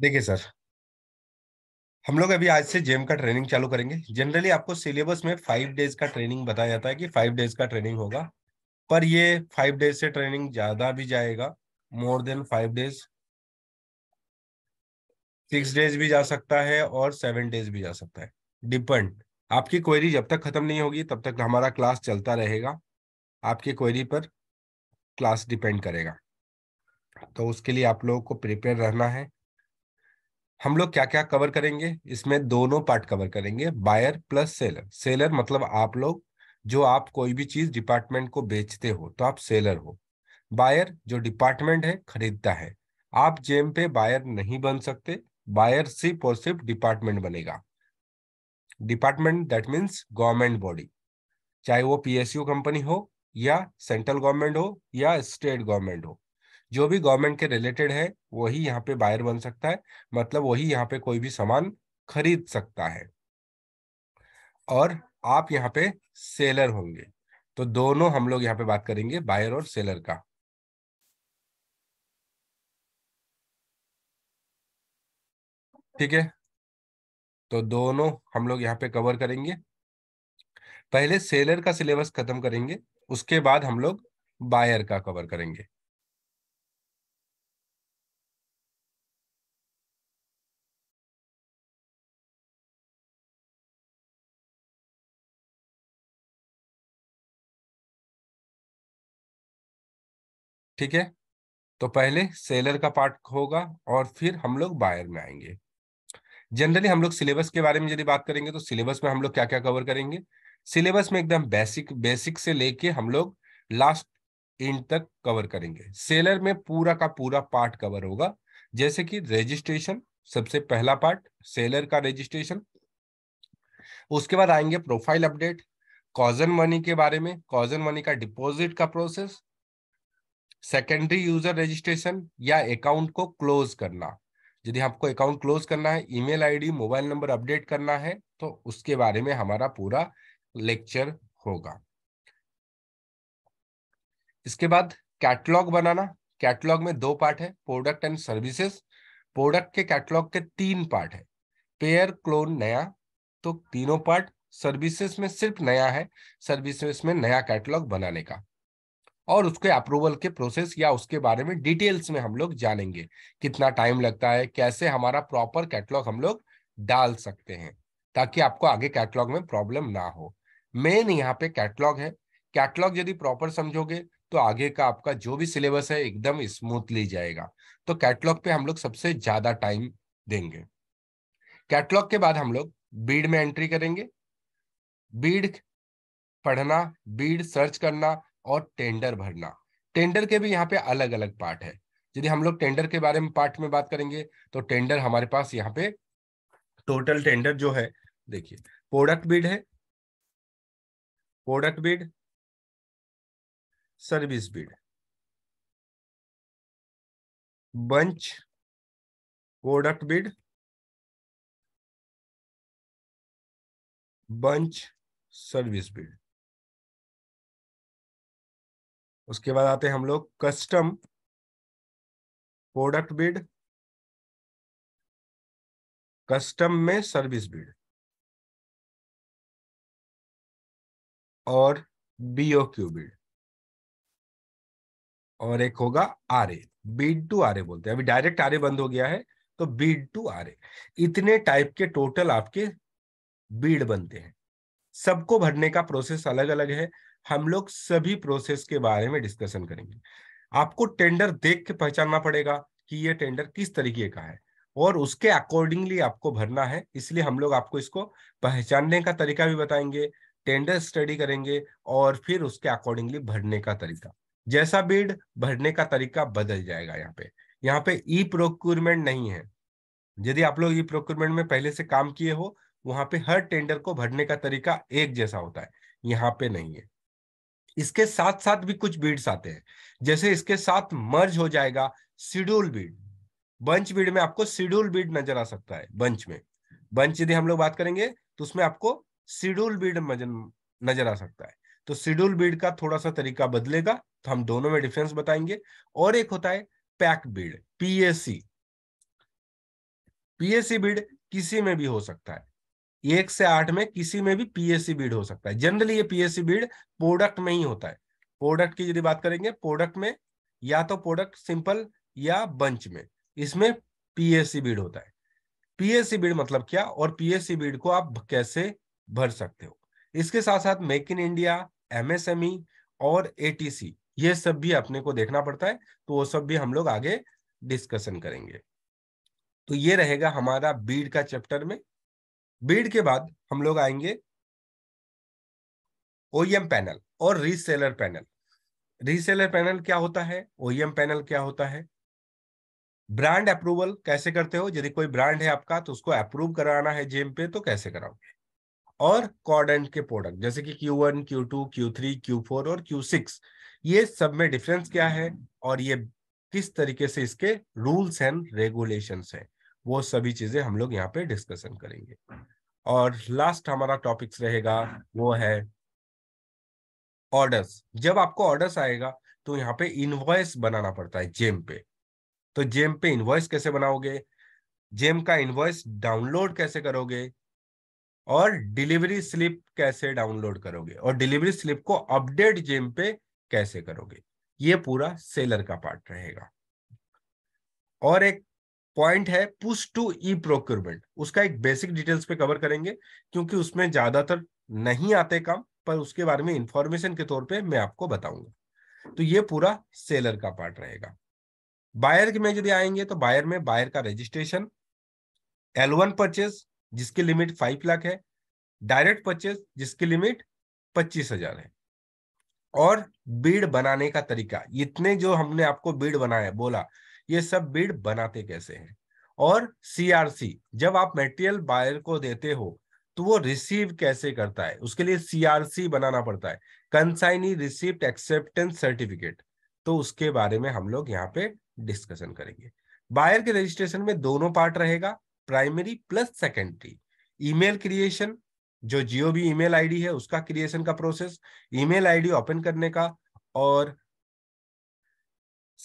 देखिए सर हम लोग अभी आज से जेम का ट्रेनिंग चालू करेंगे जनरली आपको सिलेबस में फाइव डेज का ट्रेनिंग बताया जाता है कि फाइव डेज का ट्रेनिंग होगा पर ये फाइव डेज से ट्रेनिंग ज्यादा भी जाएगा more than five days six days भी जा सकता है और सेवन डेज भी जा सकता है डिपेंड आपकी क्वेरी जब तक खत्म नहीं होगी तब तक हमारा क्लास चलता रहेगा आपकी क्वेरी पर क्लास डिपेंड करेगा तो उसके लिए आप लोगों को प्रिपेयर रहना है हम लोग क्या क्या कवर करेंगे इसमें दोनों पार्ट कवर करेंगे बायर प्लस सेलर सेलर मतलब आप लोग जो आप कोई भी चीज डिपार्टमेंट को बेचते हो तो आप सेलर हो बायर जो डिपार्टमेंट है खरीदता है आप जेम पे बायर नहीं बन सकते बायर सिर्फ और सिर्फ डिपार्टमेंट बनेगा department that means government body चाहे वो पीएसयू कंपनी हो या सेंट्रल गवर्नमेंट हो या स्टेट गवर्नमेंट हो जो भी गवर्नमेंट के रिलेटेड है वही यहाँ पे बायर बन सकता है मतलब वही यहाँ पे कोई भी सामान खरीद सकता है और आप यहाँ पे सेलर होंगे तो दोनों हम लोग यहाँ पे बात करेंगे बायर और सेलर का ठीक है तो दोनों हम लोग यहाँ पे कवर करेंगे पहले सेलर का सिलेबस खत्म करेंगे उसके बाद हम लोग बायर का कवर करेंगे ठीक है तो पहले सेलर का पार्ट होगा और फिर हम लोग बायर में आएंगे जनरली हम लोग सिलेबस के बारे में यदि बात करेंगे तो सिलेबस में हम लोग क्या क्या कवर करेंगे सिलेबस में एकदम बेसिक बेसिक से लेके हम लोग लास्ट एंड तक कवर करेंगे सेलर में पूरा का पूरा पार्ट कवर होगा जैसे कि रजिस्ट्रेशन सबसे पहला पार्ट सेलर का रजिस्ट्रेशन उसके बाद आएंगे प्रोफाइल अपडेट कॉजन मनी के बारे में कॉजन मनी का डिपॉजिट का प्रोसेस सेकेंडरी यूजर रजिस्ट्रेशन या अकाउंट को क्लोज करना यदि आपको अकाउंट क्लोज करना है email ID mobile number update करना है तो उसके बारे में हमारा पूरा लेक्चर होगा इसके बाद कैटलॉग बनाना कैटलॉग में दो पार्ट है प्रोडक्ट एंड सर्विसेज प्रोडक्ट के कैटलॉग के तीन पार्ट है पेयर क्लोन नया तो तीनों पार्ट सर्विसेज में सिर्फ नया है सर्विसेज में नया कैटलॉग बनाने का और उसके अप्रूवल के प्रोसेस या उसके बारे में डिटेल्स में हम लोग जानेंगे कितना टाइम लगता है कैसे हमारा प्रॉपर कैटलॉग हम लोग डाल सकते हैं ताकि आपको आगे कैटलॉग में प्रॉब्लम ना हो मेन यहाँ पे कैटलॉग है कैटलॉग यदि प्रॉपर समझोगे तो आगे का आपका जो भी सिलेबस है एकदम स्मूथली जाएगा तो कैटलॉग पे हम लोग सबसे ज्यादा टाइम देंगे कैटलॉग के बाद हम लोग बीड में एंट्री करेंगे बीड पढ़ना बीड सर्च करना और टेंडर भरना टेंडर के भी यहाँ पे अलग अलग पार्ट है यदि हम लोग टेंडर के बारे में पार्ट में बात करेंगे तो टेंडर हमारे पास यहाँ पे टोटल टेंडर जो है देखिए प्रोडक्ट बिड है product bid service bid bunch product bid bunch service bid उसके बाद आते हैं हम लोग कस्टम प्रोडक्ट बिड कस्टम में सर्विस बिड और बीओ क्यू बिड और एक होगा R A bid to R A बोलते हैं अभी डायरेक्ट आर ए बंद हो गया है तो बीड टू आर ए इतने टाइप के टोटल आपके बीड बनते हैं सबको भरने का प्रोसेस अलग अलग है हम लोग सभी प्रोसेस के बारे में डिस्कशन करेंगे आपको टेंडर देख के पहचानना पड़ेगा कि ये टेंडर किस तरीके का है और उसके अकॉर्डिंगली आपको भरना है इसलिए हम लोग आपको इसको पहचानने का तरीका भी बताएंगे टेंडर स्टडी करेंगे और फिर उसके अकॉर्डिंगली भरने का तरीका जैसा बिड भरने का तरीका बदल जाएगा यहाँ पे यहाँ पे ई प्रोक्यूरमेंट नहीं है यदि आप लोग ई प्रोक्यूरमेंट में पहले से काम किए हो वहां पे हर टेंडर को भरने का तरीका एक जैसा होता है यहाँ पे नहीं है इसके साथ साथ भी कुछ बीड्स आते हैं जैसे इसके साथ मर्ज हो जाएगा शेड्यूल बीड बंच बीड में आपको शिड्यूल बीड नजर आ सकता है बंच में बंच यदि हम लोग बात करेंगे तो उसमें आपको शिड्यूल बीड नजर आ सकता है तो शिड्यूल बीड का थोड़ा सा तरीका बदलेगा तो हम दोनों में डिफरेंस बताएंगे और एक होता है PAC bid PSC PSC bid किसी में भी हो सकता है एक से आठ में किसी में भी पीएससी बीड हो सकता है जनरली ये पीएससी बीड प्रोडक्ट में ही होता है प्रोडक्ट की यदि बात करेंगे प्रोडक्ट में या तो प्रोडक्ट सिंपल या बंच में इसमें पीएससी बीड होता है पीएससी बीड मतलब क्या और पीएससी बीड को आप कैसे भर सकते हो इसके साथ साथ मेक इन इंडिया एमएसएमई और एटीसी ये सब भी अपने को देखना पड़ता है तो वो सब भी हम लोग आगे डिस्कशन करेंगे तो ये रहेगा हमारा बीड का चैप्टर में बीड के बाद हम लोग आएंगे ओईएम पैनल e और रीसेलर पैनल रीसेलर पैनल क्या होता है ओईएम पैनल e क्या होता है ब्रांड अप्रूवल कैसे करते हो यदि कोई ब्रांड है आपका तो उसको अप्रूव कराना है जेम पे तो कैसे कराओगे और कॉर्डेंट के प्रोडक्ट जैसे कि Q one Q two Q three Q four और क्यू सिक्स ये सब में डिफरेंस क्या है और ये किस तरीके से इसके रूल्स एंड रेगुलेशंस है वो सभी चीजें हम लोग यहाँ पे डिस्कशन करेंगे और लास्ट हमारा टॉपिक्स रहेगा वो है ऑर्डर्स जब आपको ऑर्डर्स आएगा तो यहाँ पे इनवॉइस बनाना पड़ता है जेम पे तो जेम पे इनवॉइस कैसे बनाओगे जेम का इनवॉइस डाउनलोड कैसे करोगे और डिलीवरी स्लिप कैसे डाउनलोड करोगे और डिलीवरी स्लिप को अपडेट जेम पे कैसे करोगे ये पूरा सेलर का पार्ट रहेगा और एक पॉइंट है पुश टू ई प्रोक्योरमेंट उसका एक बेसिक डिटेल्स पे कवर करेंगे क्योंकि उसमें ज्यादातर नहीं आते काम पर उसके बारे में इंफॉर्मेशन के तौर पे मैं आपको बताऊंगा तो ये पूरा सेलर का पार्ट रहेगा बायर में यदि आएंगे तो बायर में बायर का रजिस्ट्रेशन एल वन परचेज जिसकी लिमिट फाइव लाख है डायरेक्ट परचेज जिसकी लिमिट पच्चीस हजार है और बीड बनाने का तरीका इतने जो हमने आपको बीड बनाया बोला ये सब बिड बनाते कैसे हैं और सीआरसी जब आप मेटेरियल बायर को देते हो तो वो रिसीव कैसे करता है उसके लिए सीआरसी बनाना पड़ता है कंसाइनी रिसिप्ट एक्सेप्टेंस सर्टिफिकेट तो उसके बारे में हम लोग यहाँ पे डिस्कशन करेंगे बायर के रजिस्ट्रेशन में दोनों पार्ट रहेगा primary plus secondary email creation जो जियो भी ईमेल आईडी है उसका क्रिएशन का प्रोसेस ईमेल आईडी ओपन करने का और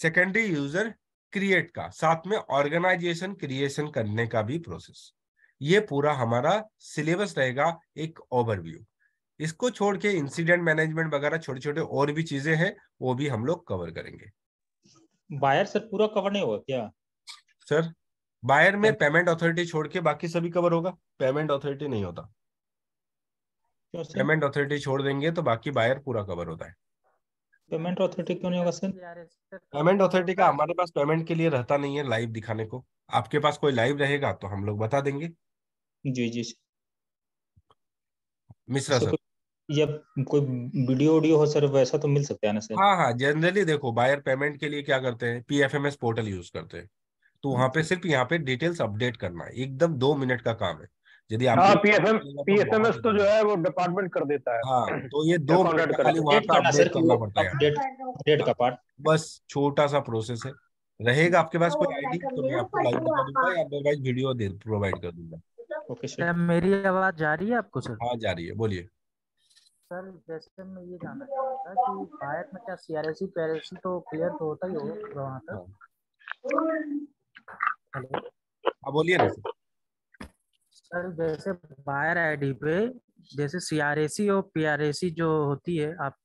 सेकेंडरी यूजर क्रिएट का साथ में ऑर्गेनाइजेशन क्रिएशन करने का भी प्रोसेस ये पूरा हमारा सिलेबस रहेगा एक ओवरव्यू इसको छोड़ के इंसिडेंट मैनेजमेंट वगैरह छोटे छोटे और भी चीजें हैं वो भी हम लोग कवर करेंगे बायर सर पूरा कवर नहीं होगा क्या सर बायर में पेमेंट अथॉरिटी छोड़ के बाकी सभी कवर होगा पेमेंट अथॉरिटी नहीं होता पेमेंट अथॉरिटी छोड़ देंगे तो बाकी बायर पूरा कवर होता है पेमेंट ऑथोरिटी क्यों नहीं होगा सर पेमेंट ऑथोरिटी का हमारे पास पेमेंट के लिए रहता नहीं है लाइव दिखाने को आपके पास कोई लाइव रहेगा तो हम लोग बता देंगे जी जी मिश्रा सर या कोई वीडियो ऑडियो हो सर वैसा तो मिल सकता है ना सर हाँ हाँ जनरली देखो बायर पेमेंट के लिए क्या करते हैं पीएफएमएस पोर्टल यूज करते हैं तो वहां पे अच्छा। सिर्फ यहाँ पे डिटेल्स अपडेट करना है एकदम दो मिनट का काम है यदि आप हाँ, पीएसएम पीएसएमएस तो, तो जो है वो डिपार्टमेंट कर देता है हाँ तो ये दो अपडेट करना पड़ता है बस छोटा सा प्रोसेस है रहेगा आपके पास कोई आईडी तो मैं आपको लाइव बता दूंगा या अदरवाइज वीडियो दे प्रोवाइड कर दूंगा ओके हाँ। सर मेरी आवाज जा रही है आपको सर हाँ जा रही है बोलिए सर जैसे मैं ये जानना चाहता था कि भारत में क्या सीआरएसी e पीआरएससी तो क्लियर तो होता ही होगा वहां तक हेलो हाँ।, हाँ बोलिए ना सर सर जैसे बायर आईडी पे जैसे सीआरएसी और पीआरएसी जो होती है आप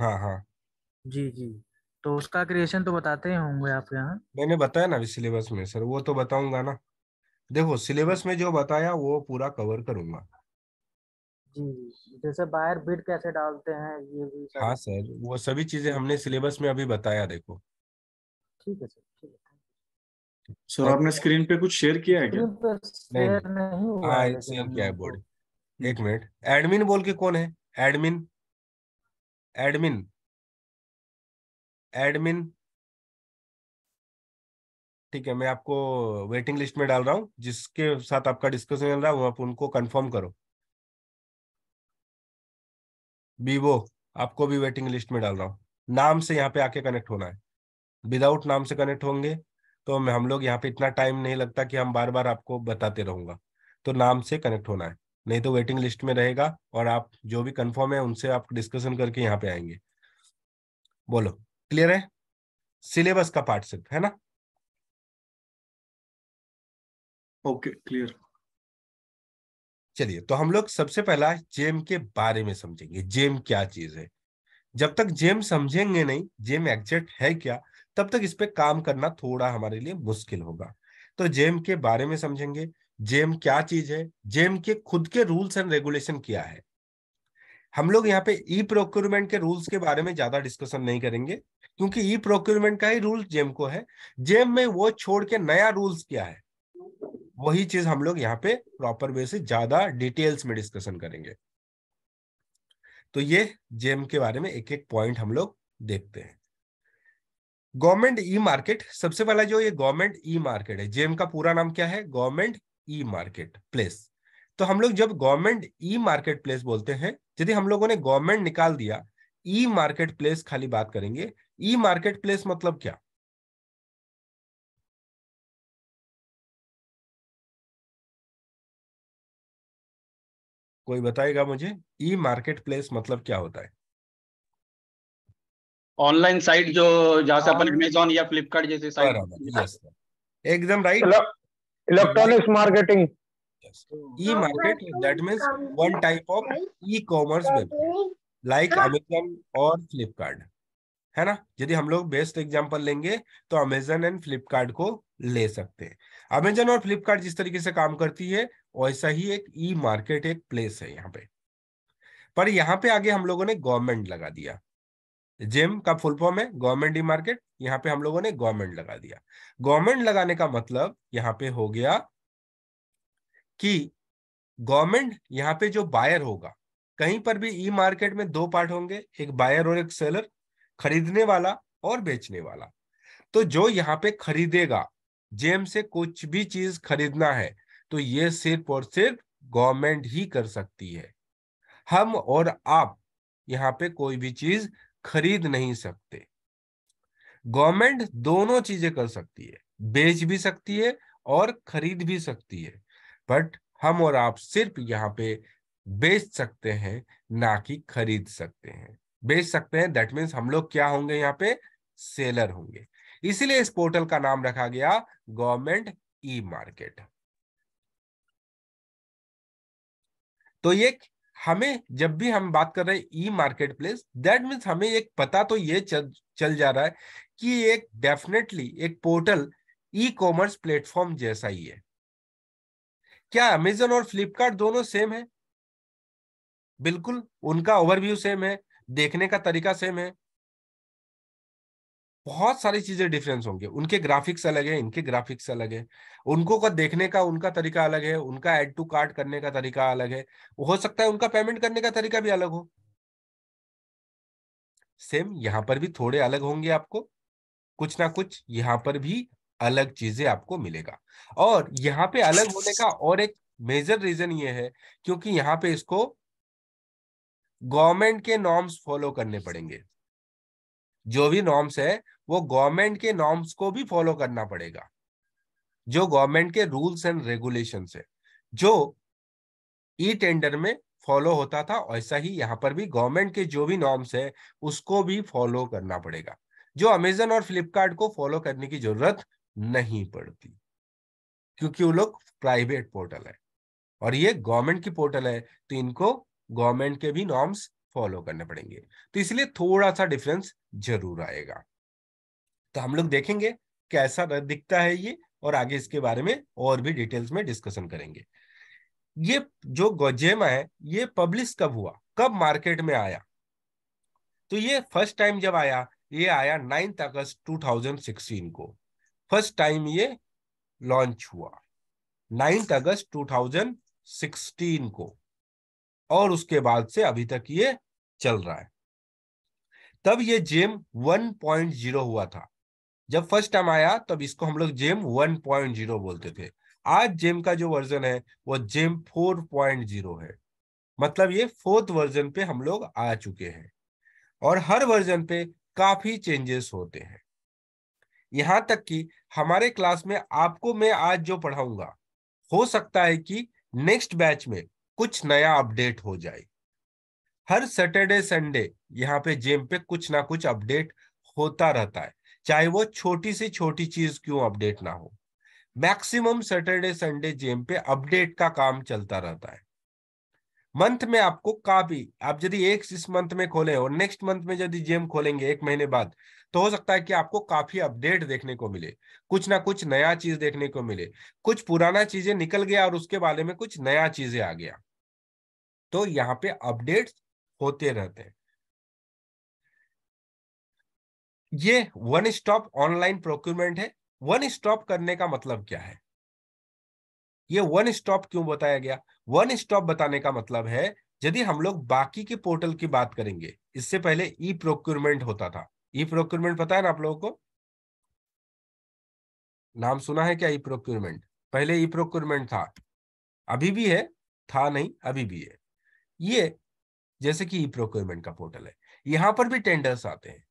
हाँ हाँ जी जी तो उसका क्रिएशन तो बताते ही होंगे आप यहाँ मैंने बताया ना सिलेबस में सर वो तो बताऊंगा ना देखो सिलेबस में जो बताया वो पूरा कवर करूंगा जी जैसे बायर बिड कैसे डालते हैं ये भी हाँ सर वो सभी चीजें हमने सिलेबस में अभी बताया देखो ठीक है सर ठीक है सर आपने स्क्रीन पे कुछ शेयर किया है क्या नहीं नहीं हुआ हाँ है बोर्ड hmm. एक मिनट एडमिन बोल के कौन है एडमिन एडमिन एडमिन ठीक है मैं आपको वेटिंग लिस्ट में डाल रहा हूं जिसके साथ आपका डिस्कशन चल रहा है वो आप उनको कंफर्म करो बीवो आपको भी वेटिंग लिस्ट में डाल रहा हूं नाम से यहां पे आके कनेक्ट होना है विदाउट नाम से कनेक्ट होंगे तो हम लोग यहाँ पे इतना टाइम नहीं लगता कि हम बार बार आपको बताते रहूंगा तो नाम से कनेक्ट होना है नहीं तो वेटिंग लिस्ट में रहेगा और आप जो भी कंफर्म है उनसे आप डिस्कशन करके यहाँ पे आएंगे बोलो क्लियर है सिलेबस का पार्ट सिर्फ है ना ओके क्लियर चलिए तो हम लोग सबसे पहला जेम के बारे में समझेंगे जेम क्या चीज है जब तक जेम समझेंगे नहीं जेम एग्जेक्ट है क्या तब तक इस पर काम करना थोड़ा हमारे लिए मुश्किल होगा तो जेम के बारे में समझेंगे जेम क्या चीज है जेम के खुद के रूल्स एंड रेगुलेशन क्या है हम लोग यहाँ पे ई प्रोक्योरमेंट के रूल्स के बारे में ज्यादा डिस्कशन नहीं करेंगे क्योंकि ई प्रोक्योरमेंट का ही रूल जेम को है जेम में वो छोड़ के नया रूल्स क्या है वही चीज हम लोग यहाँ पे प्रॉपर वे से ज्यादा डिटेल्स में डिस्कशन करेंगे तो ये जेम के बारे में एक एक पॉइंट हम लोग देखते हैं गवर्नमेंट ई मार्केट सबसे पहला जो ये गवर्नमेंट ई मार्केट है जेम का पूरा नाम क्या है गवर्नमेंट ई मार्केट प्लेस तो हम लोग जब गवर्नमेंट ई मार्केट प्लेस बोलते हैं यदि हम लोगों ने गवर्नमेंट निकाल दिया ई मार्केट प्लेस खाली बात करेंगे ई मार्केट प्लेस मतलब क्या कोई बताएगा मुझे ई मार्केट प्लेस मतलब क्या होता है ऑनलाइन साइट जो जहाँ से अपन अमेजोन हाँ। या फ्लिपकार्ट जैसे साइट एकदम राइट इलेक्ट्रॉनिक्स मार्केटिंग तो e market that means one type of e commerce like Amazon और फ्लिपकार्ट है ना यदि हम लोग बेस्ट एग्जांपल लेंगे तो अमेजन एंड फ्लिपकार्ट को ले सकते हैं अमेजन और फ्लिपकार्ट जिस तरीके से काम करती है वैसा ही एक ई मार्केट एक प्लेस है यहाँ पे पर यहाँ पे आगे हम लोगों ने गवर्नमेंट लगा दिया जेम का फुल फॉर्म है गवर्नमेंट ई मार्केट यहाँ पे हम लोगों ने गवर्नमेंट लगा दिया गवर्नमेंट लगाने का मतलब यहाँ पे हो गया कि गवर्नमेंट यहाँ पे जो बायर होगा कहीं पर भी ई मार्केट में दो पार्ट होंगे एक बायर और एक सेलर खरीदने वाला और बेचने वाला तो जो यहाँ पे खरीदेगा जेम से कुछ भी चीज खरीदना है तो ये सिर्फ और सिर्फ गवर्नमेंट ही कर सकती है हम और आप यहाँ पे कोई भी चीज खरीद नहीं सकते गवर्नमेंट दोनों चीजें कर सकती है बेच भी सकती है और खरीद भी सकती है बट हम और आप सिर्फ यहाँ पे बेच सकते हैं ना कि खरीद सकते हैं बेच सकते हैं दैट मीन्स हम लोग क्या होंगे यहाँ पे सेलर होंगे इसीलिए इस पोर्टल का नाम रखा गया गवर्नमेंट ई मार्केट तो ये हमें जब भी हम बात कर रहे हैं e market place that means हमें एक पता तो ये चल, चल जा रहा है कि एक डेफिनेटली एक पोर्टल ई कॉमर्स प्लेटफॉर्म जैसा ही है क्या अमेजोन और फ्लिपकार्ट दोनों सेम है बिल्कुल उनका ओवरव्यू सेम है देखने का तरीका सेम है बहुत सारी चीजें डिफरेंस होंगे उनके ग्राफिक्स अलग है इनके ग्राफिक्स अलग है उनको का देखने का उनका तरीका अलग है उनका एड टू कार्ड करने का तरीका अलग है हो सकता है उनका पेमेंट करने का तरीका भी अलग हो सेम यहां पर भी थोड़े अलग होंगे आपको कुछ ना कुछ यहां पर भी अलग चीजें आपको मिलेगा और यहाँ पे अलग होने का और एक मेजर रीजन ये है क्योंकि यहां पे इसको गवर्नमेंट के नॉर्म्स फॉलो करने पड़ेंगे जो भी नॉर्म्स है वो गवर्नमेंट के नॉर्म्स को भी फॉलो करना पड़ेगा जो गवर्नमेंट के रूल्स एंड रेगुलेशन है जो ई टेंडर में फॉलो होता था ऐसा ही यहाँ पर भी गवर्नमेंट के जो भी नॉर्म्स है उसको भी फॉलो करना पड़ेगा जो अमेजन और फ्लिपकार्ट को फॉलो करने की जरूरत नहीं पड़ती क्योंकि वो लोग प्राइवेट पोर्टल है और ये गवर्नमेंट की पोर्टल है तो इनको गवर्नमेंट के भी नॉर्म्स फॉलो करने पड़ेंगे तो इसलिए थोड़ा सा डिफरेंस जरूर आएगा तो हम लोग देखेंगे कैसा दिखता है ये और आगे इसके बारे में और भी डिटेल्स में डिस्कशन करेंगे ये जो गोजेमा है ये पब्लिश कब हुआ कब मार्केट में आया तो ये फर्स्ट टाइम जब आया ये आया नाइन्थ अगस्त 2016 को फर्स्ट टाइम ये लॉन्च हुआ नाइन्थ अगस्त 2016 को और उसके बाद से अभी तक ये चल रहा है तब ये जेम 1.0 हुआ था जब फर्स्ट टाइम आया तब इसको हम लोग जेम 1.0 बोलते थे आज जेम का जो वर्जन है वो जेम 4.0 है मतलब ये फोर्थ वर्जन पे हम लोग आ चुके हैं और हर वर्जन पे काफी चेंजेस होते हैं यहाँ तक कि हमारे क्लास में आपको मैं आज जो पढ़ाऊंगा हो सकता है कि नेक्स्ट बैच में कुछ नया अपडेट हो जाए हर सैटरडे संडे यहाँ पे जेम पे कुछ ना कुछ अपडेट होता रहता है चाहे वो छोटी से छोटी चीज क्यों अपडेट ना हो मैक्सिमम सैटरडे संडे जेम पे अपडेट का काम चलता रहता है मंथ में आपको काफी आप यदि एक इस मंथ में खोले और नेक्स्ट मंथ में यदि जेम खोलेंगे एक महीने बाद तो हो सकता है कि आपको काफी अपडेट देखने को मिले कुछ ना कुछ नया चीज देखने को मिले कुछ पुराना चीजें निकल गया और उसके बारे में कुछ नया चीजें आ गया तो यहाँ पे अपडेट होते रहते हैं ये वन स्टॉप ऑनलाइन प्रोक्यूरमेंट है वन स्टॉप करने का मतलब क्या है ये वन स्टॉप क्यों बताया गया वन स्टॉप बताने का मतलब है यदि हम लोग बाकी के पोर्टल की बात करेंगे इससे पहले ई प्रोक्यूरमेंट होता था ई प्रोक्यूरमेंट पता है ना आप लोगों को नाम सुना है क्या ई प्रोक्यूरमेंट पहले ई प्रोक्यूरमेंट था अभी भी है था नहीं अभी भी है ये जैसे कि ई प्रोक्यूरमेंट का पोर्टल है यहां पर भी टेंडर्स आते हैं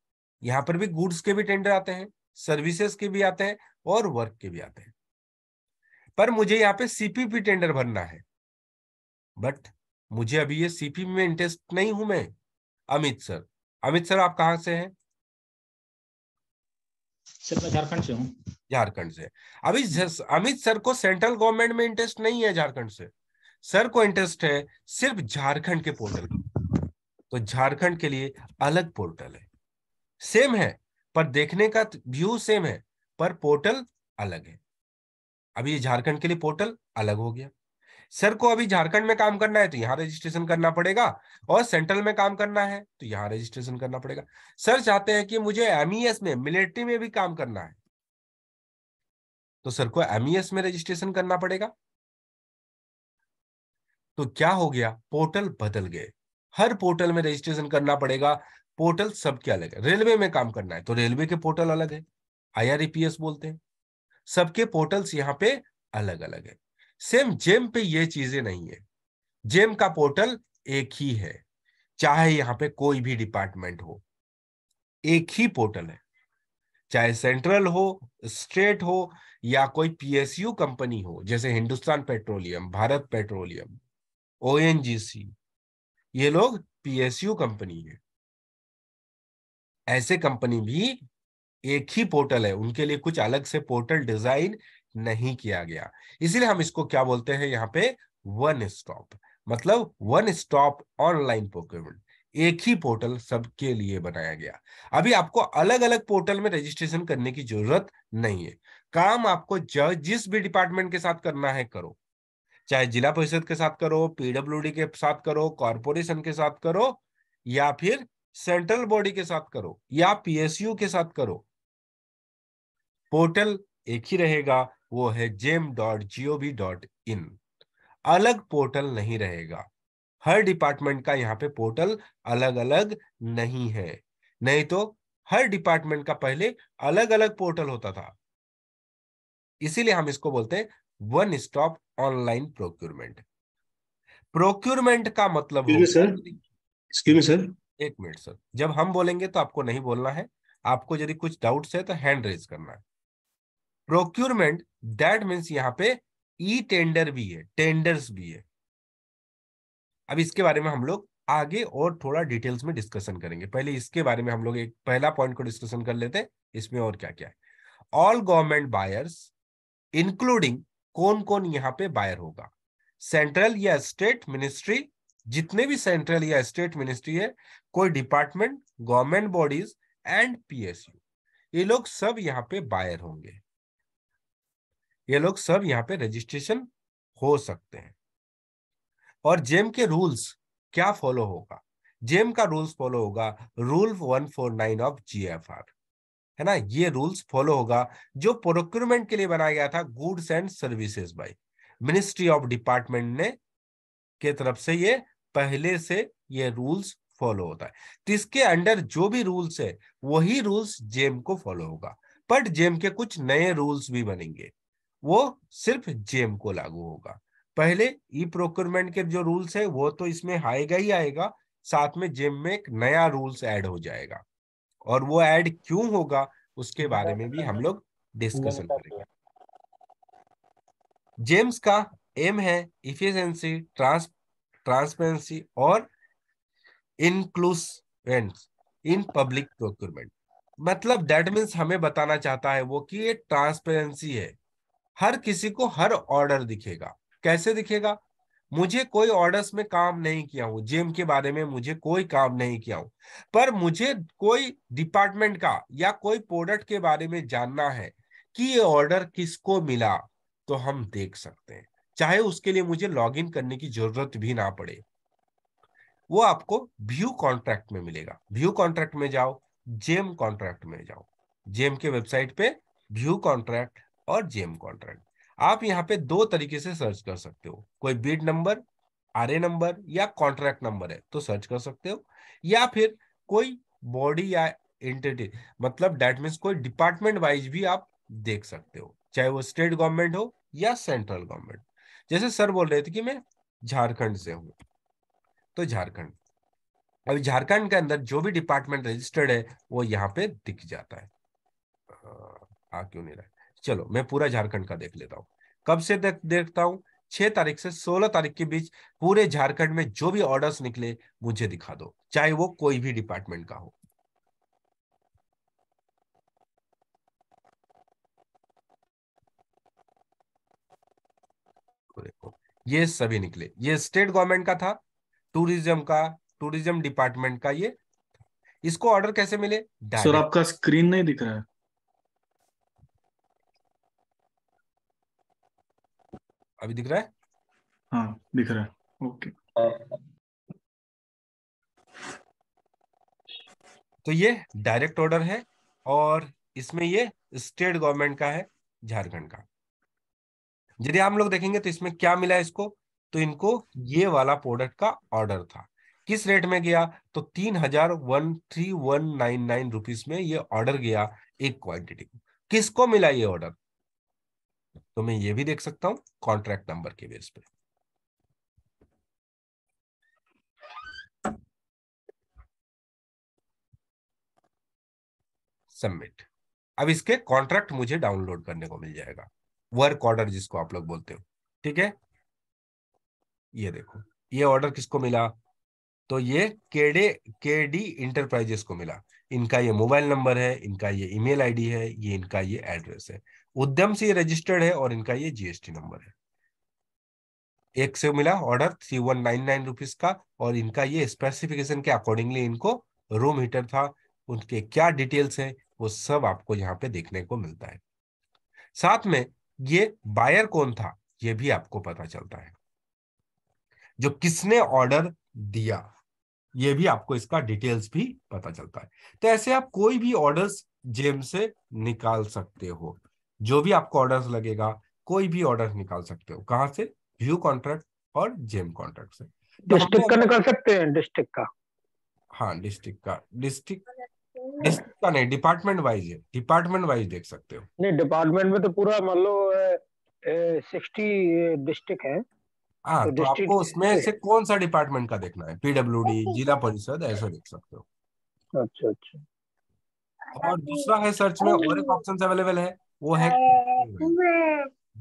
यहाँ पर भी गुड्स के भी टेंडर आते हैं सर्विसेज के भी आते हैं और वर्क के भी आते हैं पर मुझे यहाँ पे सीपीपी टेंडर भरना है बट मुझे अभी ये सीपी में इंटरेस्ट नहीं हूं मैं अमित सर अमित सर आप कहाँ से हैं झारखंड से हूँ झारखंड से अभी अमित सर को सेंट्रल गवर्नमेंट में इंटरेस्ट नहीं है झारखंड से सर को इंटरेस्ट है सिर्फ झारखंड के पोर्टल तो झारखंड के लिए अलग पोर्टल है सेम है पर देखने का व्यू सेम है पर पोर्टल अलग है अभी झारखंड के लिए पोर्टल अलग हो गया सर को अभी झारखंड में काम करना है तो यहाँ रजिस्ट्रेशन करना पड़ेगा और सेंट्रल में काम करना है तो यहाँ रजिस्ट्रेशन करना पड़ेगा सर चाहते हैं कि मुझे एमईएस e में मिलिट्री में भी काम करना है तो सर को एमईएस e में रजिस्ट्रेशन करना पड़ेगा तो क्या हो गया पोर्टल बदल गए हर पोर्टल में रजिस्ट्रेशन करना पड़ेगा पोर्टल सबके अलग है रेलवे में काम करना है तो रेलवे के पोर्टल अलग है आईआरईपीएस e बोलते हैं सबके पोर्टल्स यहाँ पे अलग अलग है सेम जेम पे ये चीजें नहीं है जेम का पोर्टल एक ही है चाहे यहाँ पे कोई भी डिपार्टमेंट हो एक ही पोर्टल है चाहे सेंट्रल हो स्टेट हो या कोई पीएसयू कंपनी हो जैसे Hindustan Petroleum Bharat Petroleum ONGC ये लोग पीएसयू कंपनी है ऐसे कंपनी भी एक ही पोर्टल है उनके लिए कुछ अलग से पोर्टल डिजाइन नहीं किया गया इसीलिए हम इसको क्या बोलते हैं यहाँ पे वन स्टॉप मतलब वन स्टॉप ऑनलाइन प्रोक्योरमेंट एक ही पोर्टल सबके लिए बनाया गया अभी आपको अलग अलग पोर्टल में रजिस्ट्रेशन करने की जरूरत नहीं है काम आपको जिस भी डिपार्टमेंट के साथ करना है करो चाहे जिला परिषद के साथ करो पीडब्ल्यूडी के साथ करो कॉरपोरेशन के साथ करो या फिर सेंट्रल बॉडी के साथ करो या पीएसयू के साथ करो पोर्टल एक ही रहेगा वो है GeM dot gov dot in अलग पोर्टल नहीं रहेगा हर डिपार्टमेंट का यहाँ पे पोर्टल अलग अलग नहीं है नहीं तो हर डिपार्टमेंट का पहले अलग अलग पोर्टल होता था इसीलिए हम इसको बोलते हैं one stop online procurement procurement का मतलब सर सर एक मिनट सर जब हम बोलेंगे तो आपको नहीं बोलना है आपको यदि कुछ डाउट है तो हैंड रेज करना है प्रोक्यूरमेंट दैट मीन्स यहाँ पे ई टेंडर भी है टेंडर्स भी है अब इसके बारे में हम लोग आगे और थोड़ा डिटेल्स में डिस्कशन करेंगे पहले इसके बारे में हम लोग एक पहला पॉइंट को डिस्कशन कर लेते हैं इसमें और क्या क्या है ऑल गवर्नमेंट बायर्स इंक्लूडिंग कौन कौन यहाँ पे बायर होगा सेंट्रल या स्टेट मिनिस्ट्री जितने भी सेंट्रल या स्टेट मिनिस्ट्री है कोई department government bodies and PSU ये लोग सब यहाँ पे बायर होंगे ये लोग सब यहाँ पे रजिस्ट्रेशन हो सकते हैं और जेम के रूल्स क्या फॉलो होगा जेम का रूल्स फॉलो होगा रूल 149 ऑफ जीएफआर है ना ये रूल्स फॉलो होगा जो प्रोक्यूरमेंट के लिए बनाया गया था goods and services by ministry of department ने के तरफ से ये पहले से ये रूल्स फॉलो होता है तो इसके अंडर जो भी रूल्स है वही रूल्स जेम को फॉलो होगा बट जेम के कुछ नए रूल्स भी बनेंगे वो सिर्फ जेम को लागू होगा पहले ई प्रोक्योरमेंट के जो रूल्स है वो तो इसमें आएगा ही आएगा साथ में जेम में एक नया रूल्स ऐड हो जाएगा और वो ऐड क्यों होगा उसके बारे में भी हम लोग डिस्कशन करेंगे जेम्स का एम है इफिशियंसी ट्रांस ट्रांसपेरेंसी और inclusiveness इन पब्लिक प्रोक्यूरमेंट मतलब दैट मीन्स हमें बताना चाहता है वो कि ये ट्रांसपेरेंसी है हर किसी को हर ऑर्डर दिखेगा कैसे दिखेगा मुझे कोई ऑर्डर्स में काम नहीं किया हूं जेम के बारे में मुझे कोई काम नहीं किया हूं पर मुझे कोई डिपार्टमेंट का या कोई प्रोडक्ट के बारे में जानना है कि ये ऑर्डर किसको मिला तो हम देख सकते हैं चाहे उसके लिए मुझे लॉग इन करने की जरूरत भी ना पड़े वो आपको व्यू कॉन्ट्रैक्ट में मिलेगा व्यू कॉन्ट्रैक्ट में जाओ जेम कॉन्ट्रैक्ट में जाओ जेम के वेबसाइट पे व्यू कॉन्ट्रैक्ट और जेम कॉन्ट्रैक्ट आप यहाँ पे दो तरीके से सर्च कर सकते हो कोई बीड नंबर आर नंबर या कॉन्ट्रैक्ट नंबर है तो सर्च कर सकते हो या फिर कोई बॉडी या एंटिटी मतलब डेट मीन कोई डिपार्टमेंट वाइज भी आप देख सकते हो चाहे वो स्टेट गवर्नमेंट हो या सेंट्रल गवर्नमेंट जैसे सर बोल रहे थे कि मैं झारखंड से हूं तो झारखंड अभी झारखंड के अंदर जो भी डिपार्टमेंट रजिस्टर्ड है वो यहाँ पे दिख जाता है आ क्यों नहीं रहा चलो मैं पूरा झारखंड का देख लेता हूँ कब से दे, देखता हूँ छह तारीख से सोलह तारीख के बीच पूरे झारखंड में जो भी ऑर्डर्स निकले मुझे दिखा दो चाहे वो कोई भी डिपार्टमेंट का हो को देखो ये सभी निकले ये स्टेट गवर्नमेंट का था टूरिज्म का टूरिज्म डिपार्टमेंट का ये इसको ऑर्डर कैसे मिले सर आपका स्क्रीन नहीं दिख रहा है अभी दिख रहा है हाँ दिख रहा है ओके तो ये डायरेक्ट ऑर्डर है और इसमें ये स्टेट गवर्नमेंट का है झारखंड का यदि हम लोग देखेंगे तो इसमें क्या मिला इसको तो इनको ये वाला प्रोडक्ट का ऑर्डर था किस रेट में गया तो तीन हजार one three one nine nine rupees में ये ऑर्डर गया एक क्वांटिटी को किसको मिला ये ऑर्डर तो मैं ये भी देख सकता हूं कॉन्ट्रैक्ट नंबर के बेस पे सबमिट अब इसके कॉन्ट्रैक्ट मुझे डाउनलोड करने को मिल जाएगा वर्क ऑर्डर जिसको आप लोग बोलते हो ठीक है ये देखो ये ऑर्डर किसको मिला तो ये केडे केडी इंटरप्राइजेस को मिला इनका ये मोबाइल नंबर है इनका ये ईमेल आईडी है ये इनका ये एड्रेस है उद्यम से रजिस्टर्ड है और इनका ये जीएसटी नंबर है एक से मिला order three one nine nine rupees का और इनका ये स्पेसिफिकेशन के अकॉर्डिंगली इनको रूम हीटर था उनके क्या डिटेल्स है वो सब आपको यहाँ पे देखने को मिलता है साथ में ये बायर कौन था ये भी आपको पता चलता है जो किसने ऑर्डर दिया ये भी आपको इसका डिटेल्स भी पता चलता है तो ऐसे आप कोई भी ऑर्डर्स जेम से निकाल सकते हो जो भी आपको ऑर्डर्स लगेगा कोई भी ऑर्डर निकाल सकते हो कहा से व्यू कॉन्ट्रैक्ट और जेम कॉन्ट्रैक्ट से डिस्ट्रिक्ट तो का निकाल सकते हैं डिस्ट्रिक्ट का हाँ डिस्ट्रिक्ट का डिस्ट्रिक्ट नहीं डिपार्टमेंट वाइज है डिपार्टमेंट वाइज देख सकते हो नहीं डिपार्टमेंट में तो पूरा मान लो सिक्सटी डिस्ट्रिक्ट है आ, हाँ, तो, तो आपको उसमें से कौन सा डिपार्टमेंट का देखना है पीडब्ल्यूडी हाँ, तो- जिला परिषद ऐसा देख सकते हो अच्छा अच्छा और दूसरा है सर्च में और एक ऑप्शन अवेलेबल है वो है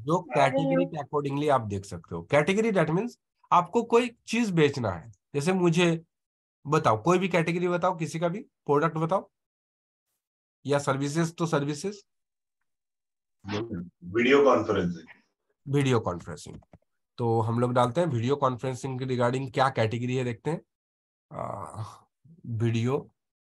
जो कैटेगरी के अकॉर्डिंगली आप देख सकते हो कैटेगरी डेट मीन्स आपको कोई चीज बेचना है जैसे मुझे बताओ कोई भी कैटेगरी बताओ किसी का भी प्रोडक्ट बताओ या सर्विसेज तो services video conferencing video conferencing तो हम लोग डालते हैं वीडियो कॉन्फ्रेंसिंग के रिगार्डिंग क्या कैटेगरी है देखते हैं video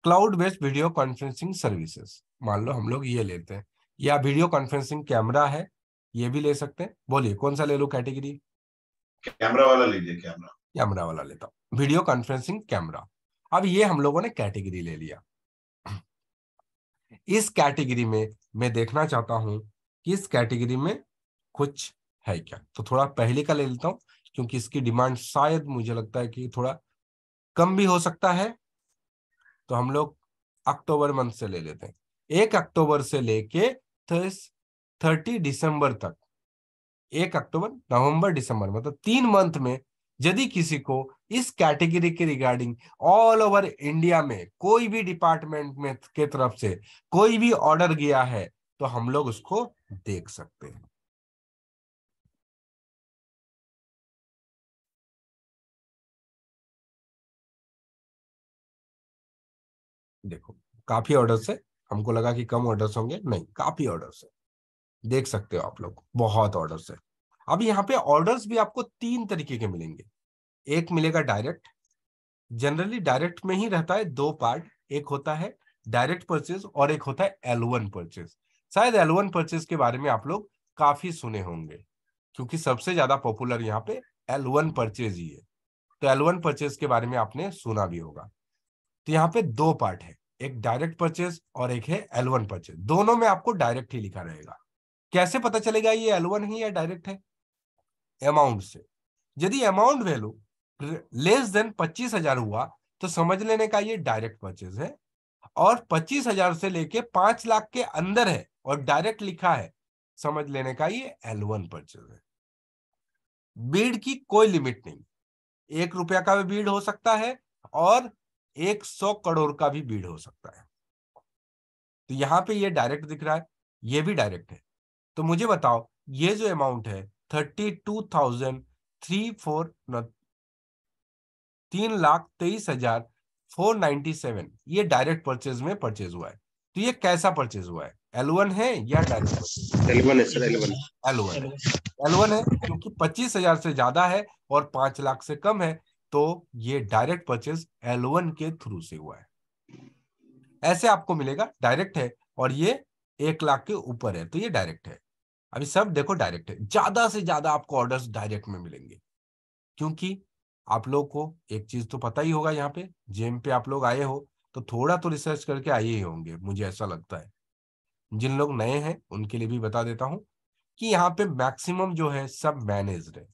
cloud based video conferencing services मान लो हम लोग ये लेते हैं या वीडियो कॉन्फ्रेंसिंग कैमरा है ये भी ले सकते हैं बोलिए कौन सा ले लो कैटेगरी कैमरा वाला लीजिए कैमरा कैमरा वाला लेता हूँ वीडियो कॉन्फ्रेंसिंग कैमरा अब ये हम लोगों ने कैटेगरी ले लिया इस कैटेगरी में मैं देखना चाहता हूं कि इस कैटेगरी में कुछ है क्या तो थोड़ा पहले का ले लेता हूं क्योंकि इसकी डिमांड शायद मुझे लगता है कि थोड़ा कम भी हो सकता है तो हम लोग अक्टूबर मंथ से ले लेते हैं एक अक्टूबर से लेके थर्टी दिसंबर तक एक अक्टूबर नवंबर दिसंबर मतलब तीन मंथ में यदि किसी को इस कैटेगरी के रिगार्डिंग ऑल ओवर इंडिया में कोई भी डिपार्टमेंट में के तरफ से कोई भी ऑर्डर गया है तो हम लोग उसको देख सकते हैं देखो काफी ऑर्डर से हमको लगा कि कम ऑर्डर्स होंगे नहीं काफी ऑर्डर से देख सकते हो आप लोग बहुत ऑर्डर से अब यहाँ पे ऑर्डर्स भी आपको तीन तरीके के मिलेंगे एक मिलेगा डायरेक्ट जनरली डायरेक्ट में ही रहता है दो पार्ट एक होता है डायरेक्ट परचेज और एक होता है एल वन परचेज शायद एल वन परचेज के बारे में आप लोग काफी सुने होंगे क्योंकि सबसे ज्यादा पॉपुलर यहाँ पे एल वन परचेज ही है तो एल वन परचेज के बारे में आपने सुना भी होगा तो यहाँ पे दो पार्ट है एक डायरेक्ट परचेज और एक है एल वन परचेज दोनों में आपको डायरेक्ट ही लिखा रहेगा कैसे पता चलेगा ये एल वन ही या डायरेक्ट है अमाउंट से यदि अमाउंट वैल्यू लेस देन पच्चीस हजार हुआ तो समझ लेने का ये डायरेक्ट परचेज है और पच्चीस हजार से लेके पांच लाख के अंदर है और डायरेक्ट लिखा है समझ लेने का ये एल वन परचेज है बीड की कोई लिमिट नहीं एक रुपया का भी बीड हो सकता है और एक सौ करोड़ का भी बीड हो सकता है तो यहां पे ये डायरेक्ट दिख रहा है ये भी डायरेक्ट है तो मुझे बताओ ये जो अमाउंट है thirty two thousand three four तीन लाख तेईस हजार फोर नाइनटी सेवन ये डायरेक्ट परचेज में परचेज हुआ है तो ये कैसा परचेज हुआ है एल वन है या डायरेक्ट एल वन है sir L one L one L one है क्योंकि पच्चीस हजार से ज्यादा है और पांच लाख से कम है तो ये डायरेक्ट परचेज एल वन के थ्रू से हुआ है ऐसे आपको मिलेगा डायरेक्ट है और ये एक लाख के ऊपर है तो ये डायरेक्ट है अभी सब देखो डायरेक्ट है ज्यादा से ज्यादा आपको ऑर्डर्स डायरेक्ट में मिलेंगे क्योंकि आप लोग को एक चीज तो पता ही होगा यहाँ पे जेम पे आप लोग आए हो तो थोड़ा तो रिसर्च करके आए ही होंगे मुझे ऐसा लगता है जिन लोग नए हैं उनके लिए भी बता देता हूं कि यहाँ पे मैक्सिमम जो है सब मैनेज है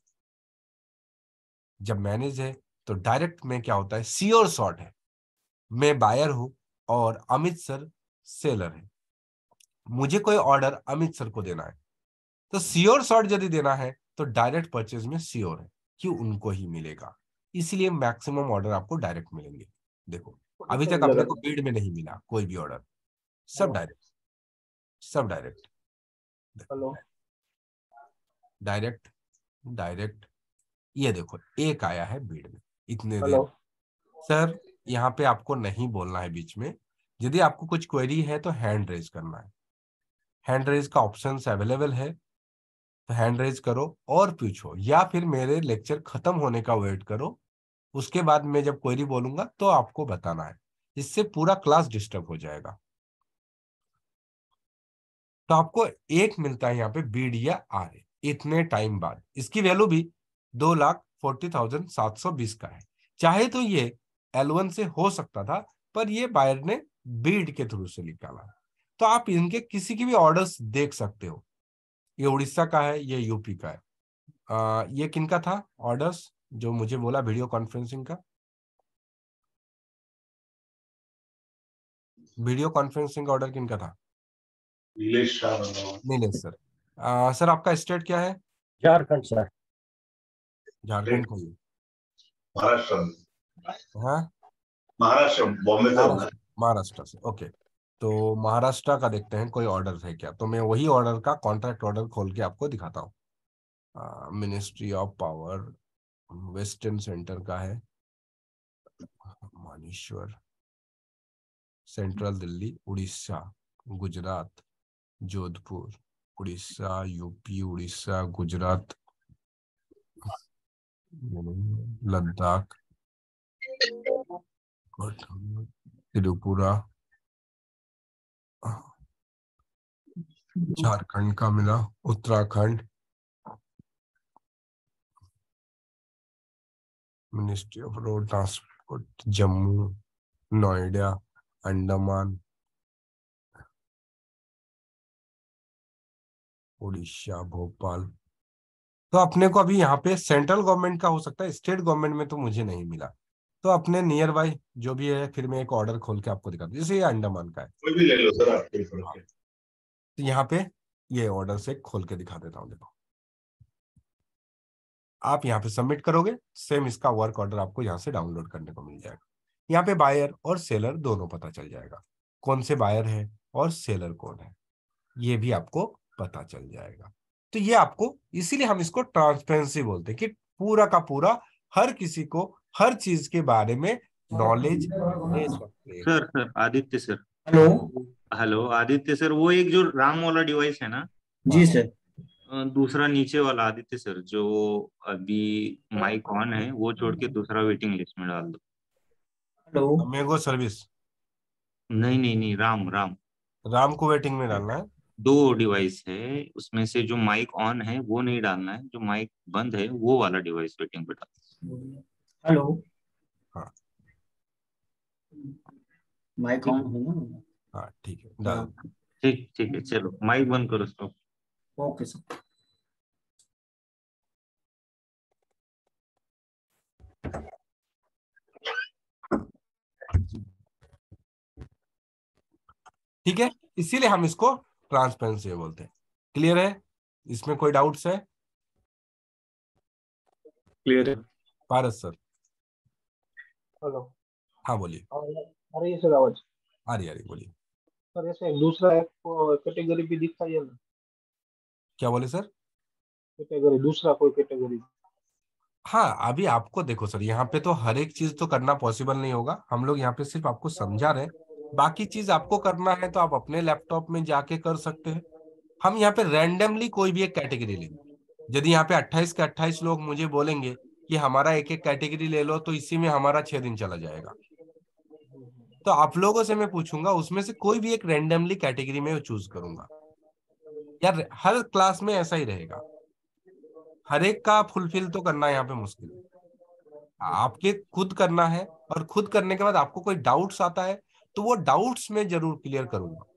जब मैनेज है तो डायरेक्ट में क्या होता है सियोर शॉर्ट है मैं बायर हूं और अमित सर सेलर है मुझे कोई ऑर्डर अमित सर को देना है तो सियोर शॉर्ट यदि देना है तो डायरेक्ट परचेज में सियोर है कि उनको ही मिलेगा इसलिए मैक्सिमम ऑर्डर आपको डायरेक्ट मिलेंगे देखो अभी तक अपने को तो बीड में नहीं मिला कोई भी ऑर्डर सब डायरेक्ट सब डायरेक्ट हेलो डायरेक्ट डायरेक्ट ये देखो एक आया है बीड में इतने देर सर यहाँ पे आपको नहीं बोलना है बीच में यदि आपको कुछ क्वेरी है तो हैंड रेज करना है हैंड रेज का ऑप्शन अवेलेबल है हैंड तो रेज करो और पूछो या फिर मेरे लेक्चर खत्म होने का वेट करो उसके बाद मैं जब क्वेरी बोलूंगा तो आपको बताना है इससे पूरा क्लास डिस्टर्ब हो जाएगा तो आपको एक मिलता है यहाँ पे बी डी या आर इतने टाइम बाद इसकी वैल्यू भी दो लाख फोर्टी थाउजेंड सात सौ बीस का है चाहे तो ये एल वन से हो सकता था पर ये बायर ने बीड के थ्रू से निकाला तो आप इनके किसी की भी ऑर्डर्स देख सकते हो ये उड़ीसा का है ये यूपी का है आ, ये किनका था ऑर्डर्स जो मुझे बोला वीडियो कॉन्फ्रेंसिंग का वीडियो कॉन्फ्रेंसिंग ऑर्डर किनका था नीलेश नीलेश सर आ, सर आपका स्टेट क्या है झारखंड सर झारखंड को महाराष्ट्र हाँ महाराष्ट्र बॉम्बे महाराष्ट्र से ओके तो महाराष्ट्र का देखते हैं कोई ऑर्डर है क्या तो मैं वही ऑर्डर का कॉन्ट्रैक्ट ऑर्डर खोल के आपको दिखाता हूँ ministry of power western centre का है मानेश्वर सेंट्रल दिल्ली उड़ीसा गुजरात जोधपुर उड़ीसा यूपी उड़ीसा गुजरात लद्दाख त्रिपुरा झारखंड का मिला Uttarakhand ministry of road transport Jammu Noida Andaman Orissa Bhopal तो अपने को अभी यहाँ पे सेंट्रल गवर्नमेंट का हो सकता है स्टेट गवर्नमेंट में तो मुझे नहीं मिला तो अपने नियर बाय जो भी है फिर मैं एक ऑर्डर खोल के आपको दिखा जैसे ये अंडमान का है कोई भी ले लो सर हाँ। तो यहाँ पे ये ऑर्डर से खोल के दिखा देता हूँ देखो आप यहाँ पे सबमिट करोगे सेम इसका वर्क ऑर्डर आपको यहाँ से डाउनलोड करने को मिल जाएगा यहाँ पे बायर और सेलर दोनों पता चल जाएगा कौन से बायर है और सेलर कौन है ये भी आपको पता चल जाएगा तो ये आपको इसीलिए हम इसको ट्रांसपेरेंसी बोलते हैं कि पूरा का पूरा हर किसी को हर चीज के बारे में knowledge sir sir Aditya sir hello hello Aditya sir वो एक जो राम वाला डिवाइस है ना जी सर दूसरा नीचे वाला आदित्य सर जो अभी माइक ऑन है वो छोड़ के दूसरा वेटिंग लिस्ट में डाल दो हेलो मेगो सर्विस नहीं नहीं नहीं राम राम राम को वेटिंग में डालना है दो डिवाइस है उसमें से जो माइक ऑन है वो नहीं डालना है जो माइक बंद है वो वाला डिवाइस वेटिंग पे डालना है हेलो हाँ माइक ऑन है ना हाँ ठीक है हाँ। ठीक ठीक है चलो माइक बंद करो स्टॉप ओके सर ठीक है इसीलिए हम इसको ट्रांसपेरेंसी बोलते हैं क्लियर है इसमें कोई डाउट्स है क्लियर है पारस सर हेलो हाँ बोलिए आ रही है सर आवाज आ रही आ रही बोलिए सर ऐसे दूसरा एक कैटेगरी भी है ना क्या बोले सर कैटेगरी दूसरा कोई कैटेगरी हाँ अभी आपको देखो सर यहाँ पे तो हर एक चीज तो करना पॉसिबल नहीं होगा हम लोग यहाँ पे सिर्फ आपको समझा रहे हैं बाकी चीज आपको करना है तो आप अपने लैपटॉप में जाके कर सकते हैं हम यहाँ पे रैंडमली कोई भी एक कैटेगरी लेंगे यदि यहाँ पे 28 के 28 लोग मुझे बोलेंगे कि हमारा एक एक कैटेगरी ले लो तो इसी में हमारा छह दिन चला जाएगा तो आप लोगों से मैं पूछूंगा उसमें से कोई भी एक रेंडमली कैटेगरी में चूज करूंगा यार हर क्लास में ऐसा ही रहेगा हर एक का फुलफिल तो करना यहाँ पे मुश्किल है आपके खुद करना है और खुद करने के बाद आपको कोई डाउट्स आता है तो वो डाउट्स में जरूर क्लियर करूंगा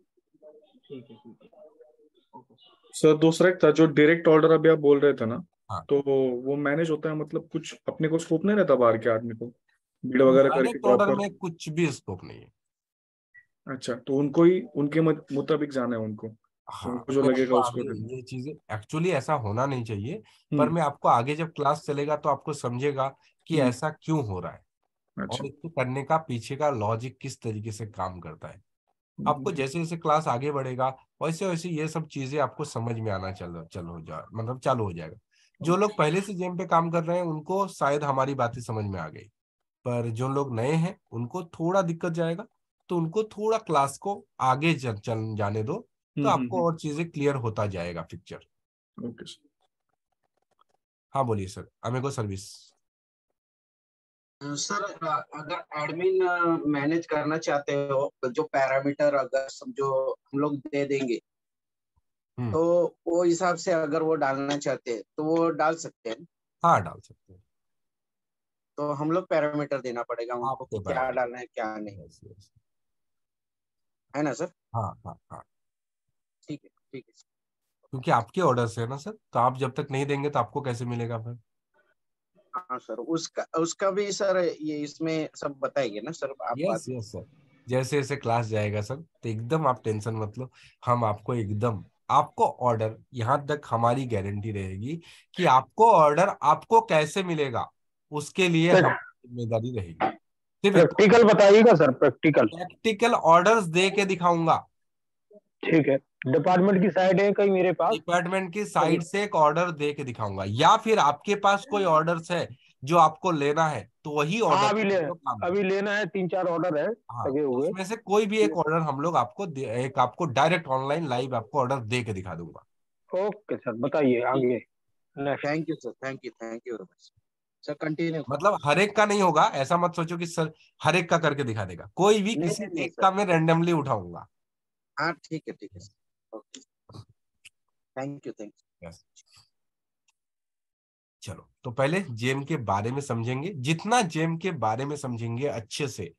सर दूसरा एक था जो डायरेक्ट ऑर्डर अभी आप बोल रहे थे ना हाँ। तो वो मैनेज होता है मतलब कुछ अपने को स्कोप नहीं रहता बाहर के आदमी को भीड़ वगैरह करके प्रॉपर में कुछ भी स्कोप नहीं है अच्छा तो उनको ही उनके मुताबिक जाना है उनको हाँ, उनको जो लगेगा उसको ये चीजें एक्चुअली ऐसा होना नहीं चाहिए पर हम्म। मैं आपको आगे जब क्लास चलेगा तो आपको समझेगा कि हम्म। ऐसा क्यों हो रहा है अच्छा। इसको करने का पीछे का लॉजिक किस तरीके से काम करता है आपको हम्म। जैसे जैसे क्लास आगे बढ़ेगा वैसे वैसे ये सब चीजें आपको समझ में आना चल चल हो जाए मतलब चालू हो जाएगा जो लोग पहले से जेम पे काम कर रहे हैं उनको शायद हमारी बातें समझ में आ गई पर जो लोग नए हैं उनको थोड़ा दिक्कत जाएगा तो उनको थोड़ा क्लास को आगे चल, चल जाने दो हम्म, तो हम्म, आपको हम्म। और चीजें क्लियर होता जाएगा पिक्चर ओके सर हाँ बोलिए सर अमेगो सर्विस सर अगर एडमिन मैनेज करना चाहते हो जो पैरामीटर अगर समझो हम लोग दे देंगे हम्म। तो वो हिसाब से अगर वो डालना चाहते हैं तो वो डाल सकते हैं हाँ डाल सकते हैं तो हम लोग पैरामीटर देना पड़ेगा वहां पर क्या डालना है क्या नहीं yes, yes. है ना सर हाँ हाँ हाँ ठीक है ठीक है क्योंकि आपके ऑर्डर है ना सर तो आप जब तक नहीं देंगे तो आपको कैसे मिलेगा फिर हाँ सर उसका उसका भी सर ये इसमें सब बताएंगे ना सर आप यस यस सर जैसे जैसे क्लास जाएगा सर तो एकदम आप टेंशन मत लो हम आपको एकदम आपको ऑर्डर यहाँ तक हमारी गारंटी रहेगी कि आपको ऑर्डर आपको कैसे मिलेगा उसके लिए जिम्मेदारी रहेगी प्रैक्टिकल बताइएगा सर प्रैक्टिकल प्रैक्टिकल ऑर्डर्स दे के दिखाऊंगा ठीक है डिपार्टमेंट की साइड है कहीं मेरे पास डिपार्टमेंट की साइड से एक ऑर्डर दे के दिखाऊंगा या फिर आपके पास कोई ऑर्डर है जो आपको लेना है तो वही ऑर्डर हाँ, अभी, ले, अभी लेना है तीन चार ऑर्डर है हाँ, लगे हुए उसमें से कोई भी एक ऑर्डर हम लोग आपको एक आपको डायरेक्ट ऑनलाइन लाइव आपको ऑर्डर दे के दिखा दूंगा ओके सर बताइए आगे thank you sir thank you thank you sir continue मतलब हर एक का नहीं होगा ऐसा मत सोचो कि सर हर एक का करके दिखा देगा कोई भी नहीं, किसी नहीं, एक का मैं रेंडमली उठाऊंगा हाँ ठीक है ठीक है sir thank you thank you चलो तो पहले जेम के बारे में समझेंगे जितना जेम के बारे में समझेंगे अच्छे से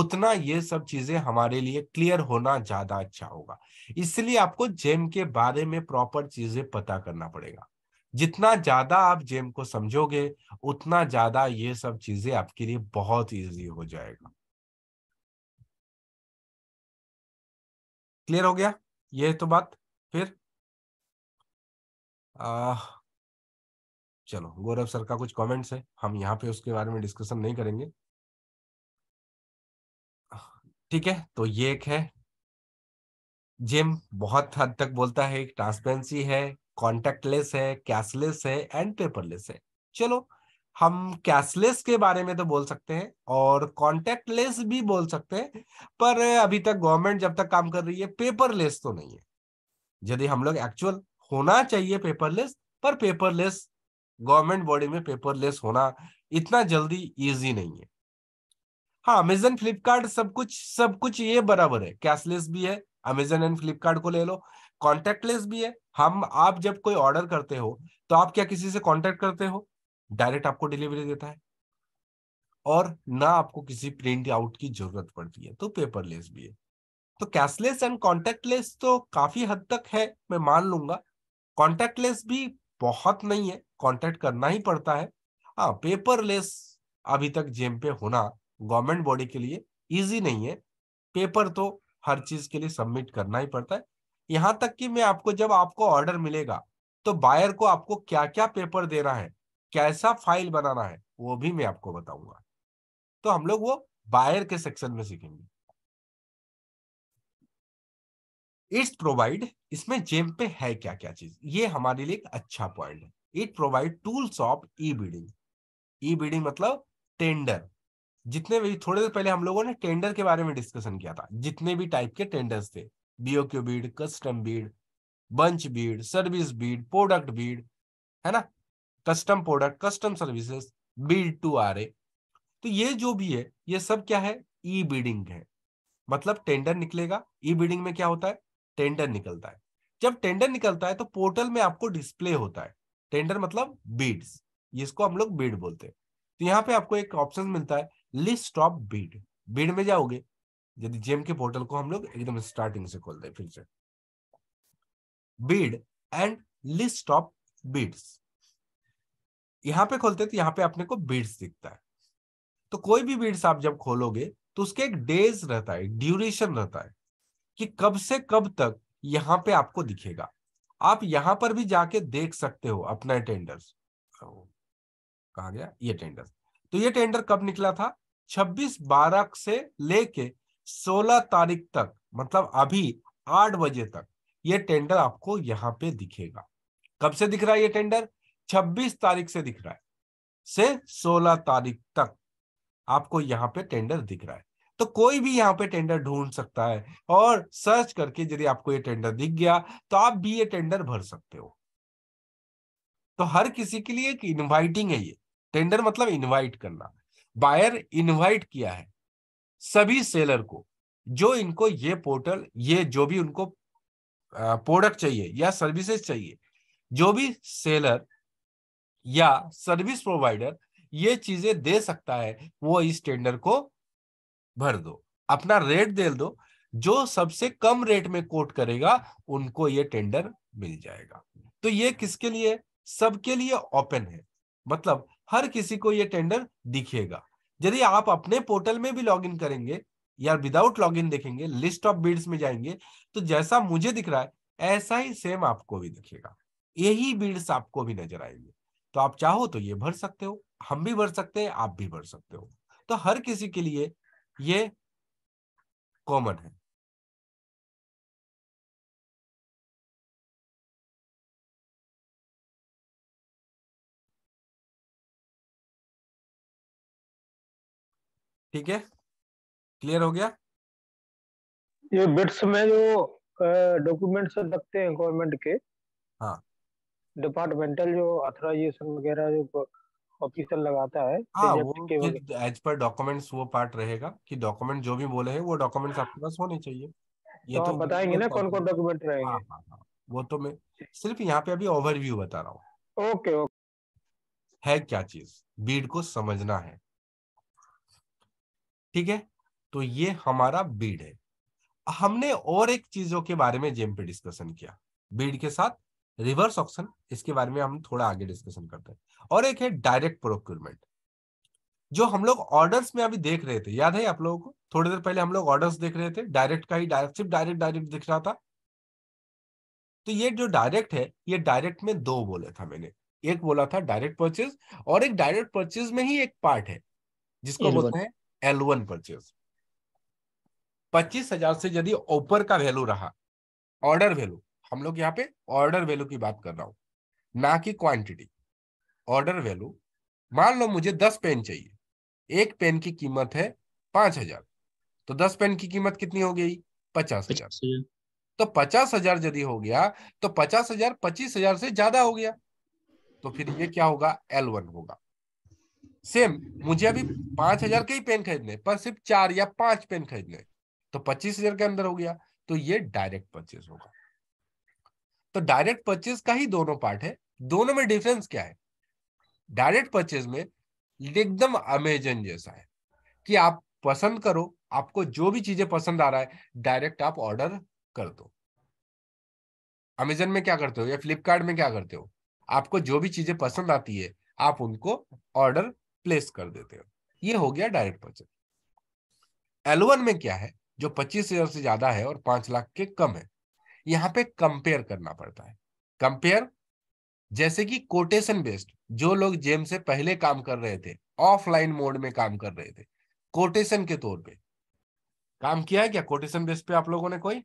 उतना ये सब चीजें हमारे लिए क्लियर होना ज्यादा अच्छा होगा इसलिए आपको जेम के बारे में प्रॉपर चीजें पता करना पड़ेगा जितना ज्यादा आप जेम को समझोगे उतना ज्यादा ये सब चीजें आपके लिए बहुत इजी हो जाएगा क्लियर हो गया ये तो बात फिर आ, चलो गौरव सर का कुछ कमेंट्स है हम यहाँ पे उसके बारे में डिस्कशन नहीं करेंगे ठीक है तो ये एक है जिम बहुत हद तक बोलता है ट्रांसपेरेंसी है कॉन्टेक्टलेस है कैशलेस है एंड पेपरलेस है चलो हम कैशलेस के बारे में तो बोल सकते हैं और कॉन्टेक्टलेस भी बोल सकते हैं पर अभी तक गवर्नमेंट जब तक काम कर रही है पेपरलेस तो नहीं है यदि हम लोग एक्चुअल होना चाहिए पेपरलेस पर पेपरलेस गवर्नमेंट बॉडी में पेपरलेस होना इतना जल्दी इजी नहीं है हाँ अमेजन फ्लिपकार्ट सब कुछ सब कुछ ये बराबर है कैशलेस भी है अमेजन एंड फ्लिपकार्ट को ले लो कॉन्टेक्टलेस भी है हम आप जब कोई ऑर्डर करते हो तो आप क्या किसी से कॉन्टेक्ट करते हो डायरेक्ट आपको डिलीवरी देता है और ना आपको किसी प्रिंट आउट की जरूरत पड़ती है तो पेपरलेस भी है तो कैशलेस एंड कॉन्टेक्टलेस तो काफी हद तक है मैं मान लूंगा कॉन्टेक्टलेस भी बहुत नहीं है कांटेक्ट करना ही पड़ता है हाँ पेपरलेस अभी तक जेम पे होना गवर्नमेंट बॉडी के लिए इजी नहीं है पेपर तो हर चीज के लिए सबमिट करना ही पड़ता है यहां तक कि मैं आपको जब आपको ऑर्डर मिलेगा तो बायर को आपको क्या क्या पेपर देना है कैसा फाइल बनाना है वो भी मैं आपको बताऊंगा तो हम लोग वो बायर के सेक्शन में सीखेंगे इट्स प्रोवाइड इसमें जेम पे है क्या क्या चीज ये हमारे लिए एक अच्छा पॉइंट है it provide tools of e bidding e bidding मतलब टेंडर जितने भी थोड़े देर पहले हम लोगों ने टेंडर के बारे में डिस्कशन किया था जितने भी टाइप के टेंडर्स थे BOQ bid custom bid bunch bid service bid product bid है ना custom product custom services bid to R A तो ये जो भी है ये सब क्या है ई बीडिंग है मतलब टेंडर निकलेगा ई बीडिंग में क्या होता है टेंडर निकलता है जब टेंडर निकलता है तो पोर्टल में आपको डिस्प्ले होता है टेंडर मतलब बीड्स इसको हम लोग बीड बोलते हैं तो यहाँ पे आपको एक ऑप्शन मिलता है लिस्ट ऑफ बीड बीड में जाओगे यदि जेम के पोर्टल को हम लोग एकदम स्टार्टिंग से खोलते फिर से bid and list of bids यहाँ पे खोलते तो यहाँ पे अपने को बीड्स दिखता है तो कोई भी बीड्स आप जब खोलोगे तो उसके एक डेज रहता है ड्यूरेशन रहता है कि कब से कब तक यहाँ पे आपको दिखेगा आप यहाँ पर भी जाके देख सकते हो अपना टेंडर्स कहा गया ये टेंडर तो ये टेंडर कब निकला था 26 बारह से लेके 16 तारीख तक मतलब अभी 8 बजे तक ये टेंडर आपको यहाँ पे दिखेगा कब से दिख रहा है ये टेंडर 26 तारीख से दिख रहा है से 16 तारीख तक आपको यहाँ पे टेंडर दिख रहा है तो कोई भी यहाँ पे टेंडर ढूंढ सकता है और सर्च करके यदि आपको ये टेंडर दिख गया तो आप भी ये टेंडर भर सकते हो तो हर किसी के लिए एक इनवाइटिंग है ये टेंडर मतलब इनवाइट करना बायर इनवाइट किया है सभी सेलर को जो इनको ये पोर्टल ये जो भी उनको प्रोडक्ट चाहिए या सर्विसेज चाहिए जो भी सेलर या सर्विस प्रोवाइडर ये चीजें दे सकता है वो इस टेंडर को भर दो अपना रेट दे दो जो सबसे कम रेट में कोट करेगा उनको ये टेंडर मिल जाएगा तो ये किसके लिए सबके लिए ओपन है मतलब हर किसी को ये टेंडर दिखेगा यदि आप अपने पोर्टल में भी लॉगिन करेंगे या विदाउट लॉगिन देखेंगे लिस्ट ऑफ बीड्स में जाएंगे तो जैसा मुझे दिख रहा है ऐसा ही सेम आपको भी दिखेगा यही बीड्स आपको भी नजर आएंगे तो आप चाहो तो ये भर सकते हो हम भी भर सकते हैं आप भी भर सकते हो तो हर किसी के लिए ये कॉमन है ठीक है क्लियर हो गया ये बिट्स में जो डॉक्यूमेंट्स रखते हैं गवर्नमेंट के हाँ डिपार्टमेंटल जो अथोराइजेशन वगैरह जो ऑफिसर लगाता है एज पर डॉक्यूमेंट्स वो पार्ट रहेगा कि डॉक्यूमेंट जो भी बोले हैं वो डॉक्यूमेंट्स आपके पास होने चाहिए ये तो, तो बताएंगे ना कौन कौन डॉक्यूमेंट रहेंगे हाँ, हाँ, हाँ, वो तो मैं सिर्फ यहाँ पे अभी ओवरव्यू बता रहा हूँ ओके ओके है क्या चीज बीड को समझना है ठीक है तो ये हमारा बीड है हमने और एक चीजों के बारे में जेम पे डिस्कशन किया बीड के साथ रिवर्स ऑप्शन इसके बारे में हम थोड़ा आगे डिस्कशन करते हैं और एक है डायरेक्ट प्रोक्यूरमेंट जो हम लोग ऑर्डर्स में अभी देख रहे थे याद है आप लोगों को थोड़ी देर पहले हम लोग ऑर्डर्स देख रहे थे डायरेक्ट का ही डायरेक्ट सिर्फ डायरेक्ट डायरेक्ट दिख रहा था तो ये जो डायरेक्ट है ये डायरेक्ट में दो बोले था मैंने एक बोला था डायरेक्ट परचेज और एक डायरेक्ट परचेज में ही एक पार्ट है जिसको बोलते हैं एल वन परचेज पच्चीस हजार से यदि ऊपर का वैल्यू रहा ऑर्डर वैल्यू हम लोग यहाँ पे ऑर्डर वैल्यू की बात कर रहा हूं ना कि क्वांटिटी ऑर्डर वैल्यू मान लो मुझे दस पेन चाहिए एक पेन की कीमत है पांच हजार तो दस पेन की कीमत कितनी हो गई पचास हजार तो पचास हजार यदि हो गया तो पचास हजार पच्चीस हजार से ज्यादा हो गया तो फिर ये क्या होगा एल वन होगा सेम मुझे अभी पांच हजार के ही पेन खरीदने पर सिर्फ चार या पांच पेन खरीदने तो पच्चीस हजार के अंदर हो गया तो ये डायरेक्ट परचेज होगा तो डायरेक्ट परचेज का ही दोनों पार्ट है दोनों में डिफरेंस क्या है डायरेक्ट परचेज में एकदम अमेजन जैसा है कि आप पसंद करो आपको जो भी चीजें पसंद आ रहा है डायरेक्ट आप ऑर्डर कर दो अमेजन में क्या करते हो या फ्लिपकार्ट में क्या करते हो आपको जो भी चीजें पसंद आती है आप उनको ऑर्डर प्लेस कर देते हो ये हो गया डायरेक्ट परचेज एलोवन में क्या है जो पच्चीस हजार से ज्यादा है और पांच लाख के कम है यहाँ पे कंपेयर करना पड़ता है कंपेयर जैसे कि कोटेशन बेस्ड जो लोग जेम से पहले काम कर रहे थे ऑफलाइन मोड में काम कर रहे थे कोटेशन के तौर पे काम किया है क्या कोटेशन बेस्ड पे आप लोगों ने कोई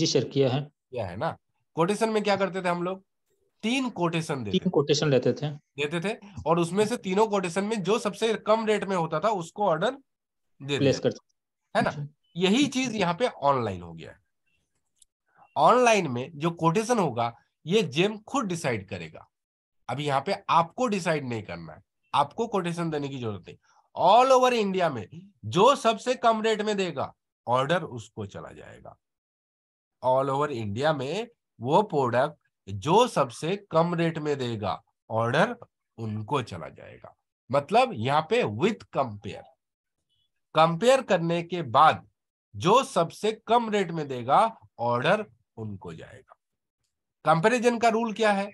जी सर किया है किया है ना कोटेशन में क्या करते थे हम लोग तीन कोटेशन देते तीन कोटेशन लेते थे देते थे और उसमें से तीनों कोटेशन में जो सबसे कम रेट में होता था उसको ऑर्डर दे प्लेस करते है ना अच्छा। यही चीज यहाँ पे ऑनलाइन हो गया ऑनलाइन में जो कोटेशन होगा ये जेम खुद डिसाइड करेगा अभी यहाँ पे आपको डिसाइड नहीं करना है आपको कोटेशन देने की जरूरत है ऑल ओवर इंडिया में जो सबसे कम रेट में देगा ऑर्डर उसको चला जाएगा ऑल ओवर इंडिया में वो प्रोडक्ट जो सबसे कम रेट में देगा ऑर्डर उनको चला जाएगा मतलब यहाँ पे विथ कंपेयर कंपेयर करने के बाद जो सबसे कम रेट में देगा ऑर्डर उनको जाएगा कंपैरिजन का रूल क्या है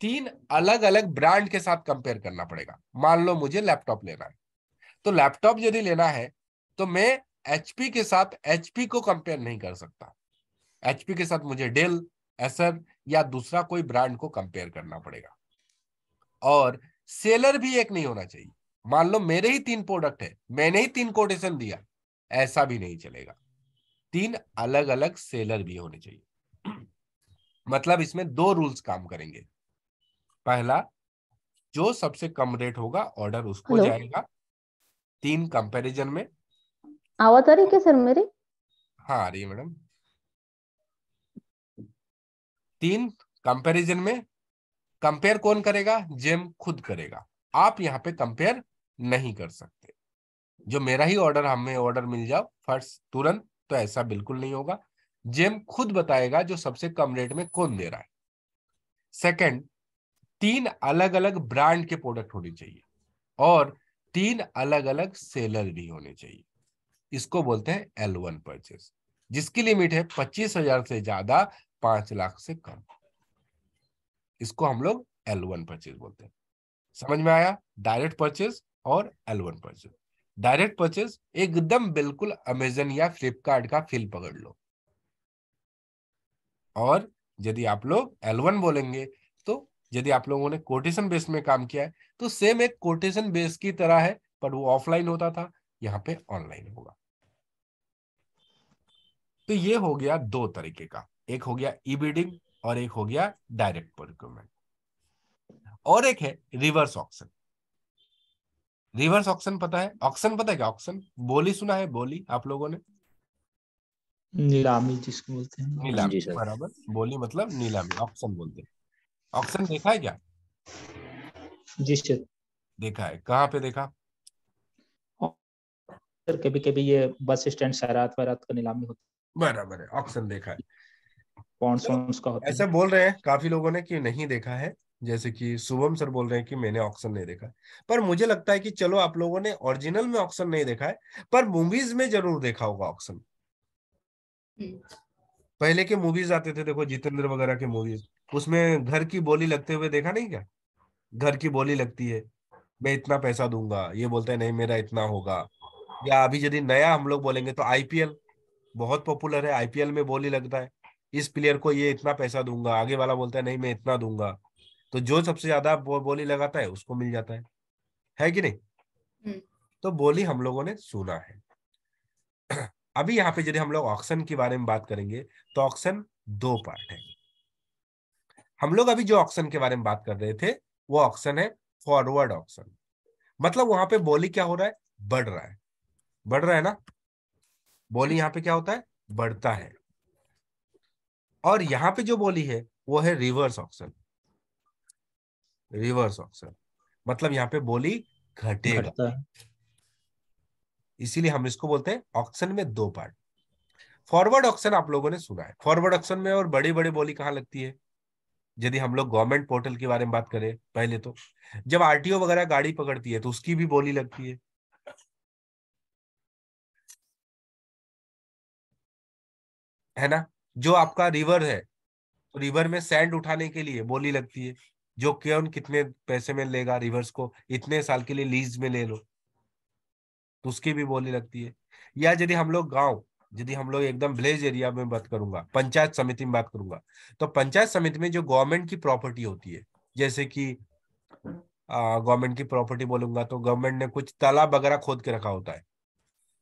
तीन अलग अलग ब्रांड के साथ कंपेयर करना पड़ेगा मान लो मुझे लैपटॉप लेना है तो लैपटॉप यदि लेना है तो मैं एचपी के साथ एचपी को कंपेयर नहीं कर सकता एचपी के साथ मुझे डेल एसर या दूसरा कोई ब्रांड को कंपेयर करना पड़ेगा और सेलर भी एक नहीं होना चाहिए मान लो मेरे ही तीन प्रोडक्ट है मैंने ही तीन कोटेशन दिया ऐसा भी नहीं चलेगा तीन अलग अलग सेलर भी होने चाहिए मतलब इसमें दो रूल्स काम करेंगे पहला जो सबसे कम रेट होगा ऑर्डर उसको Hello? जाएगा तीन कंपैरिजन में आवाज आ रही क्या सर मेरी हाँ आ रही है मैडम तीन कंपैरिजन में कंपेयर कौन करेगा जेम खुद करेगा आप यहाँ पे कंपेयर नहीं कर सकते जो मेरा ही ऑर्डर हमें ऑर्डर मिल जाओ फर्स्ट तुरंत तो ऐसा बिल्कुल नहीं होगा जेम खुद बताएगा जो सबसे कम रेट में कौन दे रहा है सेकंड तीन अलग अलग ब्रांड के प्रोडक्ट होने चाहिए और तीन अलग अलग सेलर भी होने चाहिए इसको बोलते हैं एल वन परचेस जिसकी लिमिट है पच्चीस हजार से ज्यादा पांच लाख से कम इसको हम लोग एल वन परचेज बोलते हैं समझ में आया डायरेक्ट परचेज और L one purchase direct purchase एकदम बिल्कुल अमेजन या फ्लिपकार्ट का फील पकड़ लो और यदि आप लोग L1 बोलेंगे तो यदि आप लोगों ने कोटेशन बेस में काम किया है तो सेम एक कोटेशन बेस की तरह है पर वो ऑफलाइन होता था यहाँ पे ऑनलाइन होगा तो ये हो गया दो तरीके का एक हो गया ई बीडिंग और एक हो गया डायरेक्ट प्रोक्यूमेंट और एक है रिवर्स ऑप्शन रिवर्स ऑक्शन पता है ऑक्शन पता है क्या ऑक्शन बोली सुना है बोली आप लोगों ने नीलामी जिसको बोलते हैं नीलामी बराबर बोली मतलब नीलामी ऑक्शन बोलते हैं ऑक्शन देखा है क्या जी सर देखा है कहाँ पे देखा सर कभी कभी ये बस स्टैंड सैरात वरात का नीलामी होता है बराबर है ऑक्शन देखा है ऐसा बोल रहे हैं काफी लोगों ने कि नहीं देखा है जैसे कि शुभम सर बोल रहे हैं कि मैंने ऑक्शन नहीं देखा पर मुझे लगता है कि चलो आप लोगों ने ओरिजिनल में ऑक्शन नहीं देखा है पर मूवीज में जरूर देखा होगा ऑक्शन हम्म। पहले के मूवीज आते थे देखो जितेंद्र वगैरह के मूवीज उसमें घर की बोली लगते हुए देखा नहीं क्या घर की बोली लगती है मैं इतना पैसा दूंगा ये बोलते हैं नहीं मेरा इतना होगा या अभी यदि नया हम लोग बोलेंगे तो आईपीएल बहुत पॉपुलर है आईपीएल में बोली लगता है इस प्लेयर को ये इतना पैसा दूंगा आगे वाला बोलता है नहीं मैं इतना दूंगा तो जो सबसे ज्यादा बो, बोली लगाता है उसको मिल जाता है है कि नहीं हम्म। तो बोली हम लोगों ने सुना है अभी यहाँ पे यदि हम लोग ऑक्शन के बारे में बात करेंगे तो ऑक्शन दो पार्ट है हम लोग अभी जो ऑक्शन के बारे में बात कर रहे थे वो ऑक्शन है फॉरवर्ड ऑक्शन मतलब वहां पे बोली क्या हो रहा है बढ़ रहा है बढ़ रहा है ना बोली यहाँ पे क्या होता है बढ़ता है और यहाँ पे जो बोली है वो है रिवर्स ऑक्शन रिवर्स ऑप्शन मतलब यहाँ पे बोली घटेगा इसीलिए हम इसको बोलते हैं ऑक्शन में दो पार्ट फॉरवर्ड ऑक्शन आप लोगों ने सुना है फॉरवर्ड ऑक्शन में और बड़ी बड़ी बोली कहाँ लगती है यदि हम लोग गवर्नमेंट पोर्टल के बारे में बात करें पहले तो जब आरटीओ वगैरह गाड़ी पकड़ती है तो उसकी भी बोली लगती है है ना जो आपका रिवर है तो रिवर में सैंड उठाने के लिए बोली लगती है जो क्यों कितने पैसे में लेगा रिवर्स को इतने साल के लिए लीज में ले लो तो उसकी भी बोली लगती है या यदि हम लोग गाँव यदि हम लोग एकदम विलेज एरिया में बात करूंगा पंचायत समिति में बात करूंगा तो पंचायत समिति में जो गवर्नमेंट की प्रॉपर्टी होती है जैसे कि गवर्नमेंट की प्रॉपर्टी बोलूंगा तो गवर्नमेंट ने कुछ तालाब वगैरह खोद के रखा होता है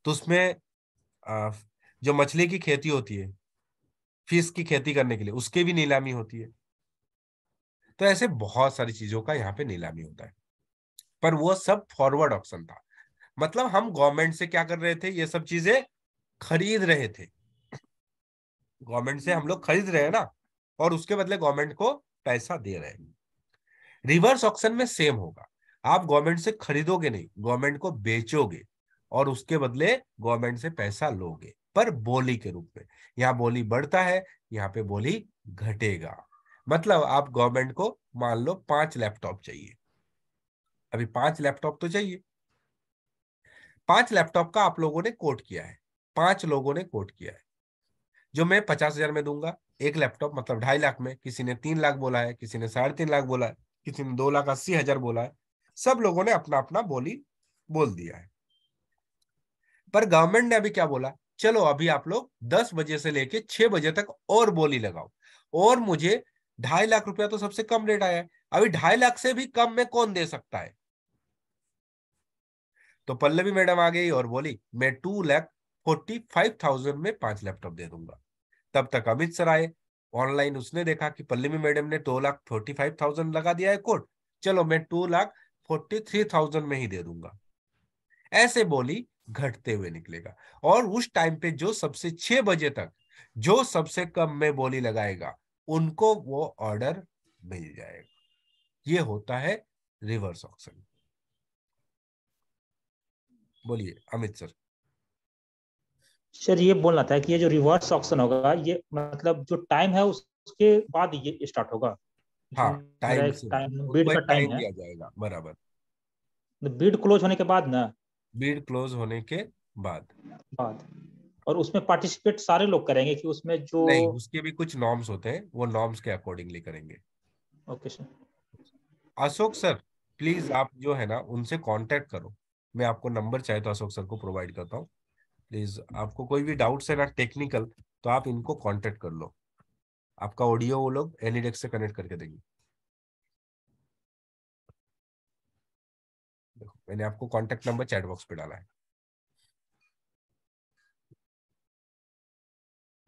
तो उसमें आ, जो मछली की खेती होती है फिश की खेती करने के लिए उसकी भी नीलामी होती है तो ऐसे बहुत सारी चीजों का यहाँ पे नीलामी होता है पर वो सब फॉरवर्ड ऑप्शन था मतलब हम गवर्नमेंट से क्या कर रहे थे ये सब चीजें खरीद रहे थे गवर्नमेंट से हम लोग खरीद रहे हैं ना और उसके बदले गवर्नमेंट को पैसा दे रहे हैं रिवर्स ऑप्शन में सेम होगा आप गवर्नमेंट से खरीदोगे नहीं गवर्नमेंट को बेचोगे और उसके बदले गवर्नमेंट से पैसा लोगे पर बोली के रूप में यहाँ बोली बढ़ता है यहाँ पे बोली घटेगा मतलब आप गवर्नमेंट को मान लो पांच लैपटॉप चाहिए अभी पांच लैपटॉप तो चाहिए पांच लैपटॉप का आप लोगों ने कोट किया है पांच लोगों ने कोट किया है जो मैं पचास हजार में दूंगा एक लैपटॉप मतलब ढाई लाख में किसी ने तीन लाख बोला है किसी ने साढ़े तीन लाख बोला है किसी ने दो लाख अस्सी हजार बोला है सब लोगों ने अपना अपना बोली बोल दिया है पर गवर्नमेंट ने अभी क्या बोला चलो अभी आप लोग दस बजे से लेके छह बजे तक और बोली लगाओ और मुझे ढाई लाख रुपया तो सबसे कम रेट आया है अभी ढाई लाख से भी कम में कौन दे सकता है तो पल्लवी मैडम आ गई और बोली मैं two lakh forty five thousand में पांच लैपटॉप दे दूंगा तब तक अमित सर आए ऑनलाइन उसने देखा कि पल्लवी मैडम ने दो लाख फोर्टी फाइव थाउजेंड लगा दिया है कोर्ट चलो मैं two lakh forty three thousand में ही दे दूंगा ऐसे बोली घटते हुए निकलेगा और उस टाइम पे जो सबसे छह बजे तक जो सबसे कम में बोली लगाएगा उनको वो ऑर्डर मिल जाएगा ये होता है रिवर्स ऑक्शन बोलिए अमित सर सर ये बोलना था कि ये जो रिवर्स ऑक्शन होगा ये मतलब जो टाइम है उसके बाद ये स्टार्ट होगा हाँ टाइम टाइम का टाइम दिया जाएगा बराबर बीड क्लोज होने के बाद ना बीड क्लोज होने के बाद बाद और उसमें पार्टिसिपेट सारे लोग करेंगे कि उसमें जो नहीं उसके भी कुछ नॉर्म्स होते हैं वो नॉर्म्स के अकॉर्डिंगली करेंगे okay sir Ashok sir please आप जो है ना उनसे कांटेक्ट करो मैं आपको नंबर चाहे तो अशोक सर को प्रोवाइड करता हूँ प्लीज आपको कोई भी डाउट्स है ना टेक्निकल तो आप इनको कांटेक्ट कर लो आपका ऑडियो वो लोग एनीडेक्स से कनेक्ट करके देंगे देखो मैंने आपको कांटेक्ट नंबर चैट बॉक्स पे डाला है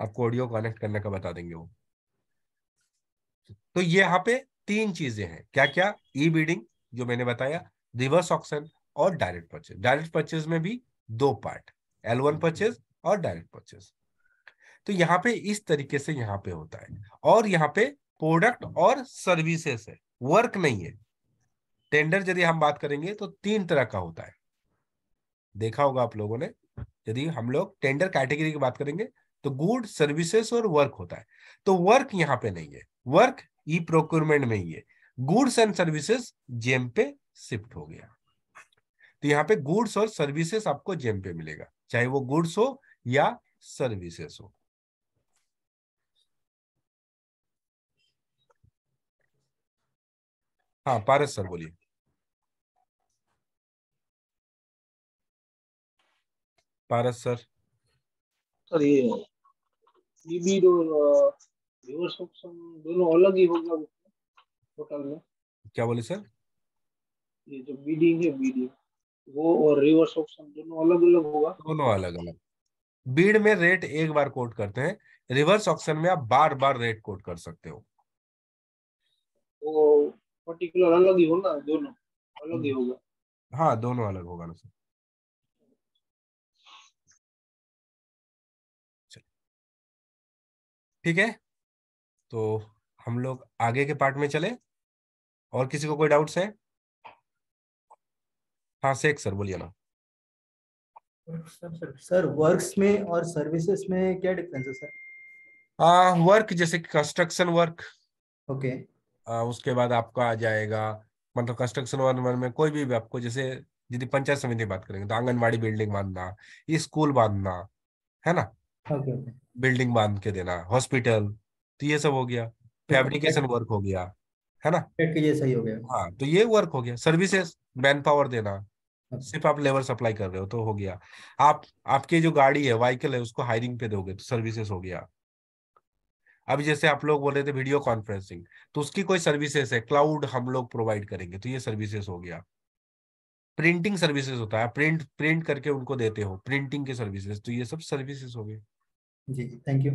आपको ऑडियो कनेक्ट करने का बता देंगे वो तो ये यहाँ पे तीन चीजें हैं क्या क्या ई बीडिंग जो मैंने बताया रिवर्स ऑक्शन और डायरेक्ट परचेज डायरेक्ट परचेज में भी दो पार्ट एल वन परचेज और डायरेक्ट परचेज तो यहाँ पे इस तरीके से यहाँ पे होता है और यहाँ पे प्रोडक्ट और सर्विसेस है वर्क नहीं है टेंडर यदि हम बात करेंगे तो तीन तरह का होता है देखा होगा आप लोगों ने यदि हम लोग टेंडर कैटेगरी की बात करेंगे तो गुड सर्विसेस और वर्क होता है तो वर्क यहाँ पे नहीं है वर्क ई प्रोक्योरमेंट में ही है गुड्स एंड सर्विसेस जेम पे शिफ्ट हो गया तो यहाँ पे गुड्स और सर्विसेस आपको जेम पे मिलेगा चाहे वो गुड्स हो या सर्विसेस हो हाँ पारस सर बोलिए पारस सर ऑप्शन दोनों अलग ही होगा टोटल में क्या बोले सर ये जो बीडिंग है बीडिंग वो और रिवर्स ऑप्शन दोनों अलग अलग होगा दोनों अलग अलग बीड में रेट एक बार कोट करते हैं रिवर्स ऑप्शन में आप बार बार रेट कोट कर सकते हो वो पर्टिकुलर अलग ही होगा दोनों अलग ही हम्म। होगा हाँ दोनों अलग होगा ना सर ठीक है तो हम लोग आगे के पार्ट में चले और किसी को कोई डाउट्स है हाँ शेख सर बोलिए ना सर वर्क्स में और सर्विसेज में क्या डिफरेंस है सर आ, वर्क जैसे कंस्ट्रक्शन वर्क ओके आ, उसके बाद आपका आ जाएगा मतलब कंस्ट्रक्शन वर्क में कोई भी आपको जैसे यदि पंचायत समिति बात करेंगे तो आंगनबाड़ी बिल्डिंग बांधना स्कूल बांधना है ना बिल्डिंग बांध के देना हॉस्पिटल तो ये सब हो गया फैब्रिकेशन हाँ, वर्क तो हो गया है ना ये सही हो गया हाँ तो ये वर्क हो गया सर्विसेज मैन पावर देना सिर्फ आप लेबर सप्लाई कर रहे हो तो हो गया आप आपकी जो गाड़ी है व्हीकल है उसको हायरिंग पे दोगे तो सर्विसेज हो गया अभी जैसे आप लोग बोल रहे थे वीडियो कॉन्फ्रेंसिंग तो उसकी कोई सर्विसेज है क्लाउड हम लोग प्रोवाइड करेंगे तो ये सर्विसेज हो गया प्रिंटिंग सर्विसेज होता है प्रिंट प्रिंट करके उनको देते हो प्रिंटिंग के सर्विसेज तो ये सब सर्विसेज हो गए जी थैंक यू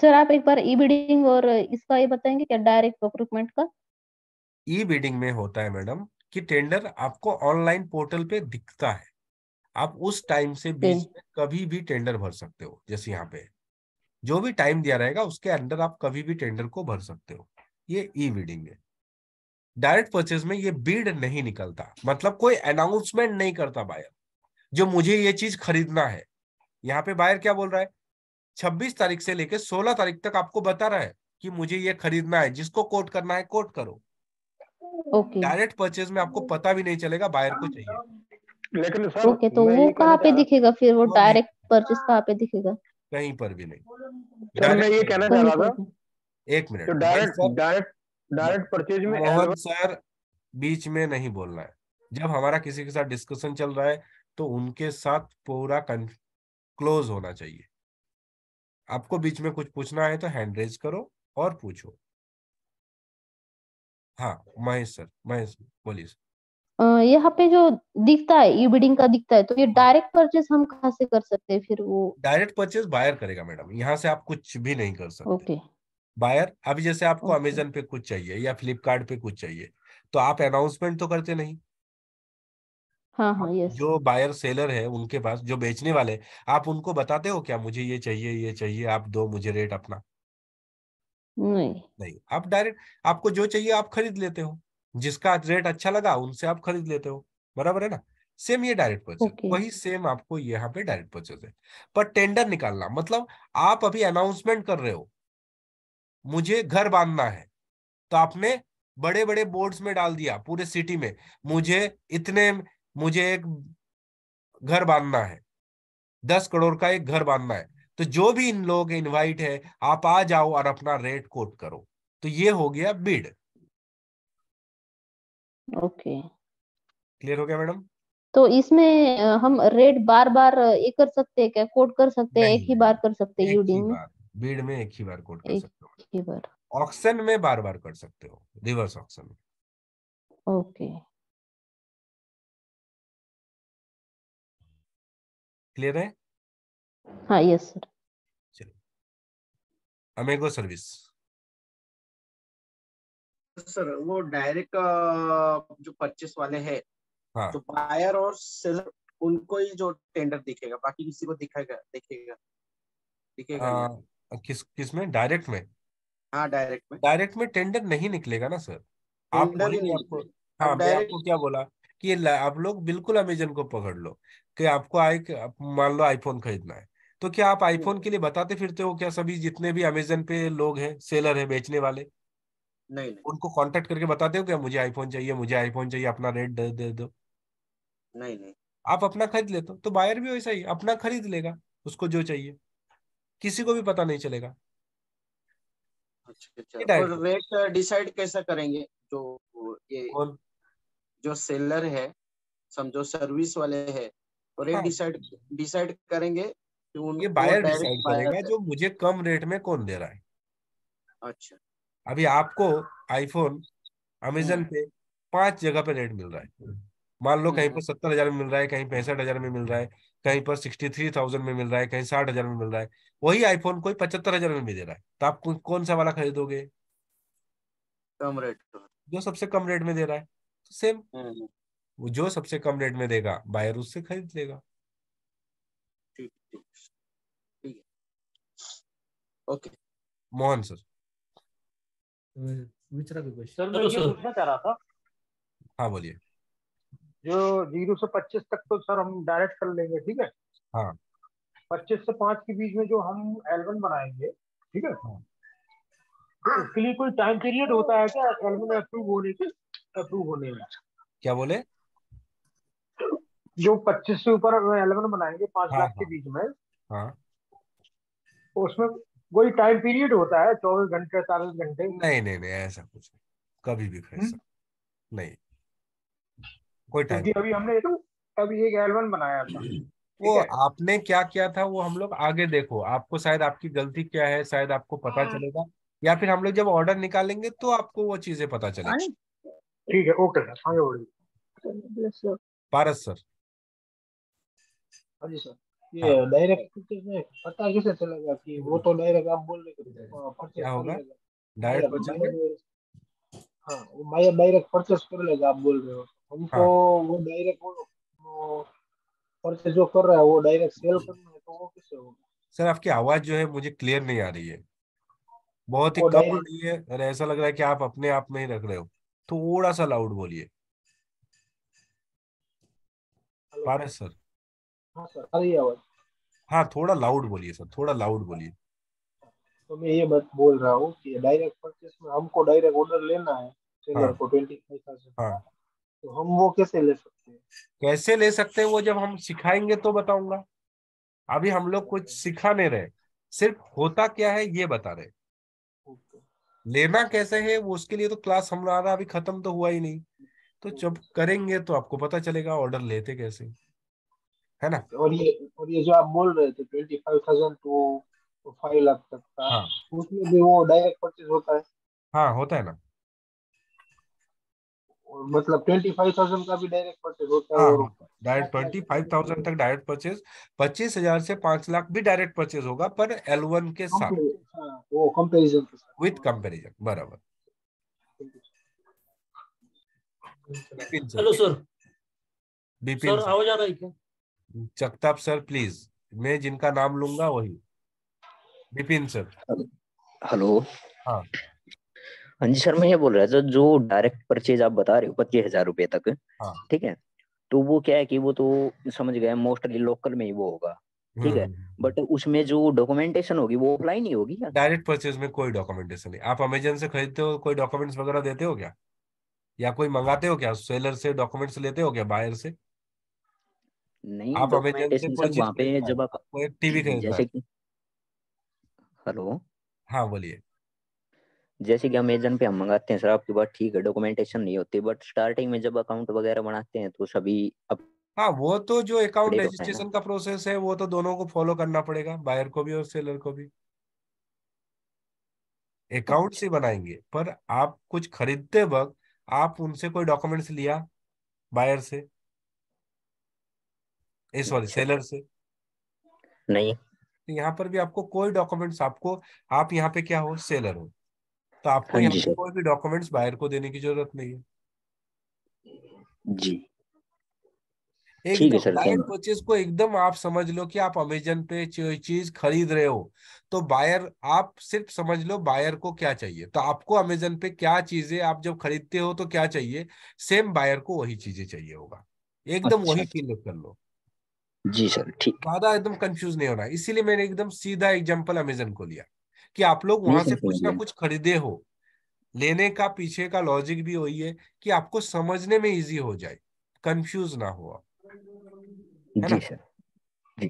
सर आप एक बार ई बिडिंग और इसका ये बताएंगे क्या डायरेक्ट रिक्रूटमेंट का ई बिडिंग में होता है मैडम कि टेंडर आपको ऑनलाइन पोर्टल पे दिखता है आप उस टाइम से बीच में कभी भी टेंडर भर सकते हो जैसे यहाँ पे जो भी टाइम दिया रहेगा उसके अंदर आप कभी भी टेंडर को भर सकते हो ये ई बिडिंग है डायरेक्ट परचेज में ये बीड नहीं निकलता मतलब कोई अनाउंसमेंट नहीं करता बायर जो मुझे ये चीज खरीदना है यहाँ पे बायर क्या बोल रहा है छब्बीस तारीख से लेकर सोलह तारीख तक आपको बता रहा है कि मुझे ये खरीदना है जिसको कोट करना है कोट करो डायरेक्ट okay. परचेज में आपको पता भी नहीं चलेगा बायर को चाहिए लेकिन सर ओके okay, तो वो कहाँ पे दिखेगा फिर वो डायरेक्ट परचेज कहाँ पे दिखेगा कहीं पर भी नहीं सर मैं ये कहना चाह रहा था एक मिनट तो डायरेक्ट डायरेक्ट डायरेक्ट परचेज में सर बीच में नहीं बोलना है जब हमारा किसी के साथ डिस्कशन चल रहा है तो उनके साथ पूरा क्लोज होना चाहिए आपको बीच में कुछ पूछना है तो हैंड रेज करो और पूछो हाँ महेश सर महेश बोलिए सर यहाँ पे जो दिखता है ई बिडिंग का दिखता है तो ये डायरेक्ट परचेज हम कहाँ से कर सकते हैं फिर वो डायरेक्ट परचेज बायर करेगा मैडम यहाँ से आप कुछ भी नहीं कर सकते ओके बायर अभी जैसे आपको अमेजन पे कुछ चाहिए या फ्लिपकार्ट पे कुछ चाहिए तो आप अनाउंसमेंट तो करते नहीं हाँ हाँ यस जो बायर सेलर है उनके पास जो बेचने वाले आप उनको बताते हो क्या मुझे ये चाहिए ये चाहिए आप दो मुझे रेट अपना नहीं नहीं आप डायरेक्ट आपको जो चाहिए आप खरीद लेते हो जिसका रेट अच्छा लगा उनसे आप खरीद लेते हो बराबर है ना सेम ये डायरेक्ट परचेज ओके वही सेम आपको यहाँ पे डायरेक्ट परचेज है पर टेंडर निकालना मतलब आप अभी अनाउंसमेंट कर रहे हो मुझे घर बांधना है तो आपने बड़े बड़े बोर्ड्स में डाल दिया पूरे सिटी में मुझे इतने मुझे एक घर बांधना है दस करोड़ का एक घर बांधना है तो जो भी इन लोग इनवाइट है आप आ जाओ और अपना रेट कोट करो तो ये हो गया बिड ओके क्लियर हो गया मैडम तो इसमें हम रेट बार बार ये कर सकते हैं क्या कोट कर सकते हैं एक ही बार कर सकते हैं यूडी में बीड में एक ही बार कोट कर सकते हो ऑक्शन में बार बार कर सकते हो रिवर्स ऑक्शन में ओके क्लियर है हाँ यस सर चलो अमेगो सर्विस सर वो डायरेक्ट जो परचेस वाले है हाँ. जो बायर और सेलर उनको ही जो टेंडर दिखेगा बाकी किसी को दिखेगा दिखेगा दिखेगा आ, किस किस में डायरेक्ट में हाँ डायरेक्ट में डायरेक्ट में टेंडर नहीं निकलेगा ना सर आप नहीं आपको हाँ मैं आपको क्या बोला कि आप लोग बिल्कुल अमेजन को पकड़ लो कि आपको आए मान लो आईफोन खरीदना है तो क्या आप आईफोन के लिए बताते फिरते हो क्या सभी जितने भी अमेजन पे लोग हैं सेलर है बेचने वाले नहीं, नहीं। उनको कांटेक्ट करके बताते हो क्या मुझे आईफोन चाहिए मुझे आईफोन चाहिए अपना रेट दे, दे दो नहीं नहीं आप अपना खरीद लेते हो तो बायर भी वैसा ही अपना खरीद लेगा उसको जो चाहिए किसी को भी पता नहीं चलेगा अच्छा, अच्छा। और रेट डिसाइड कैसा करेंगे जो ये जो सेलर है समझो सर्विस वाले हैं और ये डिसाइड डिसाइड करेंगे कि उनके बायर डिसाइड करेगा जो मुझे कम रेट में कौन दे रहा है अच्छा अभी आपको आईफोन अमेजन हाँ। पे पांच जगह पे रेट मिल रहा है मान लो कहीं हाँ। पर सत्तर हजार में मिल रहा है कहीं पैंसठ हजार में मिल रहा है कहीं पर सिक्सटी थ्री थाउजेंड में मिल रहा है कहीं साठ हजार में मिल रहा है वही आईफोन कोई पचहत्तर हजार में भी दे रहा है तो आप कौन सा वाला खरीदोगे कम रेट जो सबसे कम रेट में दे रहा है सेम तो वो जो सबसे कम रेट में देगा बायर उससे खरीद लेगा ओके मोहन सर सर मैं ये पूछना चाह रहा था हाँ बोलिए जो जीरो से पच्चीस तक तो सर हम डायरेक्ट कर लेंगे ठीक है हाँ पच्चीस से पांच के बीच में जो हम एल्बम बनाएंगे ठीक है हाँ. उसके लिए कोई टाइम पीरियड होता है क्या एल्बम अप्रूव होने के अप्रूव होने में क्या बोले जो पच्चीस से ऊपर इलेवन बनाएंगे पांच हाँ, लाख के हाँ। बीच में हाँ, उसमें कोई टाइम पीरियड होता है चौबीस घंटे चालीस घंटे नहीं नहीं नहीं ऐसा कुछ कभी भी खरीद हम्म। सकते नहीं कोई टाइम क्योंकि अभी हमने तो, अभी एक एल्बम बनाया था वो आपने क्या किया था वो हम लोग आगे देखो आपको शायद आपकी गलती क्या है शायद आपको पता हाँ। चलेगा या फिर हम लोग जब ऑर्डर निकालेंगे तो आपको वो चीजें पता चलेगी हाँ। ठीक है ओके सर आगे बढ़िए पारस सर हाँ जी सर ये डायरेक्ट हाँ। परचेज तो हाँ डायरेक्ट हाँ, कर लेगा आप बोल रहे हो हमको हाँ। वो डायरेक्ट जो कर रहा है वो डायरेक्ट सेल करना है तो वो होगा सर आपकी आवाज जो है मुझे क्लियर नहीं आ रही है बहुत ही कम रही है और ऐसा लग रहा है कि आप अपने आप में ही रख रहे हो थोड़ा सा लाउड बोलिए पारस सर हाँ, हाँ थोड़ा लाउड बोलिए सर थोड़ा लाउड बोलिए तो मैं ये बात बोल रहा हूँ कि डायरेक्ट परचेस में हमको डायरेक्ट ऑर्डर लेना है सेलर हाँ, को ट्वेंटी फाइव थाउजेंड हाँ, तो हम वो कैसे ले सकते हैं कैसे ले सकते हैं वो जब हम सिखाएंगे तो बताऊंगा अभी हम लोग कुछ सिखा नहीं रहे सिर्फ होता क्या है ये बता रहे लेना कैसे है वो उसके लिए तो क्लास हमारा अभी खत्म तो हुआ ही नहीं तो जब करेंगे तो आपको पता चलेगा ऑर्डर लेते कैसे है ना और ये और ये जो आप बोल रहे थे twenty five thousand to five lakh तक का हाँ. उसमें भी वो डायरेक्ट परचेज होता है हाँ होता है ना मतलब ट्वेंटी फाइव थाउजेंड का भी डायरेक्ट परचेज होता है हाँ, डायरेक्ट ट्वेंटी फाइव थाउजेंड तक डायरेक्ट परचेज पच्चीस हजार से पांच लाख भी डायरेक्ट परचेज होगा पर एल वन के साथ हाँ, वो कंपैरिजन विद कंपैरिजन बराबर हेलो सर बीपी सर आवाज आ रही है क्या जगताप सर प्लीज मैं जिनका नाम लूंगा वही विपिन सर हेलो हाँ हाँ जी सर मैं ये बोल रहा था जो डायरेक्ट परचेज आप बता रहे हो पच्चीस हजार रुपए तक हाँ. ठीक है तो वो क्या है कि वो तो समझ गए मोस्टली लोकल में ही वो होगा ठीक है बट हम्म। उसमें जो डॉक्यूमेंटेशन होगी वो ऑफलाइन ही होगी डायरेक्ट परचेज में कोई डॉक्यूमेंटेशन नहीं आप अमेजोन से खरीदते हो कोई डॉक्यूमेंट्स वगैरह देते हो क्या या कोई मंगाते हो क्या सेलर से डॉक्यूमेंट्स लेते हो क्या बायर से नहीं आप डॉक्यूमेंटेशन सर वहाँ पे जब आप टीवी जैसे कि हेलो हाँ बोलिए जैसे कि अमेजन पे हम मंगाते हैं सर आपकी बात ठीक है डॉक्यूमेंटेशन नहीं होती बट स्टार्टिंग में जब अकाउंट वगैरह बनाते हैं तो सभी अप... हाँ वो तो जो अकाउंट रजिस्ट्रेशन का प्रोसेस है वो तो दोनों को फॉलो करना पड़ेगा बायर को भी और सेलर को भी अकाउंट से बनाएंगे पर आप कुछ खरीदते वक्त आप उनसे कोई डॉक्यूमेंट्स लिया बायर से ए सॉरी अच्छा। सेलर से नहीं तो यहाँ पर भी आपको कोई डॉक्यूमेंट्स आपको आप यहाँ पे क्या हो सेलर हो तो आपको हाँ यहाँ पे कोई भी डॉक्यूमेंट्स बायर को देने की जरूरत नहीं है जी ठीक है तो सर परचेज को एकदम आप समझ लो कि आप अमेजन पे चीज खरीद रहे हो तो बायर आप सिर्फ समझ लो बायर को क्या चाहिए तो आपको अमेजन पे क्या चीजें आप जब खरीदते हो तो क्या चाहिए सेम बायर को वही चीजें चाहिए होगा एकदम अच्छा, वही फील कर लो जी सर ठीक ज्यादा एकदम कंफ्यूज नहीं होना इसीलिए मैंने एकदम सीधा एग्जाम्पल अमेजन को लिया कि आप लोग वहां से कुछ ना कुछ खरीदे हो लेने का पीछे का लॉजिक भी वही है कि आपको समझने में इजी हो जाए कंफ्यूज ना हो आप ji sir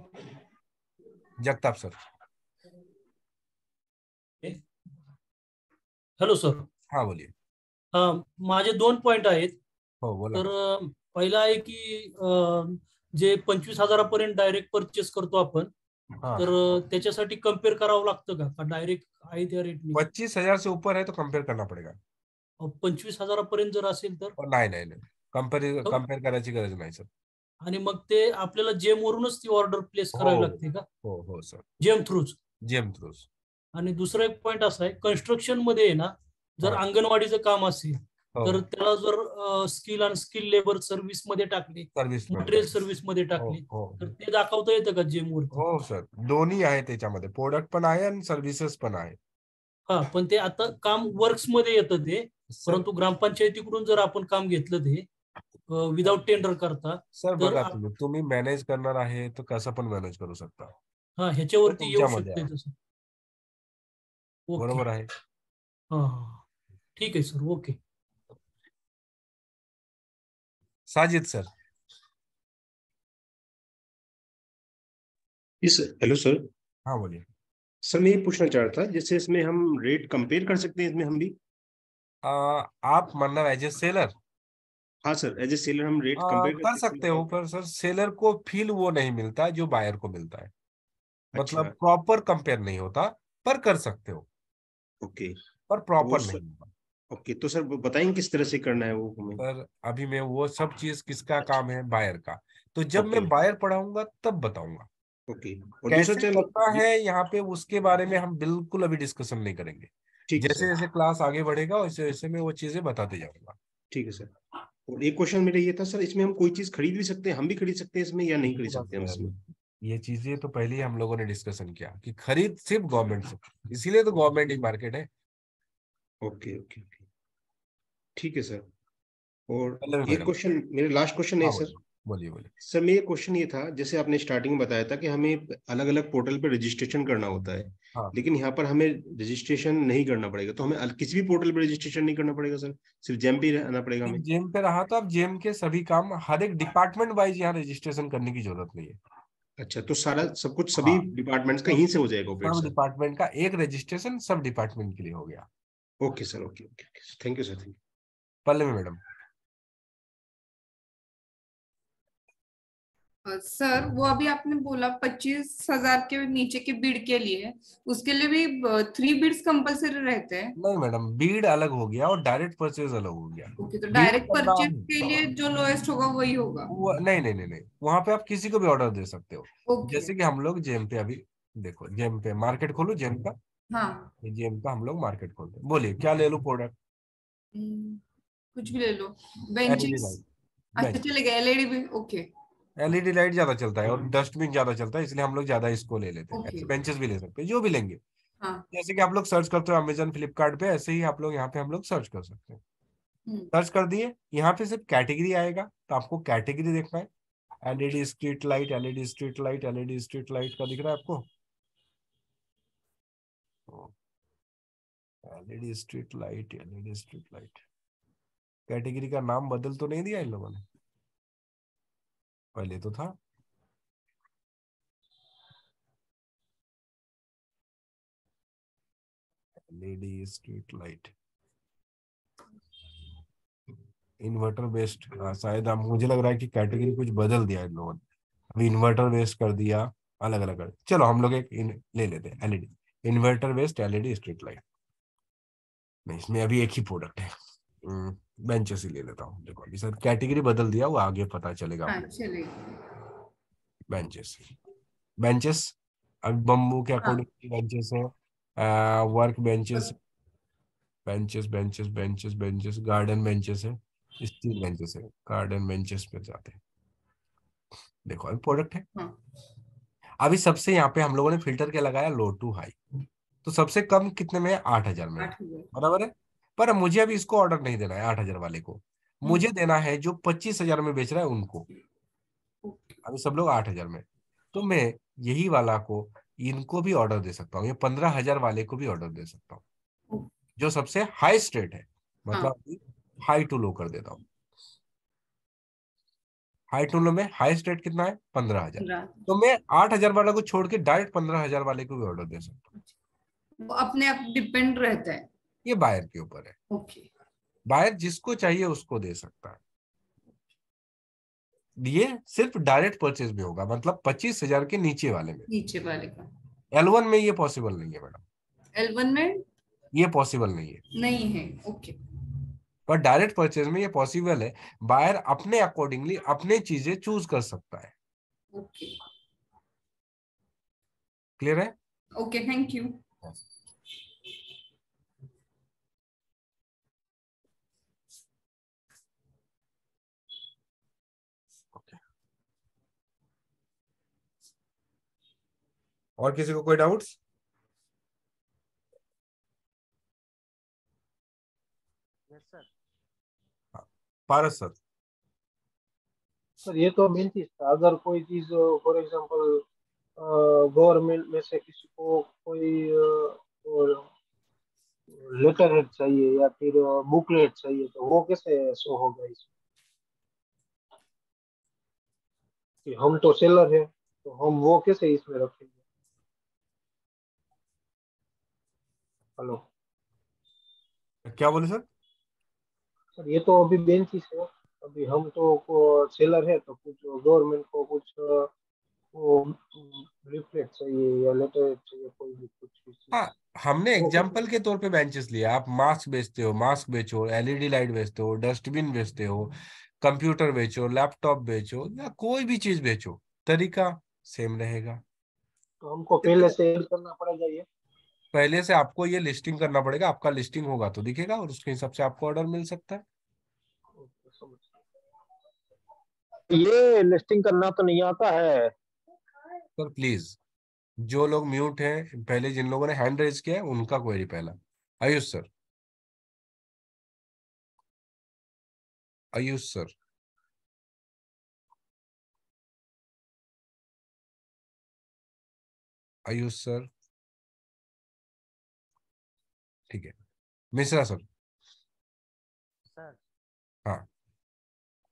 Jagtap sir hello sir हाँ बोलिए माझे दोन पॉइंट आहेत हो बोला तर पहिला आहे की जे पंचवीस हजारापर्यंत डायरेक्ट परचेस करतो आपण तर त्याच्यासाठी कम्पेअर करावं लागतं का डायरेक्ट आहे त्या रेट पंचवीस हजार से ऊपर आहे तो कम्पेअर करना पडेगा पंचवीस हजारापर्यंत जर असेल तर हो, नाही नाही नाही कम्पेअर हो. करायची गरज नाही सर आणि मग ते आपल्याला जेम वरूनच ती ऑर्डर प्लेस हो, करावी लागते का हो हो सर जेम थ्रूच जेम थ्रू आणि दुसरा एक पॉइंट असा आहे कन्स्ट्रक्शन मध्ये ना जर अंगणवाडीचं काम असेल हो. तर त्याला जर स्किल आणि स्किल लेबर सर्व्हिस मध्ये टाकली मटेरियल सर्व्हिस मध्ये टाकली हो, हो. तर ते दाखवता येतं का जे वर हो सर दोन्ही आहे त्याच्यामध्ये प्रोडक्ट पण आहे आणि सर्व्हिसेस पण आहे हा पण ते आता काम वर्क्स मध्ये येतं ते परंतु ग्रामपंचायतीकडून जर आपण काम घेतलं ते विदाउट टेंडर करता सर बघा तुम्ही मॅनेज करणार आहे तर कसं पण मॅनेज करू शकता हा ह्याच्यावरती येऊ शकते बरोबर आहे ठीक आहे सर ओके साजिद सर इस हेलो सर हाँ बोलिए सर मैं ये पूछना चाह रहा था जैसे इसमें हम रेट कंपेयर कर सकते हैं इसमें हम भी आ, आप मतलब एज ए सेलर हाँ सर एज ए सेलर हम रेट कंपेयर कर, कर सकते हो पर सर सेलर को फील वो नहीं मिलता जो बायर को मिलता है अच्छा। मतलब प्रॉपर कंपेयर नहीं होता पर कर सकते हो ओके पर प्रॉपर नहीं होता ओके तो सर बताएंगे किस तरह से करना है वो हमें सर अभी मैं वो सब चीज किसका अच्छा। काम है बायर का तो जब मैं बायर पढ़ाऊंगा तब बताऊंगा ओके कैसे लगता है यहाँ पे उसके बारे में हम बिल्कुल अभी डिस्कशन नहीं करेंगे जैसे जैसे क्लास आगे बढ़ेगा वैसे वैसे मैं वो चीजें बताते जाऊंगा ठीक है सर और एक क्वेश्चन मेरा ये था सर इसमें हम कोई चीज खरीद भी सकते हैं हम भी खरीद सकते हैं इसमें या नहीं खरीद सकते हम इसमें ये चीजें तो पहले ही हम लोगों ने डिस्कशन किया कि खरीद सिर्फ गवर्नमेंट से इसीलिए तो गवर्नमेंट ही मार्केट है ओके ओके ओके ठीक है सर और ये क्वेश्चन मेरे लास्ट क्वेश्चन है सर बोलिए बोलिए सर मेरा क्वेश्चन ये था जैसे आपने स्टार्टिंग में बताया था कि हमें अलग अलग पोर्टल पर रजिस्ट्रेशन करना होता है हाँ। लेकिन यहाँ पर हमें रजिस्ट्रेशन नहीं करना पड़ेगा तो हमें किसी भी पोर्टल पर रजिस्ट्रेशन नहीं करना पड़ेगा सर सिर्फ जेम पे रहना पड़ेगा हमें जेम पे रहा तो आप जेम के सभी काम हर एक डिपार्टमेंट वाइज यहाँ रजिस्ट्रेशन करने की जरूरत नहीं है अच्छा तो सारा सब कुछ सभी डिपार्टमेंट हाँ। का यहीं से हो जाएगा सब डिपार्टमेंट का एक रजिस्ट्रेशन सब डिपार्टमेंट के लिए हो गया okay sir okay okay thank you sir thank you Pallavi madam sir वो अभी आपने बोला पच्चीस हजार के नीचे के बीड के लिए उसके लिए भी थ्री बीड्स कंपलसरी रहते हैं नहीं मैडम बीड अलग हो गया और डायरेक्ट परचेज अलग हो गया ओके तो डायरेक्ट परचेज के लिए जो लोएस्ट होगा वही होगा वो, नहीं नहीं नहीं नहीं वहाँ पे आप किसी को भी ऑर्डर दे सकते हो जैसे कि हम लोग जेम पे अभी देखो जेम पे मार्केट खोलो जेम का हाँ जेम का हम लोग मार्केट खोलते बोलिए क्या ले लो प्रोडक्ट कुछ भी ले लो बेंचेस e अच्छा एलईडी e भी ओके एलईडी लाइट ज्यादा चलता है और डस्टबिन ज्यादा चलता है इसलिए हम लोग ज्यादा इसको ले लेते हैं okay. बेंचेस भी ले सकते हैं जो भी लेंगे हाँ. जैसे कि आप लोग सर्च करते हो अमेजन फ्लिपकार्ट पे ऐसे ही आप लोग यहाँ पे हम लोग सर्च कर सकते हैं सर्च हम्म। कर दिए यहाँ पे सिर्फ कैटेगरी आएगा तो आपको कैटेगरी देखना है LED street light LED street light LED street light का दिख रहा है आपको LED street light LED street light category का नाम बदल तो नहीं दिया इन लोगों ने पहले तो था लेडी स्ट्रीट लाइट इन्वर्टर बेस्ड शायद आप मुझे लग रहा है कि कैटेगरी कुछ बदल दिया इन लोगों ने अभी इन्वर्टर बेस्ड कर दिया अलग अलग कर चलो हम लोग एक इन, ले लेते हैं LED inverter based LED street light नहीं इसमें अभी एक ही प्रोडक्ट है बेंचेस हम्म, ही ले लेता हूँ देखो अभी सर कैटेगरी बदल दिया वो आगे पता चलेगा हाँ, बेंचेस बेंचेस अब बम्बू के अकॉर्डिंग बेंचेस है work benches benches benches benches benches garden benches है स्टील बेंचेस है गार्डन बेंचेस पे जाते हैं देखो अभी प्रोडक्ट है हाँ. अभी सबसे यहाँ पे हम लोगों ने फिल्टर क्या लगाया लो टू हाई तो सबसे कम कितने में आठ हजार में बराबर है पर मुझे अभी इसको ऑर्डर नहीं देना है आठ हजार वाले को मुझे हम्म। देना है जो पच्चीस हजार में बेच रहा है उनको अभी सब लोग आठ हजार में तो मैं यही वाला को इनको भी ऑर्डर दे सकता हूँ पंद्रह हजार वाले को भी ऑर्डर दे सकता हूँ जो सबसे हाई स्टेट है मतलब हाई टू लो कर देता हूँ हाई टू लो में हाई स्टेट कितना है पंद्रह हजार तो मैं आठ हजार वाला को छोड़ के डायरेक्ट पंद्रह हजार वाले को भी ऑर्डर दे सकता हूँ अच्छा। अपने आप डिपेंड रहता है ये बायर के ऊपर है okay. बायर जिसको चाहिए उसको दे सकता है ये सिर्फ डायरेक्ट परचेज में होगा मतलब पच्चीस हजार के नीचे वाले में नीचे वाले का एल वन में ये पॉसिबल नहीं है मैडम एल वन में ये पॉसिबल नहीं है नहीं है ओके पर डायरेक्ट परचेज में ये पॉसिबल है बायर अपने अकॉर्डिंगली अपने चीजें चूज कर सकता है ओके क्लियर है ओके थैंक यू और किसी को कोई डाउट्स हाँ, पारस सर सर ये तो मेन चीज था अगर कोई चीज फॉर एग्जांपल गवर्नमेंट में से किसी को कोई लेटर हेड चाहिए या फिर बुकलेट चाहिए तो वो कैसे शो होगा इसमें कि हम तो सेलर है तो हम वो कैसे इसमें रखेंगे हेलो क्या बोले सर सर ये तो अभी बेंचेस है अभी हम तो सेलर है तो कुछ गवर्नमेंट को कुछ रिफ्लेक्ट चाहिए या लेटर चाहिए कोई भी कुछ हाँ हमने एग्जाम्पल के तौर पे बेंचेस लिया आप मास्क बेचते हो मास्क बेचो एलईडी लाइट बेचते हो डस्टबिन बेचते हो कंप्यूटर बेचो लैपटॉप बेचो या कोई भी चीज बेचो तरीका सेम रहेगा तो हमको पहले से करना पड़ेगा ये पहले से आपको ये लिस्टिंग करना पड़ेगा आपका लिस्टिंग होगा तो दिखेगा और उसके हिसाब से आपको ऑर्डर मिल सकता है ये लिस्टिंग करना तो नहीं आता है सर प्लीज जो लोग म्यूट हैं पहले जिन लोगों ने हैंड रेज किया है उनका क्वेरी पहला Ayush sir Ayush sir Ayush sir Mishra sir sir हाँ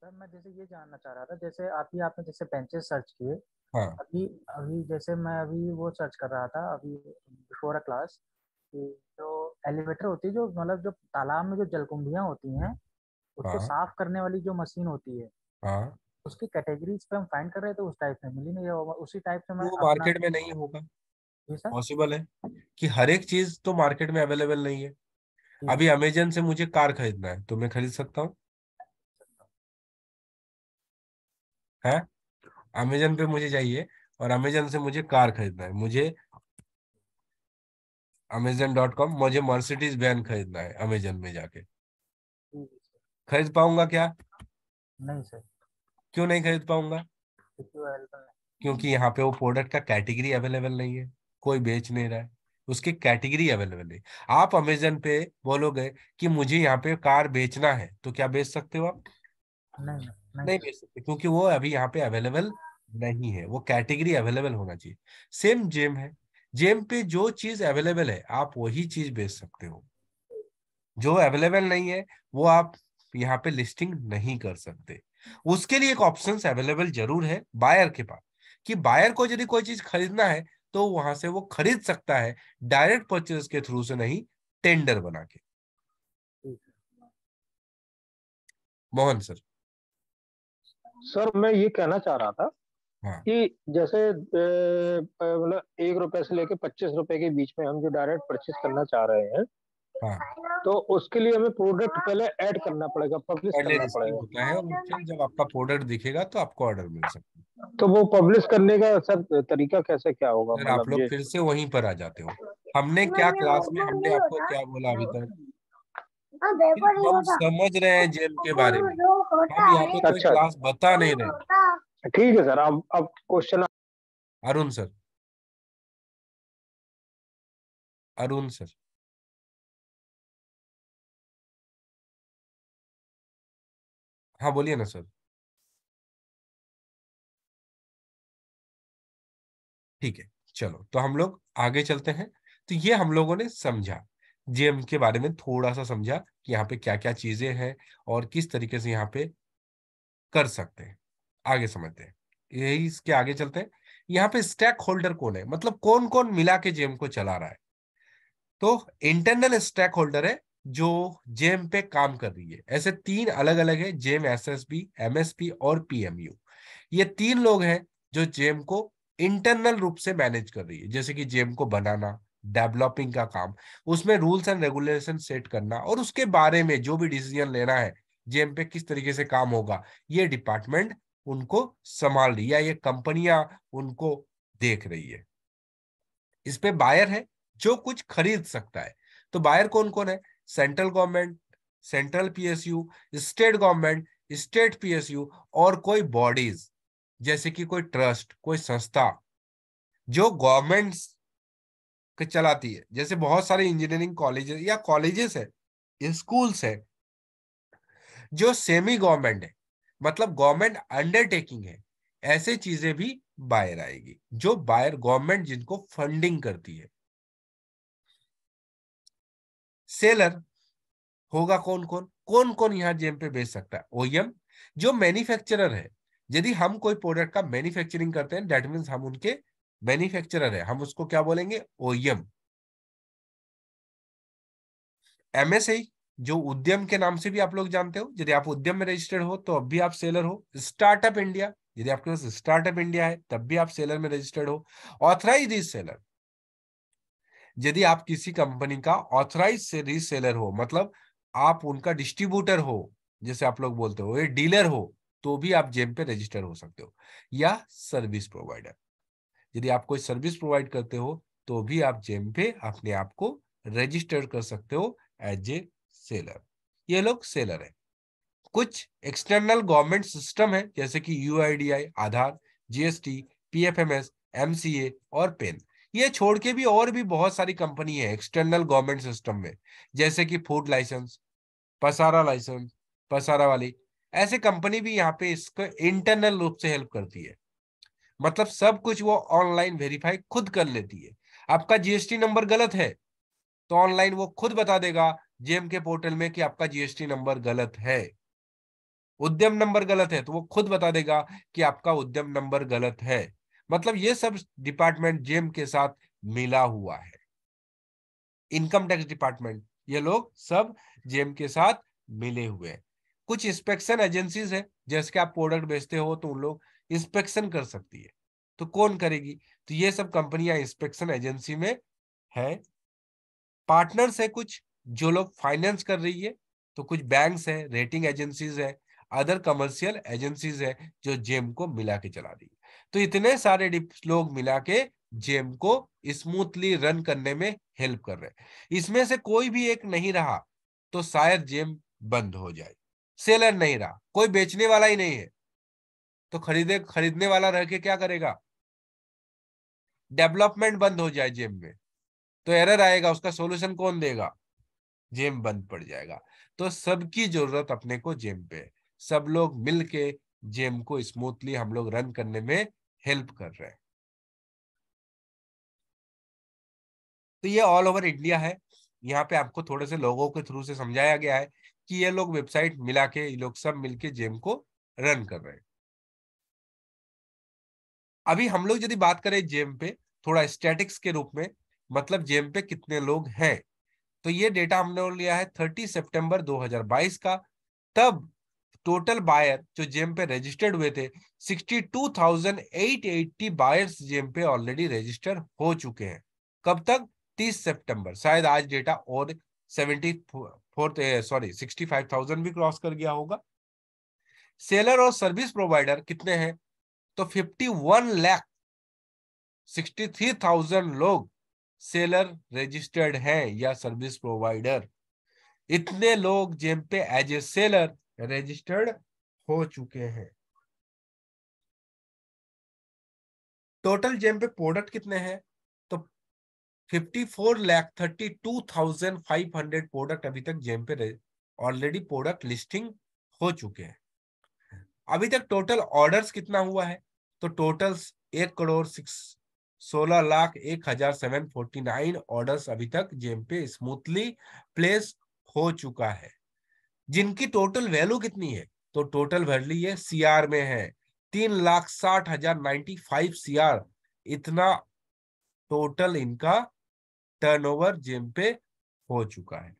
सर मैं जैसे ये जानना चाह रहा था जैसे अभी आपने जैसे बेंचेस सर्च किए हाँ अभी अभी जैसे मैं अभी वो सर्च कर रहा था अभी बिफोर अ क्लास कि जो एलिवेटर होती है जो मतलब जो तालाब में जो जलकुंभियाँ होती हैं उसको हाँ। साफ करने वाली जो मशीन होती है हाँ। उसकी कैटेगरीज पे हम फाइंड कर रहे थे तो उस टाइप में मिली नहीं उसी टाइप से मैं वो मार्केट में नहीं होगा पॉसिबल है कि हर एक चीज तो मार्केट में अवेलेबल नहीं है हम्म। अभी अमेजन से मुझे कार खरीदना है तो मैं खरीद सकता हूँ है अमेजन पे मुझे चाहिए और अमेजन से मुझे कार खरीदना है मुझे अमेजन डॉट कॉम मुझे मर्सिडीज वैन खरीदना है अमेजन में जाके खरीद पाऊंगा क्या नहीं सर क्यों नहीं खरीद पाऊंगा क्योंकि यहाँ पे वो प्रोडक्ट का कैटेगरी अवेलेबल नहीं है कोई बेच नहीं रहा है उसकी कैटेगरी अवेलेबल है आप अमेजन पे बोलोगे कि मुझे यहाँ पे कार बेचना है तो क्या बेच सकते हो आप नहीं, नहीं बेच सकते क्योंकि वो अभी यहाँ पे अवेलेबल नहीं है वो कैटेगरी अवेलेबल होना चाहिए सेम जेम है जेम पे जो चीज अवेलेबल है आप वही चीज बेच सकते हो जो अवेलेबल नहीं है वो आप यहाँ पे लिस्टिंग नहीं कर सकते उसके लिए एक ऑप्शन अवेलेबल जरूर है बायर के पास कि बायर को यदि कोई चीज खरीदना है तो वहां से वो खरीद सकता है डायरेक्ट परचेज के थ्रू से नहीं टेंडर बना के मोहन सर सर मैं ये कहना चाह रहा था हाँ. कि जैसे मतलब एक रुपए से लेके पच्चीस रुपए के बीच में हम जो डायरेक्ट परचेज करना चाह रहे हैं हाँ। तो उसके लिए हमें प्रोडक्ट हाँ। पहले ऐड करना पड़ेगा पब्लिश करना पड़ेगा होता है और हाँ। फिर जब आपका प्रोडक्ट दिखेगा तो आपको ऑर्डर मिल सकता है तो वो पब्लिश करने का सर तरीका कैसे क्या होगा सर आप मतलब लोग फिर से वहीं पर आ जाते हो हमने क्या क्लास में हमने आपको क्या बोला अभी तक हम समझ रहे हैं जेम के बारे में हम यहाँ पे कोई क्लास अच्छा। बता नहीं रहे ठीक है सर अब अब question Arun sir Arun sir हाँ बोलिए ना सर ठीक है चलो तो हम लोग आगे चलते हैं तो ये हम लोगों ने समझा जेम के बारे में थोड़ा सा समझा कि यहाँ पे क्या क्या चीजें हैं और किस तरीके से यहाँ पे कर सकते हैं आगे समझते हैं यही इसके आगे चलते हैं यहाँ पे स्टैक होल्डर कौन है मतलब कौन कौन मिला के जेम को चला रहा है तो इंटरनल स्टैक होल्डर है जो जेम पे काम कर रही है ऐसे तीन अलग अलग है GeM S S S P और पीएमयू ये तीन लोग हैं जो जेम को इंटरनल रूप से मैनेज कर रही है जैसे कि जेम को बनाना डेवलपिंग का काम उसमें रूल्स एंड रेगुलेशन सेट करना और उसके बारे में जो भी डिसीजन लेना है जेम पे किस तरीके से काम होगा ये डिपार्टमेंट उनको संभाल रही है ये कंपनियां उनको देख रही है इस पे बायर है जो कुछ खरीद सकता है तो बायर कौन कौन है central government central PSU state government state PSU और कोई बॉडीज जैसे कि कोई ट्रस्ट कोई संस्था जो गवर्नमेंट चलाती है जैसे बहुत सारे इंजीनियरिंग कॉलेजेस या कॉलेजेस है स्कूल्स है जो सेमी गवर्नमेंट है मतलब गवर्नमेंट अंडरटेकिंग है ऐसे चीजें भी बायर आएगी जो बायर गवर्नमेंट जिनको फंडिंग करती है सेलर होगा कौन कौन कौन कौन यहाँ जेम पे बेच सकता है ओएम e जो मैन्युफैक्चरर है यदि हम कोई प्रोडक्ट का मैन्युफैक्चरिंग करते हैं डेट मीन हम उनके मैन्युफैक्चरर है हम उसको क्या बोलेंगे ओएम एमएसआई e जो उद्यम के नाम से भी आप लोग जानते हो यदि आप उद्यम में रजिस्टर्ड हो तो अब भी आप सेलर हो स्टार्टअप इंडिया यदि आपके पास स्टार्टअप इंडिया है तब भी आप सेलर में रजिस्टर्ड हो ऑथराइज सेलर यदि आप किसी कंपनी का ऑथराइज से रीसेलर हो मतलब आप उनका डिस्ट्रीब्यूटर हो जैसे आप लोग बोलते हो ये डीलर हो तो भी आप जेम पे रजिस्टर हो सकते हो या सर्विस प्रोवाइडर यदि आप कोई सर्विस प्रोवाइड करते हो तो भी आप जेम पे अपने आप को रजिस्टर कर सकते हो एज ए सेलर ये लोग सेलर है कुछ एक्सटर्नल गवर्नमेंट सिस्टम है जैसे कि UIDAI Aadhaar GST PFMS MCA और पेन ये छोड़ के भी और भी बहुत सारी कंपनी है एक्सटर्नल गवर्नमेंट सिस्टम में जैसे कि फूड लाइसेंस पसारा लाइसेंस पसारा वाली ऐसे कंपनी भी यहाँ पे इसको इंटरनल रूप से हेल्प करती है मतलब सब कुछ वो ऑनलाइन वेरीफाई खुद कर लेती है आपका जीएसटी नंबर गलत है तो ऑनलाइन वो खुद बता देगा जेएम के पोर्टल में कि आपका जीएसटी नंबर गलत है उद्यम नंबर गलत है तो वो खुद बता देगा कि आपका उद्यम नंबर गलत है मतलब ये सब डिपार्टमेंट जेम के साथ मिला हुआ है इनकम टैक्स डिपार्टमेंट ये लोग सब जेम के साथ मिले हुए कुछ इंस्पेक्शन एजेंसीज है जैसे कि आप प्रोडक्ट बेचते हो तो उन लोग इंस्पेक्शन कर सकती है तो कौन करेगी तो ये सब कंपनियां इंस्पेक्शन एजेंसी में है पार्टनर्स है कुछ जो लोग फाइनेंस कर रही है तो कुछ बैंक्स है रेटिंग एजेंसीज है अदर कमर्शियल एजेंसीज है जो जेम को मिला के चला रही है तो इतने सारे डिप्स लोग मिला के जेम को स्मूथली रन करने में हेल्प कर रहे हैं इसमें से कोई भी एक नहीं रहा तो शायद जेम बंद हो जाए सेलर नहीं रहा कोई बेचने वाला ही नहीं है तो खरीदे खरीदने वाला रह के क्या करेगा डेवलपमेंट बंद हो जाए जेम में तो एरर आएगा उसका सोल्यूशन कौन देगा जेम बंद पड़ जाएगा तो सबकी जरूरत अपने को जेम पे सब लोग मिलके जेम को स्मूथली हम लोग रन करने में हेल्प कर रहे हैं तो ये ऑल ओवर इंडिया है यहाँ पे आपको थोड़े से लोगों के थ्रू से समझाया गया है कि ये लोग वेबसाइट मिला के ये लोग सब मिलके जेम को रन कर रहे हैं अभी हम लोग यदि बात करें जेम पे थोड़ा स्टैटिक्स के रूप में मतलब जेम पे कितने लोग हैं तो ये डेटा हमने लिया है 30 सितंबर 2022 का तब टोटल बायर जो जेम पे रजिस्टर्ड हुए थे 62,880 बायर्स जेम पे ऑलरेडी रजिस्टर हो चुके हैं कब तक 30 सितंबर शायद आज डेटा और 74 सॉरी 65,000 भी क्रॉस कर गया होगा सेलर और सर्विस प्रोवाइडर कितने हैं तो 51 लाख 63,000 लोग सेलर रजिस्टर्ड हैं या सर्विस प्रोवाइडर इतने लोग जेम पे एज ए सेलर रजिस्टर्ड हो चुके हैं टोटल जेम पे प्रोडक्ट कितने हैं तो 54 लाख 32,500 प्रोडक्ट अभी तक जेम पे ऑलरेडी प्रोडक्ट लिस्टिंग हो चुके हैं अभी तक टोटल ऑर्डर्स कितना हुआ है तो टोटल एक करोड़ सिक्स सोलह लाख एक हजार सेवन फोर्टी नाइन ऑर्डर अभी तक जेम पे स्मूथली प्लेस हो चुका है जिनकी टोटल वैल्यू कितनी है तो टोटल वैल्यू ये सीआर में है तीन लाख साठ हजार नाइन्टी फाइव सीआर इतना टोटल इनका टर्नओवर जेम पे हो चुका है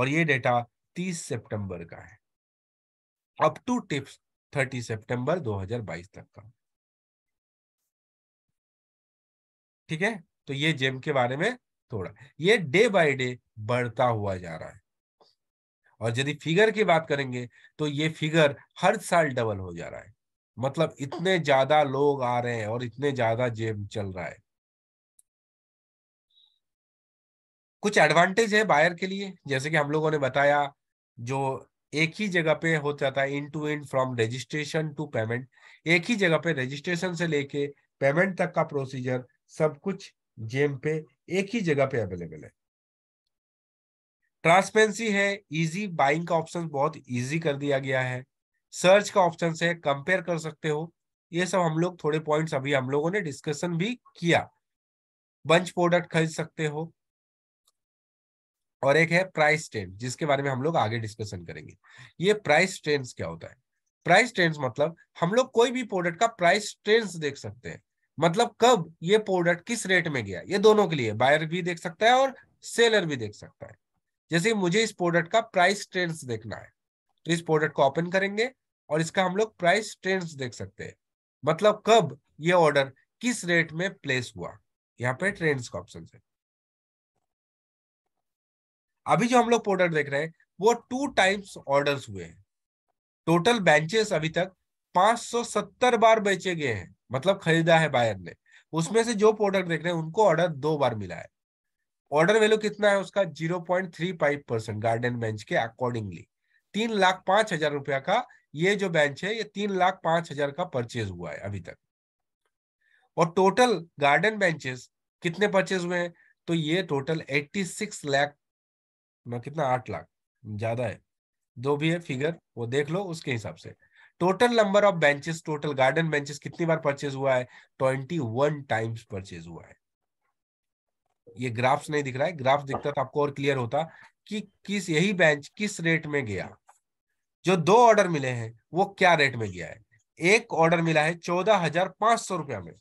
और ये डेटा 30 सितंबर का है अप टू टिप्स 30 सितंबर 2022 तक का ठीक है तो ये जेम के बारे में थोड़ा ये डे बाय डे बढ़ता हुआ जा रहा है और यदि फिगर की बात करेंगे तो ये फिगर हर साल डबल हो जा रहा है मतलब इतने ज्यादा लोग आ रहे हैं और इतने ज्यादा जेब चल रहा है कुछ एडवांटेज है बायर के लिए जैसे कि हम लोगों ने बताया जो एक ही जगह पे हो जाता है end to end from registration to payment एक ही जगह पे रजिस्ट्रेशन से लेके पेमेंट तक का प्रोसीजर सब कुछ जेम पे एक ही जगह पे अवेलेबल है ट्रांसपेरेंसी है इजी बाइंग का ऑप्शन बहुत इजी कर दिया गया है सर्च का ऑप्शन है कंपेयर कर सकते हो ये सब हम लोग थोड़े पॉइंट्स अभी हम लोगों ने डिस्कशन भी किया बंच प्रोडक्ट खरीद सकते हो और एक है प्राइस ट्रेंड जिसके बारे में हम लोग आगे डिस्कशन करेंगे ये प्राइस ट्रेंड्स क्या होता है प्राइस ट्रेंड्स मतलब हम लोग कोई भी प्रोडक्ट का प्राइस ट्रेंड्स देख सकते हैं मतलब कब ये प्रोडक्ट किस रेट में गया ये दोनों के लिए बायर भी देख सकता है और सेलर भी देख सकता है जैसे मुझे इस प्रोडक्ट का प्राइस ट्रेंड्स देखना है तो इस प्रोडक्ट को ओपन करेंगे और इसका हम लोग प्राइस ट्रेंड्स देख सकते हैं मतलब कब ये ऑर्डर किस रेट में प्लेस हुआ यहाँ पे ट्रेंड्स का ऑप्शन है अभी जो हम लोग प्रोडक्ट देख रहे हैं वो टू टाइम्स ऑर्डर्स हुए हैं टोटल बेंचेस अभी तक 570 बार बेचे गए हैं मतलब खरीदा है बायर ने उसमें से जो प्रोडक्ट देख रहे हैं उनको ऑर्डर दो बार मिला है ऑर्डर वैल्यू कितना है उसका zero point three five percent garden bench के अकॉर्डिंगली तीन लाख पांच हजार रुपया का ये जो बेंच है ये तीन लाख पांच हजार का परचेज हुआ है अभी तक और टोटल गार्डन बेंचेस कितने परचेज हुए हैं तो ये टोटल एट्टी सिक्स लाख कितना आठ लाख ज्यादा है जो भी है फिगर वो देख लो उसके हिसाब से total number of benches total garden benches कितनी बार परचेज हुआ है ट्वेंटी वन टाइम्स परचेज हुआ है ये ग्राफ्स नहीं दिख रहा है ग्राफ्स दिखता तो आपको और क्लियर होता कि किस यही बेंच किस रेट में गया जो दो ऑर्डर मिले हैं वो क्या रेट में गया है एक ऑर्डर मिला है चौदह हजार पांच सौ रुपया में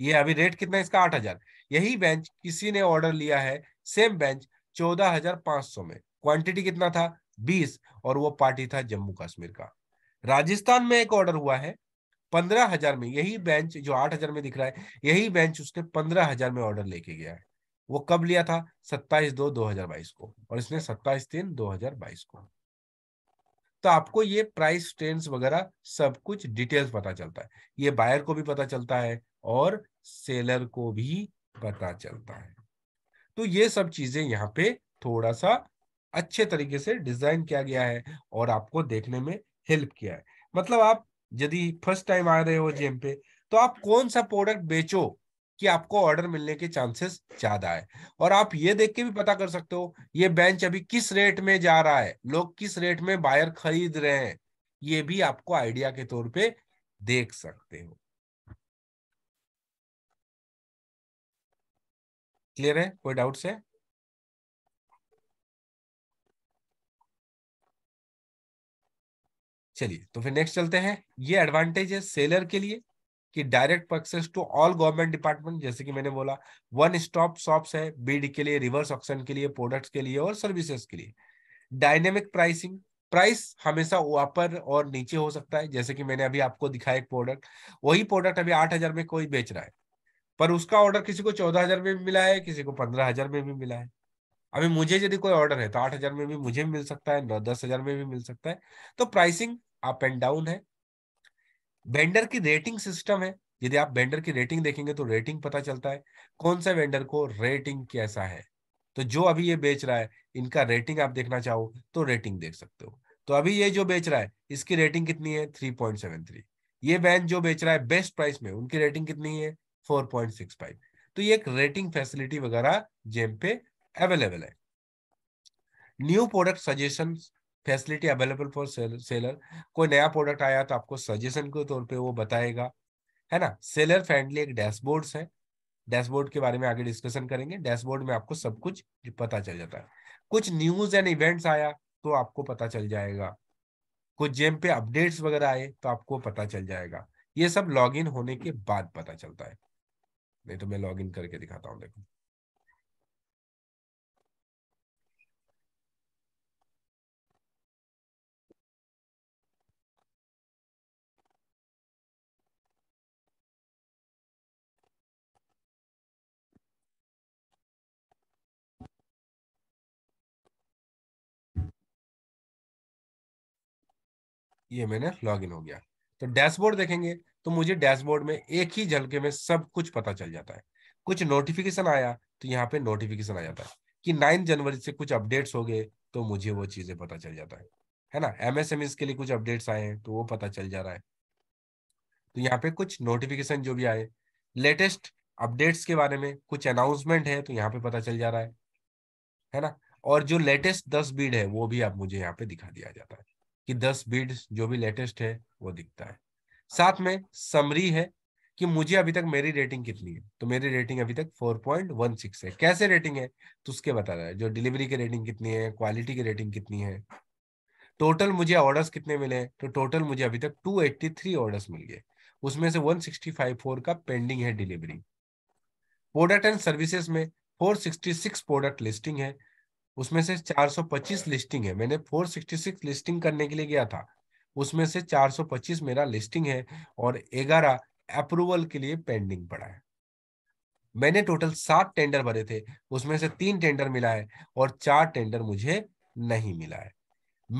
ये अभी रेट कितना है इसका आठ हजार यही बेंच किसी ने ऑर्डर लिया है सेम बेंच चौदह हजार पांच सौ में क्वांटिटी कितना था बीस और वो पार्टी था जम्मू कश्मीर का राजस्थान में एक ऑर्डर हुआ है पंद्रह हजार में यही बेंच जो आठ हजार में दिख रहा है यही बेंच उसने पंद्रह हजार में ऑर्डर लेके गया है वो कब लिया था सत्ताईस दो दो हजार बाईस को और इसने सत्ताईस तीन दो हजार बाईस को तो आपको ये प्राइस ट्रेंड्स वगैरह सब कुछ डिटेल्स पता चलता है ये बायर को भी पता चलता है और सेलर को भी पता चलता है तो ये सब चीजें यहाँ पे थोड़ा सा अच्छे तरीके से डिजाइन किया गया है और आपको देखने में हेल्प किया है मतलब आप यदि फर्स्ट टाइम आ रहे हो जेम पे तो आप कौन सा प्रोडक्ट बेचो कि आपको ऑर्डर मिलने के चांसेस ज्यादा है और आप ये देख के भी पता कर सकते हो ये बेंच अभी किस रेट में जा रहा है लोग किस रेट में बायर खरीद रहे हैं ये भी आपको आइडिया के तौर पे देख सकते हो क्लियर है कोई डाउट है चलिए तो फिर नेक्स्ट चलते हैं ये एडवांटेज है सेलर के लिए कि direct access to all government department जैसे कि मैंने बोला वन स्टॉप शॉप्स है बीड के लिए रिवर्स ऑप्शन के लिए प्रोडक्ट्स के लिए और सर्विसेज के लिए डायनेमिक प्राइसिंग प्राइस हमेशा ऊपर और नीचे हो सकता है जैसे कि मैंने अभी आपको दिखाया एक प्रोडक्ट वही प्रोडक्ट अभी आठ हजार में कोई बेच रहा है पर उसका ऑर्डर किसी को चौदह हजार में भी मिला है किसी को पंद्रह हजार में भी मिला है अभी मुझे यदि कोई ऑर्डर है तो आठ हजार में भी मुझे भी मिल सकता है दस हजार में भी मिल सकता है तो प्राइसिंग अप एंड डाउन है वेंडर की रेटिंग सिस्टम है यदि आप वेंडर की रेटिंग देखेंगे तो रेटिंग पता चलता है कौन सा वेंडर को रेटिंग कैसा है तो जो अभी ये बेच रहा है इनका रेटिंग आप देखना चाहो तो रेटिंग देख सकते हो तो अभी ये जो बेच रहा है इसकी रेटिंग कितनी है थ्री पॉइंट सेवन थ्री ये वैन जो बेच रहा है बेस्ट प्राइस में उनकी रेटिंग कितनी है फोर पॉइंट सिक्स फाइव तो ये एक रेटिंग फैसिलिटी वगैरह जेम पे अवेलेबल है new product suggestion facility available for seller कोई नया प्रोडक्ट आया तो आपको सजेशन के तौर पे वो बताएगा है ना सेलर फ्रेंडली एक डैशबोर्ड है डैशबोर्ड के बारे में आगे डिस्कशन करेंगे डैशबोर्ड में आपको सब कुछ पता चल जाता है कुछ न्यूज एंड इवेंट्स आया तो आपको पता चल जाएगा कुछ जेम पे अपडेट्स वगैरह आए तो आपको पता चल जाएगा ये सब लॉगिन होने के बाद पता चलता है नहीं तो मैं लॉगिन करके दिखाता हूँ देखो ये मैंने लॉग इन हो गया तो डैशबोर्ड देखेंगे तो मुझे डैशबोर्ड में एक ही झलके में सब कुछ पता चल जाता है कुछ नोटिफिकेशन आया तो यहाँ पे नोटिफिकेशन आ जाता है कि नाइन जनवरी से कुछ अपडेट्स हो गए तो मुझे वो चीजें पता चल जाता है है ना एमएसएमएस e के लिए कुछ अपडेट्स आए हैं तो वो पता चल जा रहा है तो यहाँ पे कुछ नोटिफिकेशन जो भी आए लेटेस्ट अपडेट्स के बारे में कुछ अनाउंसमेंट है तो यहाँ पे पता चल जा रहा है है ना और जो लेटेस्ट दस बीड है वो भी आप मुझे यहाँ पे दिखा दिया जाता है कि 10 बीड्स जो भी लेटेस्ट है वो दिखता है साथ में समरी है कि मुझे अभी तक मेरी रेटिंग कितनी है तो मेरी रेटिंग अभी तक 4.16 है कैसे रेटिंग है तो उसके बता रहा है जो डिलीवरी की रेटिंग कितनी है क्वालिटी की रेटिंग कितनी है टोटल मुझे ऑर्डर्स कितने मिले तो टोटल मुझे अभी तक 283 ऑर्डर्स मिल गए उसमें से 1654 का पेंडिंग है डिलीवरी प्रोडक्ट एंड सर्विसेज में 466 प्रोडक्ट लिस्टिंग है उसमें से 425 लिस्टिंग है मैंने 466 लिस्टिंग करने के लिए गया था उसमें से 425 मेरा लिस्टिंग है और 11 अप्रूवल के लिए पेंडिंग पड़ा है मैंने टोटल सात टेंडर भरे थे उसमें से तीन टेंडर मिला है और चार टेंडर मुझे नहीं मिला है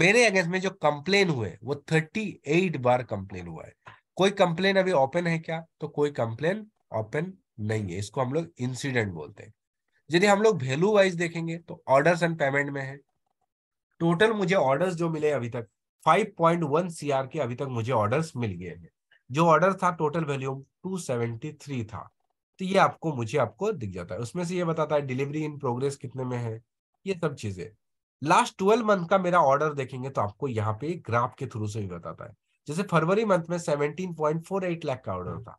मेरे अगेंस्ट में जो कंप्लेन हुए वो 38 बार कंप्लेन हुआ है कोई कंप्लेन अभी ओपन है क्या तो कोई कंप्लेन ओपन नहीं है इसको हम लोग इंसिडेंट बोलते हैं यदि हम लोग वैल्यू वाइज देखेंगे तो ऑर्डर्स एंड पेमेंट में है टोटल मुझे ऑर्डर्स जो मिले अभी तक 5.1 पॉइंट के अभी तक मुझे ऑर्डर्स मिल गए हैं जो ऑर्डर था टोटल वैल्यूम 273 था तो ये आपको मुझे आपको दिख जाता है उसमें से ये बताता है डिलीवरी इन प्रोग्रेस कितने में है ये सब चीजें लास्ट ट्वेल्व मंथ का मेरा ऑर्डर देखेंगे तो आपको यहाँ पे ग्राफ के थ्रू से भी बताता है जैसे फरवरी मंथ में 17.48 लाख का ऑर्डर था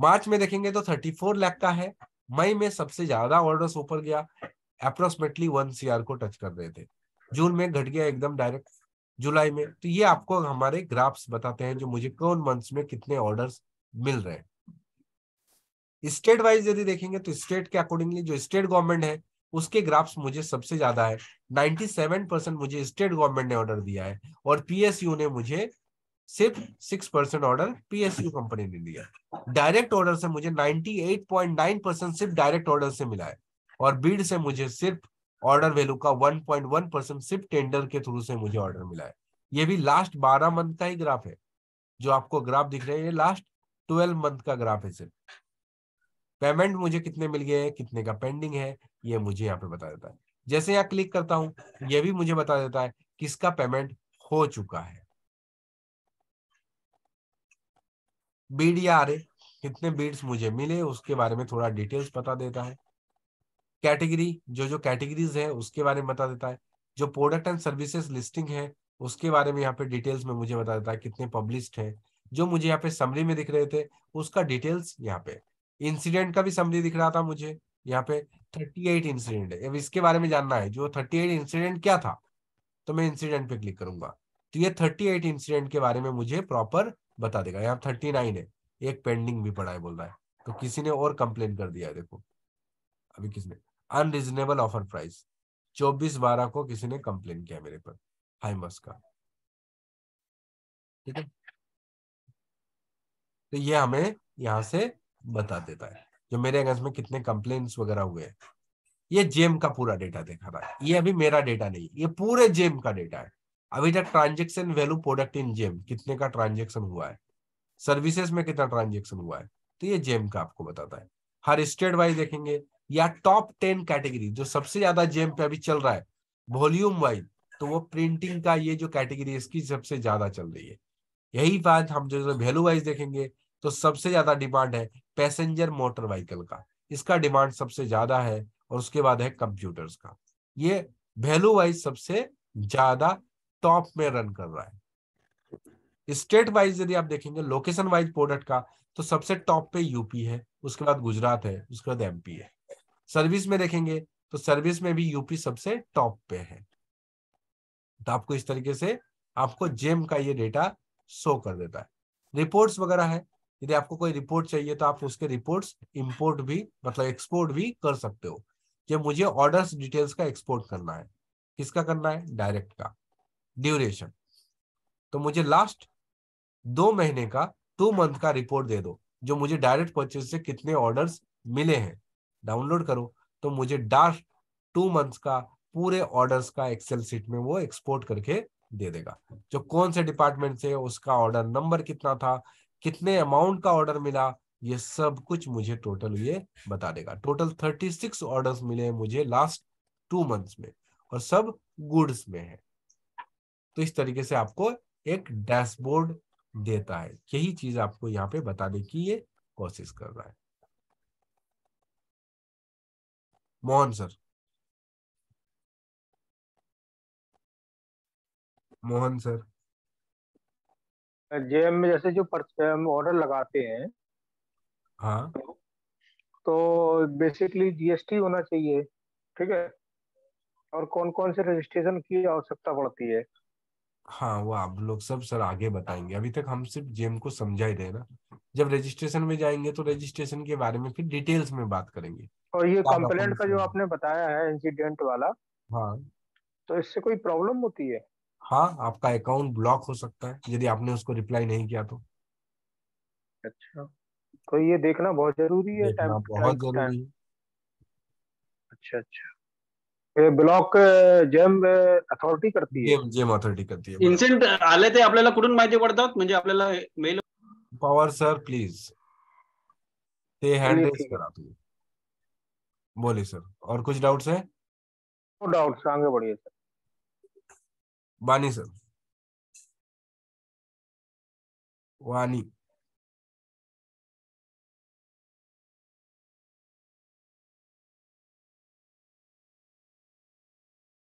मार्च में देखेंगे तो थर्टी लाख का है मई में सबसे ज्यादा ऑर्डर्स ऊपर गया अप्रोक्सीमेटली वन सी को टच कर रहे थे जून में घट गया एकदम डायरेक्ट जुलाई में तो ये आपको हमारे ग्राफ्स बताते हैं जो मुझे कौन मंथ्स में कितने ऑर्डर्स मिल रहे हैं स्टेट वाइज यदि देखेंगे तो स्टेट के अकॉर्डिंगली जो स्टेट गवर्नमेंट है उसके ग्राफ्स मुझे सबसे ज्यादा है 97 परसेंट मुझे स्टेट गवर्नमेंट ने ऑर्डर दिया है और पीएसयू ने मुझे सिर्फ six percent order PSU company ने दिया डायरेक्ट ऑर्डर से मुझे ninety eight point nine percent सिर्फ डायरेक्ट ऑर्डर से मिला है और बीड से मुझे सिर्फ ऑर्डर वैल्यू का वन परसेंट सिर्फ टेंडर के थ्रू से मुझे ऑर्डर मिला है ये भी लास्ट बारह मंथ का ही ग्राफ है जो आपको ग्राफ दिख रहे हैं ये लास्ट ट्वेल्व मंथ का ग्राफ है सिर्फ पेमेंट मुझे कितने मिल गए कितने का पेंडिंग है ये मुझे यहाँ पे बता देता है जैसे यहाँ क्लिक करता हूँ ये भी मुझे बता देता है किसका पेमेंट हो चुका है बीड या आर कितने बीड्स मुझे मिले उसके बारे में थोड़ा डिटेल्स बता देता है कैटेगरी जो जो कैटेगरीज है उसके बारे में बता देता है जो प्रोडक्ट एंड सर्विसेज लिस्टिंग है उसके बारे में यहाँ पे डिटेल्स में मुझे बता देता है कितने पब्लिश्ड है जो मुझे यहाँ पे समरी में दिख रहे थे उसका डिटेल्स यहाँ पे इंसिडेंट का भी समरी दिख रहा था मुझे यहाँ पे थर्टी एट इंसिडेंट है इसके बारे में जानना है जो थर्टी एट इंसिडेंट क्या था तो मैं इंसिडेंट पे क्लिक करूंगा तो ये थर्टी एट इंसिडेंट के बारे में मुझे प्रॉपर बता देगा यहाँ थर्टी नाइन है एक पेंडिंग भी पड़ा है बोल रहा है तो किसी ने और कंप्लेन कर दिया है देखो अभी किसने अनरिजनेबल ऑफर प्राइस चौबीस बारह को किसी ने कंप्लेन किया मेरे पर मस का ठीक है तो ये हमें यहां से बता देता है जो मेरे अगेंस्ट में कितने कंप्लेन वगैरह हुए हैं ये जेम का पूरा डेटा देखा रहा है ये अभी मेरा डेटा नहीं ये पूरे जेम का डेटा है अभी तक transaction value product in GeM कितने का ट्रांजेक्शन हुआ है सर्विसेज में कितना ट्रांजेक्शन हुआ है तो ये जेम का आपको बताता है हर स्टेट वाइज देखेंगे या टॉप टेन कैटेगरी जो सबसे ज्यादा जेम पे अभी चल रहा है वॉल्यूम वाइज तो वो प्रिंटिंग का ये जो कैटेगरी इसकी सबसे ज्यादा चल रही है यही बात हम जो वैल्यू वाइज देखेंगे तो सबसे ज्यादा डिमांड है पैसेंजर मोटर व्हीकल का इसका डिमांड सबसे ज्यादा है और उसके बाद है कंप्यूटर्स का ये वैल्यू वाइज सबसे ज्यादा टॉप में रन कर रहा है स्टेट वाइज यदि आप देखेंगे लोकेशन वाइज प्रोडक्ट का तो सबसे टॉप पे यूपी है उसके बाद गुजरात है उसके बाद एमपी है सर्विस में देखेंगे तो सर्विस में भी यूपी सबसे टॉप पे है तो आपको इस तरीके से आपको जेम का ये डेटा शो कर देता है रिपोर्ट्स वगैरह है यदि आपको कोई रिपोर्ट चाहिए तो आप उसके रिपोर्ट्स इंपोर्ट भी मतलब एक्सपोर्ट भी कर सकते हो कि मुझे ऑर्डर्स डिटेल्स का एक्सपोर्ट करना है किसका करना है डायरेक्ट का ड्यूरेशन तो मुझे लास्ट दो महीने का टू मंथ का रिपोर्ट दे दो जो मुझे डायरेक्ट परचेज से कितने ऑर्डर्स मिले हैं डाउनलोड करो तो मुझे डार्क टू मंथ का पूरे ऑर्डर्स का एक्सेल सीट में वो एक्सपोर्ट करके दे देगा जो कौन से डिपार्टमेंट से उसका ऑर्डर नंबर कितना था कितने अमाउंट का ऑर्डर मिला ये सब कुछ मुझे टोटल ये बता देगा टोटल थर्टी सिक्स ऑर्डर मिले मुझे लास्ट टू मंथ्स में और सब गुड्स में है तो इस तरीके से आपको एक डैशबोर्ड देता है यही चीज आपको यहाँ पे बताने की ये कोशिश कर रहा है Mohan sir Mohan sir GeM में जैसे जो uh, हम ऑर्डर लगाते हैं हाँ तो बेसिकली जीएसटी होना चाहिए ठीक है और कौन कौन से रजिस्ट्रेशन की आवश्यकता पड़ती है हाँ वो आप लोग सब सर आगे बताएंगे अभी तक हम सिर्फ जेम को समझा ही रहे ना जब रजिस्ट्रेशन में जाएंगे तो रजिस्ट्रेशन के बारे में फिर डिटेल्स में बात करेंगे और ये कंप्लेंट का जो आपने बताया है इंसिडेंट वाला हाँ तो इससे कोई प्रॉब्लम होती है हाँ आपका अकाउंट ब्लॉक हो सकता है यदि आपने उसको रिप्लाई नहीं किया तो अच्छा तो ये देखना बहुत जरूरी है देखना बहुत जरूरी है अच्छा अच्छा ब्लॉक जेम अथॉरिटी करती है जेम अथॉरिटी करती है इन्सिडेंट आले ते आपल्याला कुठून माहिती पडतात म्हणजे आपल्याला मेल पवार सर प्लीज ते हैंड रेस करा तू बोलिए सर और कुछ डाउट्स है नो डाउट्स आगे बढ़िए सर वानी सर वानी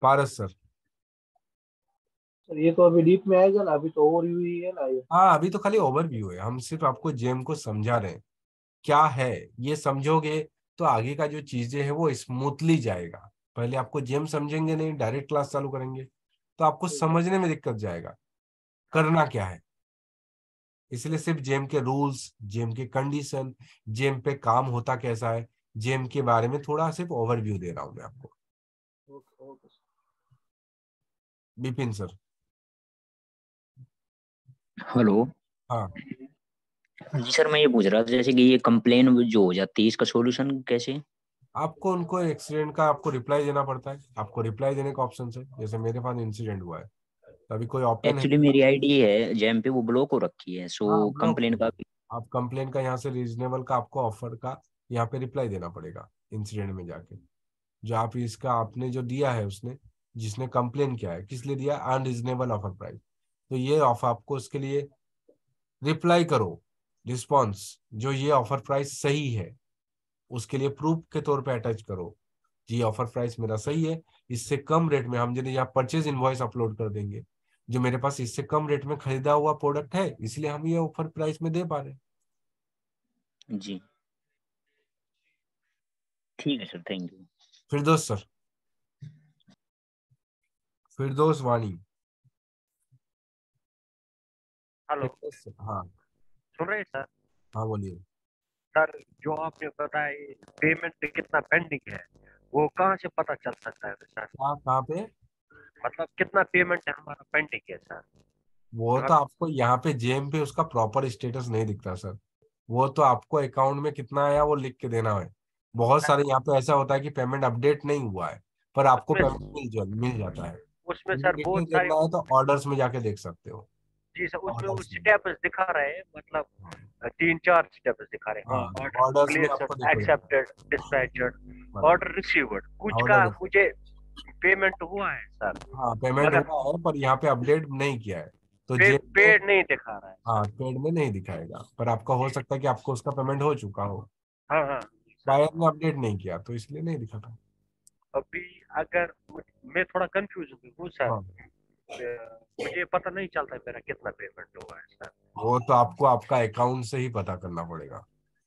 पारस सर ये तो अभी डीप में आएगा ना अभी तो ओवरव्यू ही है ना ये हाँ अभी तो खाली ओवरव्यू है हम सिर्फ आपको जेम को समझा रहे हैं क्या है ये समझोगे तो आगे का जो चीजें है वो स्मूथली जाएगा पहले आपको जेम समझेंगे नहीं डायरेक्ट क्लास चालू करेंगे तो आपको समझने में दिक्कत जाएगा करना क्या है इसलिए सिर्फ जेम के रूल्स जेम के कंडीशन जेम पे काम होता कैसा है जेम के बारे में थोड़ा सिर्फ ओवरव्यू दे रहा हूं मैं आपको बिपिन सर हेलो हाँ जी सर मैं ये पूछ रहा था जैसे कि ये कंप्लेन जो हो जाती है इसका सॉल्यूशन कैसे आपको उनको एक्सीडेंट का आपको रिप्लाई देना पड़ता है आपको रिप्लाई देने का ऑप्शन है जैसे मेरे पास इंसिडेंट हुआ है तो अभी कोई ऑप्शन एक्चुअली मेरी आईडी है जेम पे वो ब्लॉक हो रखी है सो हाँ, कंप्लेन का आप कंप्लेन का यहाँ से रीजनेबल का आपको ऑफर का यहाँ पे रिप्लाई देना पड़ेगा इंसिडेंट में जाके जो आप इसका आपने जो दिया है उसने जिसने कंप्लेन किया है किस लिए दिया अनरिजनेबल ऑफर प्राइस तो ये ऑफर आपको उसके लिए रिप्लाई करो रिस्पॉन्स जो ये ऑफर प्राइस सही है उसके लिए प्रूफ के तौर पे अटैच करो जी ऑफर प्राइस मेरा सही है इससे कम रेट में हम जो यहाँ परचेज इन्वॉइस अपलोड कर देंगे जो मेरे पास इससे कम रेट में खरीदा हुआ प्रोडक्ट है इसलिए हम ये ऑफर प्राइस में दे पा रहे जी ठीक है सर थैंक यू फिर दोस्त सर फिरदोस वाणी हेलो हाँ सुन रहे सर हाँ बोलिए सर जो आपने बताया पेमेंट कितना पेंडिंग है वो कहाँ से पता चल सकता है सर कहाँ पे मतलब कितना पेमेंट है हमारा पेंडिंग है सर वो तो आपको यहाँ पे जेम पे उसका प्रॉपर स्टेटस नहीं दिखता सर वो तो आपको अकाउंट में कितना आया वो लिख के देना है बहुत सारे यहाँ पे ऐसा होता है कि पेमेंट अपडेट नहीं हुआ है पर आपको पेमेंट अच्छा। मिल मिल जाता है उसमें सर बहुत सारे तो ऑर्डर्स में जाके देख सकते हो जी सर उसमें उस स्टेप्स दिखा रहे हैं मतलब हाँ। तीन चार स्टेप्स दिखा रहे हैं order accepted dispatched order received कुछ का मुझे पेमेंट हुआ है सर हाँ पेमेंट हुआ है पर यहाँ पे अपडेट नहीं किया है तो पे, पेड नहीं दिखा रहा है हाँ पेड में नहीं दिखाएगा पर आपका हो सकता है कि आपको उसका पेमेंट हो चुका हो हाँ हाँ बायर ने अपडेट नहीं किया तो इसलिए नहीं दिखा था अभी अगर मैं थोड़ा कंफ्यूज हूँ सर हाँ। मुझे पता नहीं चलता मेरा कितना पेमेंट हुआ है सर वो तो आपको आपका अकाउंट से ही पता करना पड़ेगा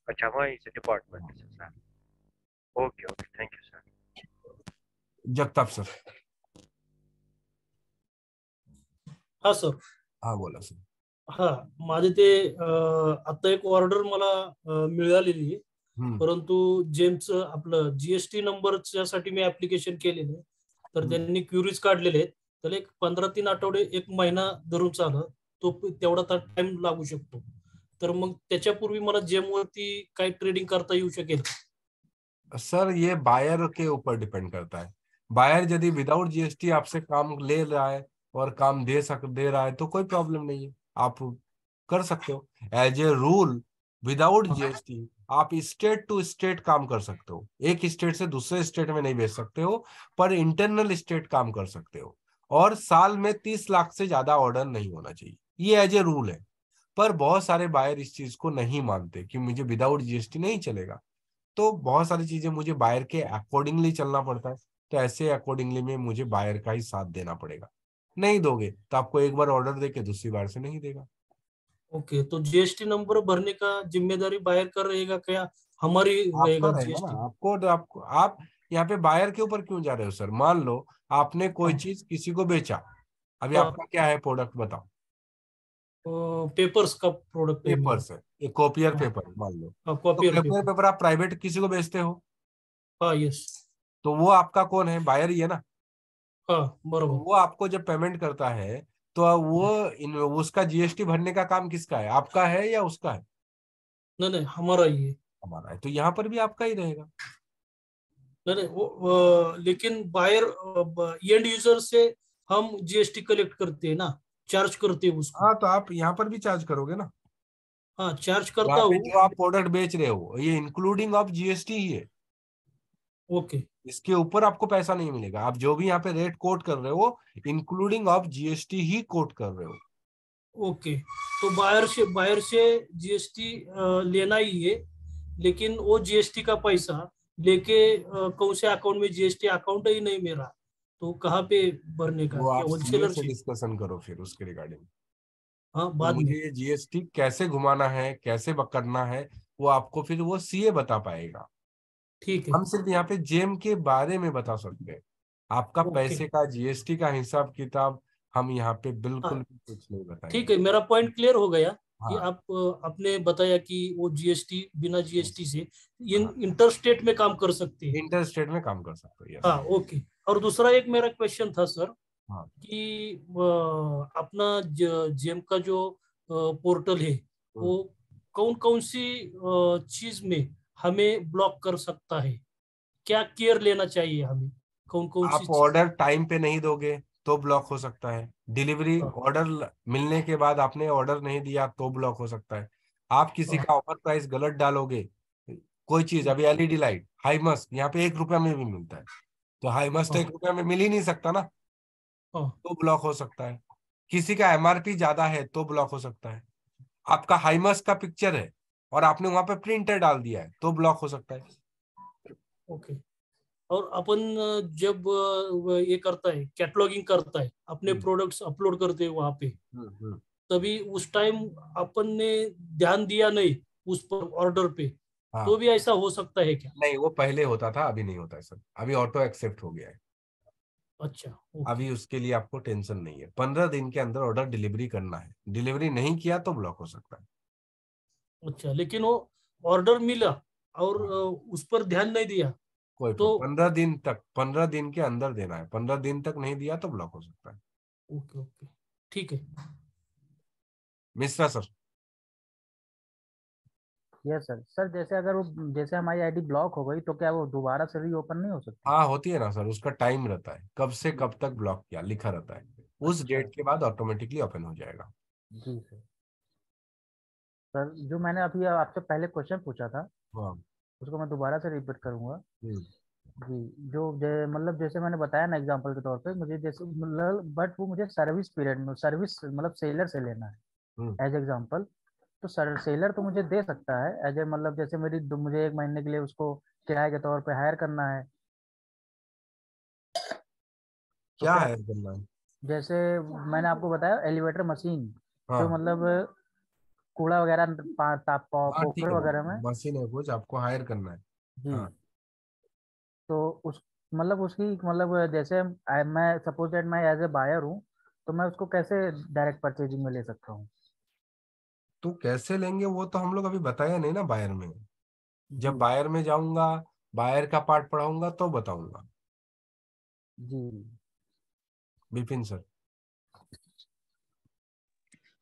अच्छा वही से डिपार्टमेंट से sir okay okay thank you sir जब जगताप सर हाँ सर हाँ बोला सर हाँ माझे ते आता एक ऑर्डर मला मिळालेली हम्म. परंतु जेम्स आपलं जीएसटी नंबरच्यासाठी मी ऍप्लिकेशन केलेलं आहे तर हम्म. त्यांनी क्युरीज काढलेले आहेत एक पंधरा तीन आठवडे एक महिना धरून चालला तो तेवढा टाइम लागू शकतो तर मग त्याच्यापूर्वी मला जेम वरती काय ट्रेडिंग करता येऊ शकेल सर ये बायर के ऊपर डिपेंड करता है बायर यदि विदाउट जीएसटी आपसे काम ले रहा है और काम दे सक दे रहा है तो कोई प्रॉब्लम नहीं है आप कर सकते हो as a rule without GST आप स्टेट टू स्टेट काम कर सकते हो एक स्टेट से दूसरे स्टेट में नहीं भेज सकते हो पर इंटरनल स्टेट काम कर सकते हो और साल में तीस लाख से ज्यादा ऑर्डर नहीं होना चाहिए ये एज ए रूल है पर बहुत सारे बायर इस चीज को नहीं मानते कि मुझे विदाउट जीएसटी नहीं चलेगा तो बहुत सारी चीजें मुझे बायर के अकॉर्डिंगली चलना पड़ता है तो ऐसे अकॉर्डिंगली में मुझे बायर का ही साथ देना पड़ेगा नहीं दोगे तो आपको एक बार ऑर्डर देके दूसरी बार से नहीं देगा ओके तो जीएसटी नंबर भरने का जिम्मेदारी बायर कर रहेगा क्या हमारी रहेगा जीएसटी आपको तो आपको आप यहाँ पे बायर के ऊपर क्यों जा रहे हो सर मान लो आपने कोई हाँ। चीज किसी को बेचा अभी हाँ। आपका क्या है प्रोडक्ट बताओ पेपर्स का प्रोडक्ट पेपर्स है ये कॉपियर पेपर हाँ। मान लो कॉपियर तो पेपर, पेपर आप प्राइवेट किसी को बेचते हो यस तो वो आपका कौन है बायर ही है ना बरबर तो वो आपको जब पेमेंट करता है तो वो हम्म। इन, उसका जीएसटी भरने का काम किसका है आपका है या उसका है नहीं नहीं हमारा ही है हमारा है तो यहाँ पर भी आपका ही रहेगा नहीं नहीं वो, वो लेकिन बायर एंड यूजर से हम जीएसटी कलेक्ट करते हैं ना चार्ज करते हैं उसको हाँ तो आप यहाँ पर भी चार्ज करोगे ना हाँ चार्ज करता हूँ आप प्रोडक्ट बेच रहे हो ये इंक्लूडिंग ऑफ जीएसटी ही है ओके इसके ऊपर आपको पैसा नहीं मिलेगा आप जो भी यहाँ पे रेट कोट कर रहे हो इंक्लूडिंग ऑफ जीएसटी ही कोट कर रहे हो ओके तो बायर से बायर से जीएसटी लेना ही है लेकिन वो जीएसटी का पैसा लेके कौन से अकाउंट में जीएसटी अकाउंट ही नहीं मेरा तो कहाँ पे भरने का से डिस्कशन करो फिर उसके रिगार्डिंग हाँ तो मुझे जीएसटी कैसे घुमाना है कैसे पकड़ना है वो आपको फिर वो सीए बता पाएगा ठीक है हम सिर्फ यहाँ पे जेम के बारे में बता सकते हैं आपका पैसे का जीएसटी का हिसाब किताब हम यहाँ पे बिल्कुल हाँ, कुछ नहीं बताएंगे ठीक है मेरा पॉइंट क्लियर हो गया हाँ, कि आप आपने बताया कि वो जीएसटी बिना जीएसटी से इंटर इंटरस्टेट हाँ। में काम कर सकते हैं इंटरस्टेट में काम कर सकते हैं हाँ ओके और दूसरा एक मेरा क्वेश्चन था सर हाँ। कि अपना जेम का जो पोर्टल है हाँ। वो कौन कौन सी चीज में हमें ब्लॉक कर सकता है क्या केयर लेना चाहिए हमें कौन कौन आप ऑर्डर टाइम पे नहीं दोगे तो ब्लॉक हो सकता है डिलीवरी हाँ। ऑर्डर मिलने के बाद आपने ऑर्डर नहीं दिया तो ब्लॉक हो सकता है आप किसी हाँ। का ऑफर प्राइस गलत डालोगे कोई चीज अभी एलईडी लाइट हाई मस्ट यहाँ पे एक रुपया में भी मिलता है तो, तो हाई मस्ट एक रुपया में मिल ही नहीं सकता ना हाँ। तो ब्लॉक हो सकता है किसी का एमआरपी ज्यादा है तो ब्लॉक हो सकता है आपका हाईमस का पिक्चर है और आपने वहां पे प्रिंटर डाल दिया है तो ब्लॉक हो सकता है ओके okay. और अपन जब ये करता है कैटलॉगिंग करता है अपने प्रोडक्ट्स हम्म। अपलोड करते हैं वहां पे हम्म, हम्म। तभी उस टाइम अपन ने ध्यान दिया नहीं उस पर ऑर्डर पे हाँ। तो भी ऐसा हो सकता है क्या नहीं वो पहले होता था अभी नहीं होता है सर अभी ऑटो एक्सेप्ट हो गया है अच्छा अभी उसके लिए आपको टेंशन नहीं है पंद्रह दिन के अंदर ऑर्डर डिलीवरी करना है डिलीवरी नहीं किया तो ब्लॉक हो सकता है अच्छा लेकिन वो ऑर्डर मिला और हाँ। उस पर ध्यान नहीं दिया कोई तो पंद्रह दिन तक पंद्रह दिन के अंदर देना है पंद्रह दिन तक नहीं दिया तो ब्लॉक हो सकता है ओके ओके ठीक है Mishra sir yes sir sir जैसे अगर वो जैसे हमारी आईडी ब्लॉक हो गई तो क्या वो दोबारा से रीओपन नहीं हो सकती हाँ होती है ना सर उसका टाइम रहता है कब से कब तक ब्लॉक किया लिखा रहता है उस डेट अच्छा। के बाद ऑटोमेटिकली ओपन हो जाएगा जी सर सर जो मैंने अभी आपसे पहले क्वेश्चन पूछा था हाँ। उसको मैं दोबारा से रिपीट करूंगा जी जो मतलब जैसे मैंने बताया ना एग्जांपल के तौर पे मुझे जैसे मतलब बट वो मुझे सर्विस पीरियड में सर्विस मतलब सेलर से लेना है एज हम्म। एग्जांपल तो सर सेलर तो मुझे दे सकता है एज ए मतलब जैसे मेरी मुझे एक महीने के लिए उसको किराए के तौर पे हायर करना है क्या हायर करना है जैसे मैंने आपको बताया एलिवेटर मशीन हाँ. जो मतलब कूड़ा वगैरह हाँ, पोखर वगैरह में मशीन है कुछ आपको हायर करना है जी हाँ। तो उस मतलब उसकी मतलब जैसे मैं सपोज दैट मैं एज ए बायर हूँ तो मैं उसको कैसे डायरेक्ट परचेजिंग में ले सकता हूँ तो कैसे लेंगे वो तो हम लोग अभी बताया नहीं ना बायर में जब बायर में जाऊंगा बायर का पार्ट पढ़ाऊंगा तो बताऊंगा जी बिपिन सर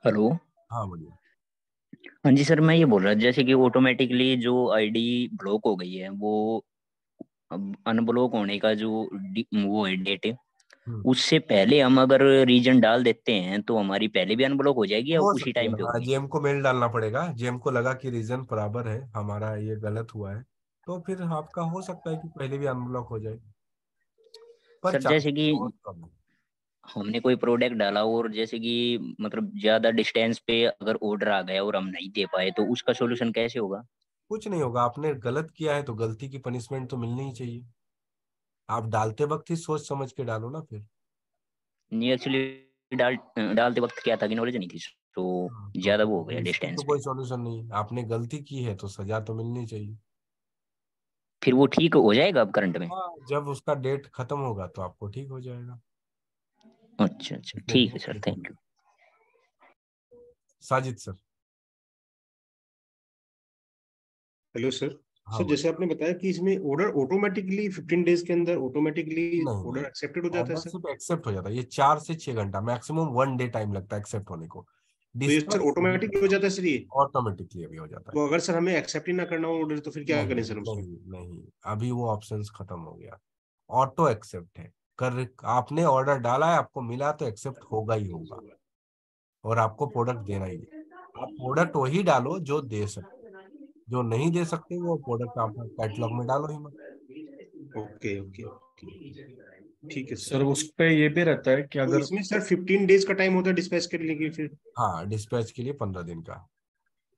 हेलो हाँ बोलिए हाँ जी सर मैं ये बोल रहा था जैसे कि ऑटोमेटिकली जो आईडी ब्लॉक हो गई है वो अनब्लॉक होने का जो वो है डेट हम्म। उससे पहले हम अगर रीजन डाल देते हैं तो हमारी पहले भी अनब्लॉक हो जाएगी या उसी टाइम पे जेम हाँ, को मेल डालना पड़ेगा जेम को लगा कि रीजन बराबर है हमारा ये गलत हुआ है तो फिर आपका हो सकता है कि पहले भी अनब्लॉक हो जाए पर सर जैसे कि हमने कोई प्रोडक्ट डाला और जैसे कि मतलब ज्यादा डिस्टेंस पे अगर ऑर्डर आ गया और हम नहीं दे पाए तो उसका सोल्यूशन कैसे होगा कुछ नहीं होगा आपने गलत किया है तो गलती की पनिशमेंट तो मिलनी ही चाहिए आप डालते वक्त ही सोच समझ के डालो ना फिर नहीं एक्चुअली डाल डालते वक्त क्या था कि नॉलेज नहीं थी तो, हाँ, तो ज्यादा वो हो गया डिस्टेंस तो कोई सॉल्यूशन नहीं आपने गलती की है तो सजा तो मिलनी चाहिए फिर वो ठीक हो जाएगा अब करंट में हाँ, जब उसका डेट खत्म होगा तो आपको ठीक हो जाएगा अच्छा अच्छा ठीक है sir thank you Sajid sir hello हाँ, सर सर जैसे आपने बताया कि इसमें ऑर्डर ऑटोमेटिकली 15 डेज के अंदर ऑटोमेटिकली ऑर्डर एक्सेप्टेड हो जाता है सर एक्सेप्ट हो जाता है ये चार से छह घंटा मैक्सिमम वन डे टाइम लगता है एक्सेप्ट होने को सर तो ऑटोमेटिकली हो जाता है सर ये ऑटोमेटिकली अभी हो जाता है तो अगर सर हमें एक्सेप्ट ही ना करना हो ऑर्डर तो फिर क्या करें सर नहीं, नहीं अभी वो ऑप्शंस खत्म हो गया ऑटो एक्सेप्ट है कर आपने ऑर्डर डाला है आपको मिला तो एक्सेप्ट होगा ही होगा और आपको प्रोडक्ट देना ही आप प्रोडक्ट वही डालो जो दे सकते जो नहीं दे सकते वो प्रोडक्ट आप कैटलॉग में डालो ही मत ओके ओके ठीक है सर उस पे ये भी रहता है कि तो अगर तो इसमें सर 15 डेज का टाइम होता है डिस्पैच के लिए फिर हाँ डिस्पैच के लिए 15 दिन का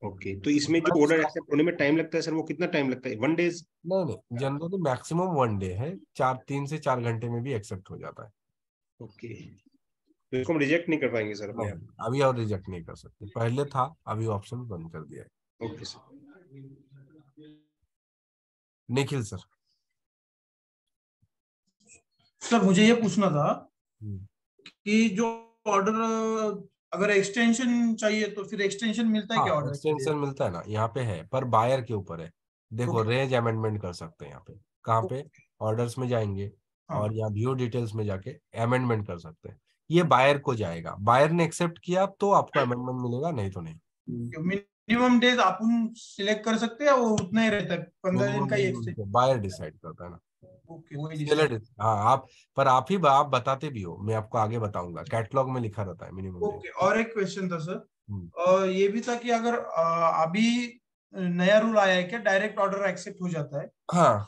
ओके हम्म। तो इसमें जो ऑर्डर एक्सेप्ट होने में टाइम लगता है सर वो कितना टाइम लगता है वन डेज नहीं नहीं जनरली मैक्सिमम वन डे है चार तीन से चार घंटे में भी एक्सेप्ट हो जाता है ओके तो इसको हम रिजेक्ट नहीं कर पाएंगे सर नहीं, अभी और रिजेक्ट नहीं कर सकते पहले था अभी ऑप्शन बंद कर दिया है okay sir Nikhil sir sir मुझे ये पूछना था हम्म। कि जो ऑर्डर अगर एक्सटेंशन चाहिए तो फिर एक्सटेंशन मिलता है हाँ, क्या ऑर्डर एक्सटेंशन मिलता है ना यहाँ पे है पर बायर के ऊपर है देखो रेंज अमेंडमेंट कर सकते हैं यहाँ पे कहाँ पे ऑर्डर्स में जाएंगे हाँ। और यहाँ व्यू डिटेल्स में जाके अमेंडमेंट कर सकते हैं ये बायर को जाएगा बायर ने एक्सेप्ट किया तो आपको अमेंडमेंट हाँ। मिलेगा नहीं तो नहीं मिनिमम hmm. डेज तो आप सिलेक्ट कर सकते हैं वो उतना ही रहता है पंद्रह दिन का ही बायर डिसाइड करता है ना ओके वही हाँ आप पर आप ही आप बताते भी हो मैं आपको आगे बताऊंगा कैटलॉग में लिखा रहता है मिनिमम ओके और एक क्वेश्चन था सर हम्म। ये भी था कि अगर अभी नया रूल आया है क्या डायरेक्ट ऑर्डर एक्सेप्ट हो जाता है हाँ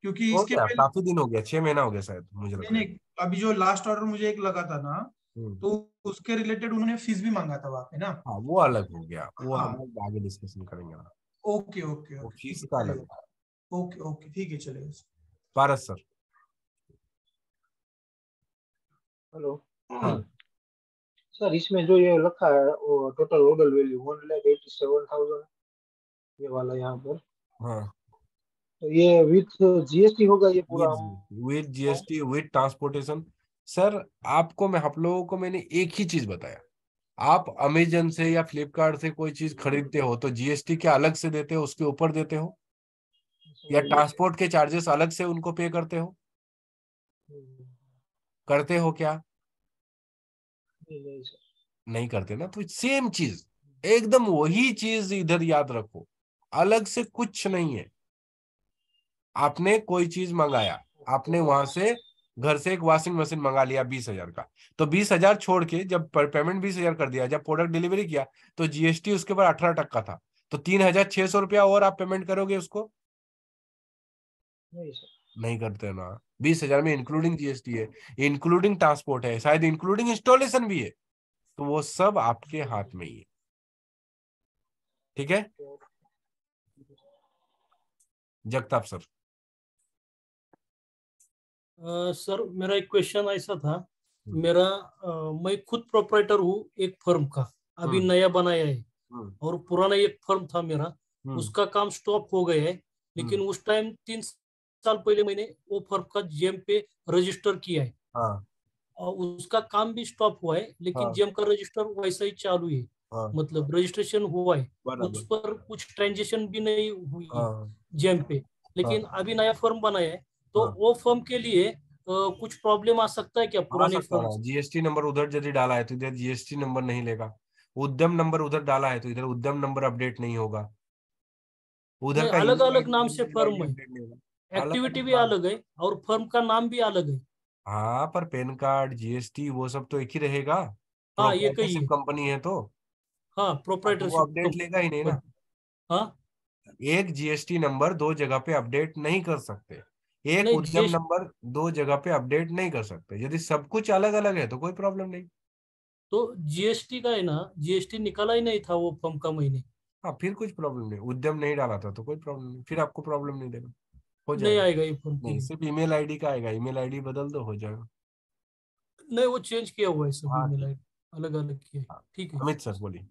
क्योंकि इसके काफी दिन हो गया छह महीना हो गया शायद मुझे नहीं, नहीं अभी जो लास्ट ऑर्डर मुझे एक लगा था ना हम्म। तो उसके रिलेटेड उन्होंने फीस भी मांगा था वहाँ पे ना हाँ वो अलग हो गया वो हाँ। हम आगे डिस्कशन करेंगे ओके ओके ओके फीस का अलग ओके ओके ठीक है चलेगा पारस सर हेलो सर इसमें जो ये लिखा है वो total order value one lakh eighty seven thousand ये वाला यहाँ पर हाँ तो ये विथ जीएसटी होगा ये पूरा with GST with transportation sir आपको मैं आप लोगों को मैंने एक ही चीज बताया आप अमेजन से या फ्लिपकार्ट से कोई चीज खरीदते हो तो जीएसटी क्या अलग से देते हो उसके ऊपर देते हो या ट्रांसपोर्ट हम्म। के चार्जेस अलग से उनको पे करते हो करते हो क्या नहीं करते ना तो सेम चीज एकदम वही चीज इधर याद रखो अलग से कुछ नहीं है आपने कोई चीज मंगाया आपने वहां से घर से एक वॉशिंग मशीन मंगा लिया बीस हजार का तो बीस हजार छोड़ के जब पेमेंट बीस हजार कर दिया जब प्रोडक्ट डिलीवरी किया तो जीएसटी उसके ऊपर अठारह टक्का था तो तीन हजार छह सौ रुपया और आप पेमेंट करोगे उसको नहीं करते ना बीस हजार में इंक्लूडिंग जीएसटी है इंक्लूडिंग ट्रांसपोर्ट है शायद इंक्लूडिंग इंस्टॉलेशन भी है तो वो सब आपके हाथ में ही है ठीक है जगताप सर सर मेरा एक क्वेश्चन ऐसा था हम्म। मेरा आ, मैं खुद प्रोपराइटर हूँ एक फर्म का अभी हम्म। नया बनाया है हम्म। और पुराना एक फर्म था मेरा उसका काम स्टॉप हो गया है लेकिन उस टाइम तीन साल पहले मैंने वो फर्म का जेम पे रजिस्टर किया है हाँ. और उसका काम भी स्टॉप हुआ है लेकिन हाँ. जेम का रजिस्टर वैसा ही चालू है हाँ. मतलब रजिस्ट्रेशन हुआ है उस पर कुछ ट्रांजेक्शन भी नहीं हुई हाँ. जेम पे लेकिन हाँ. अभी नया फर्म बनाया है तो हाँ. वो फर्म के लिए कुछ प्रॉब्लम आ सकता है क्या पुराने जीएसटी नंबर उधर यदि डाला है तो इधर जीएसटी नंबर नहीं लेगा उद्यम नंबर उधर डाला है तो इधर उद्यम नंबर अपडेट नहीं होगा उधर अलग अलग नाम से फर्म है एक्टिविटी भी अलग है और फर्म का नाम भी अलग है हाँ पर पैन कार्ड जीएसटी वो सब तो एक ही रहेगा हाँ ये कही कंपनी है तो हाँ प्रोपराइटर हाँ, तो अपडेट लेगा ही नहीं ना हाँ एक जीएसटी नंबर दो जगह पे अपडेट नहीं कर सकते एक उद्यम नंबर दो जगह पे अपडेट नहीं कर सकते यदि सब कुछ अलग अलग है तो कोई प्रॉब्लम नहीं तो जीएसटी का है ना जीएसटी निकाला ही नहीं था वो फर्म का महीने हाँ फिर कुछ प्रॉब्लम नहीं उद्यम नहीं डाला था तो कोई प्रॉब्लम नहीं फिर आपको प्रॉब्लम नहीं देगा हो जाएगा नहीं आएगा ये नहीं सिर्फ ईमेल आईडी का आएगा ईमेल आईडी बदल दो हो जाएगा नहीं वो चेंज किया हुआ है सब ईमेल हाँ, आईडी अलग अलग किया हाँ, ठीक है अमित सर बोलिए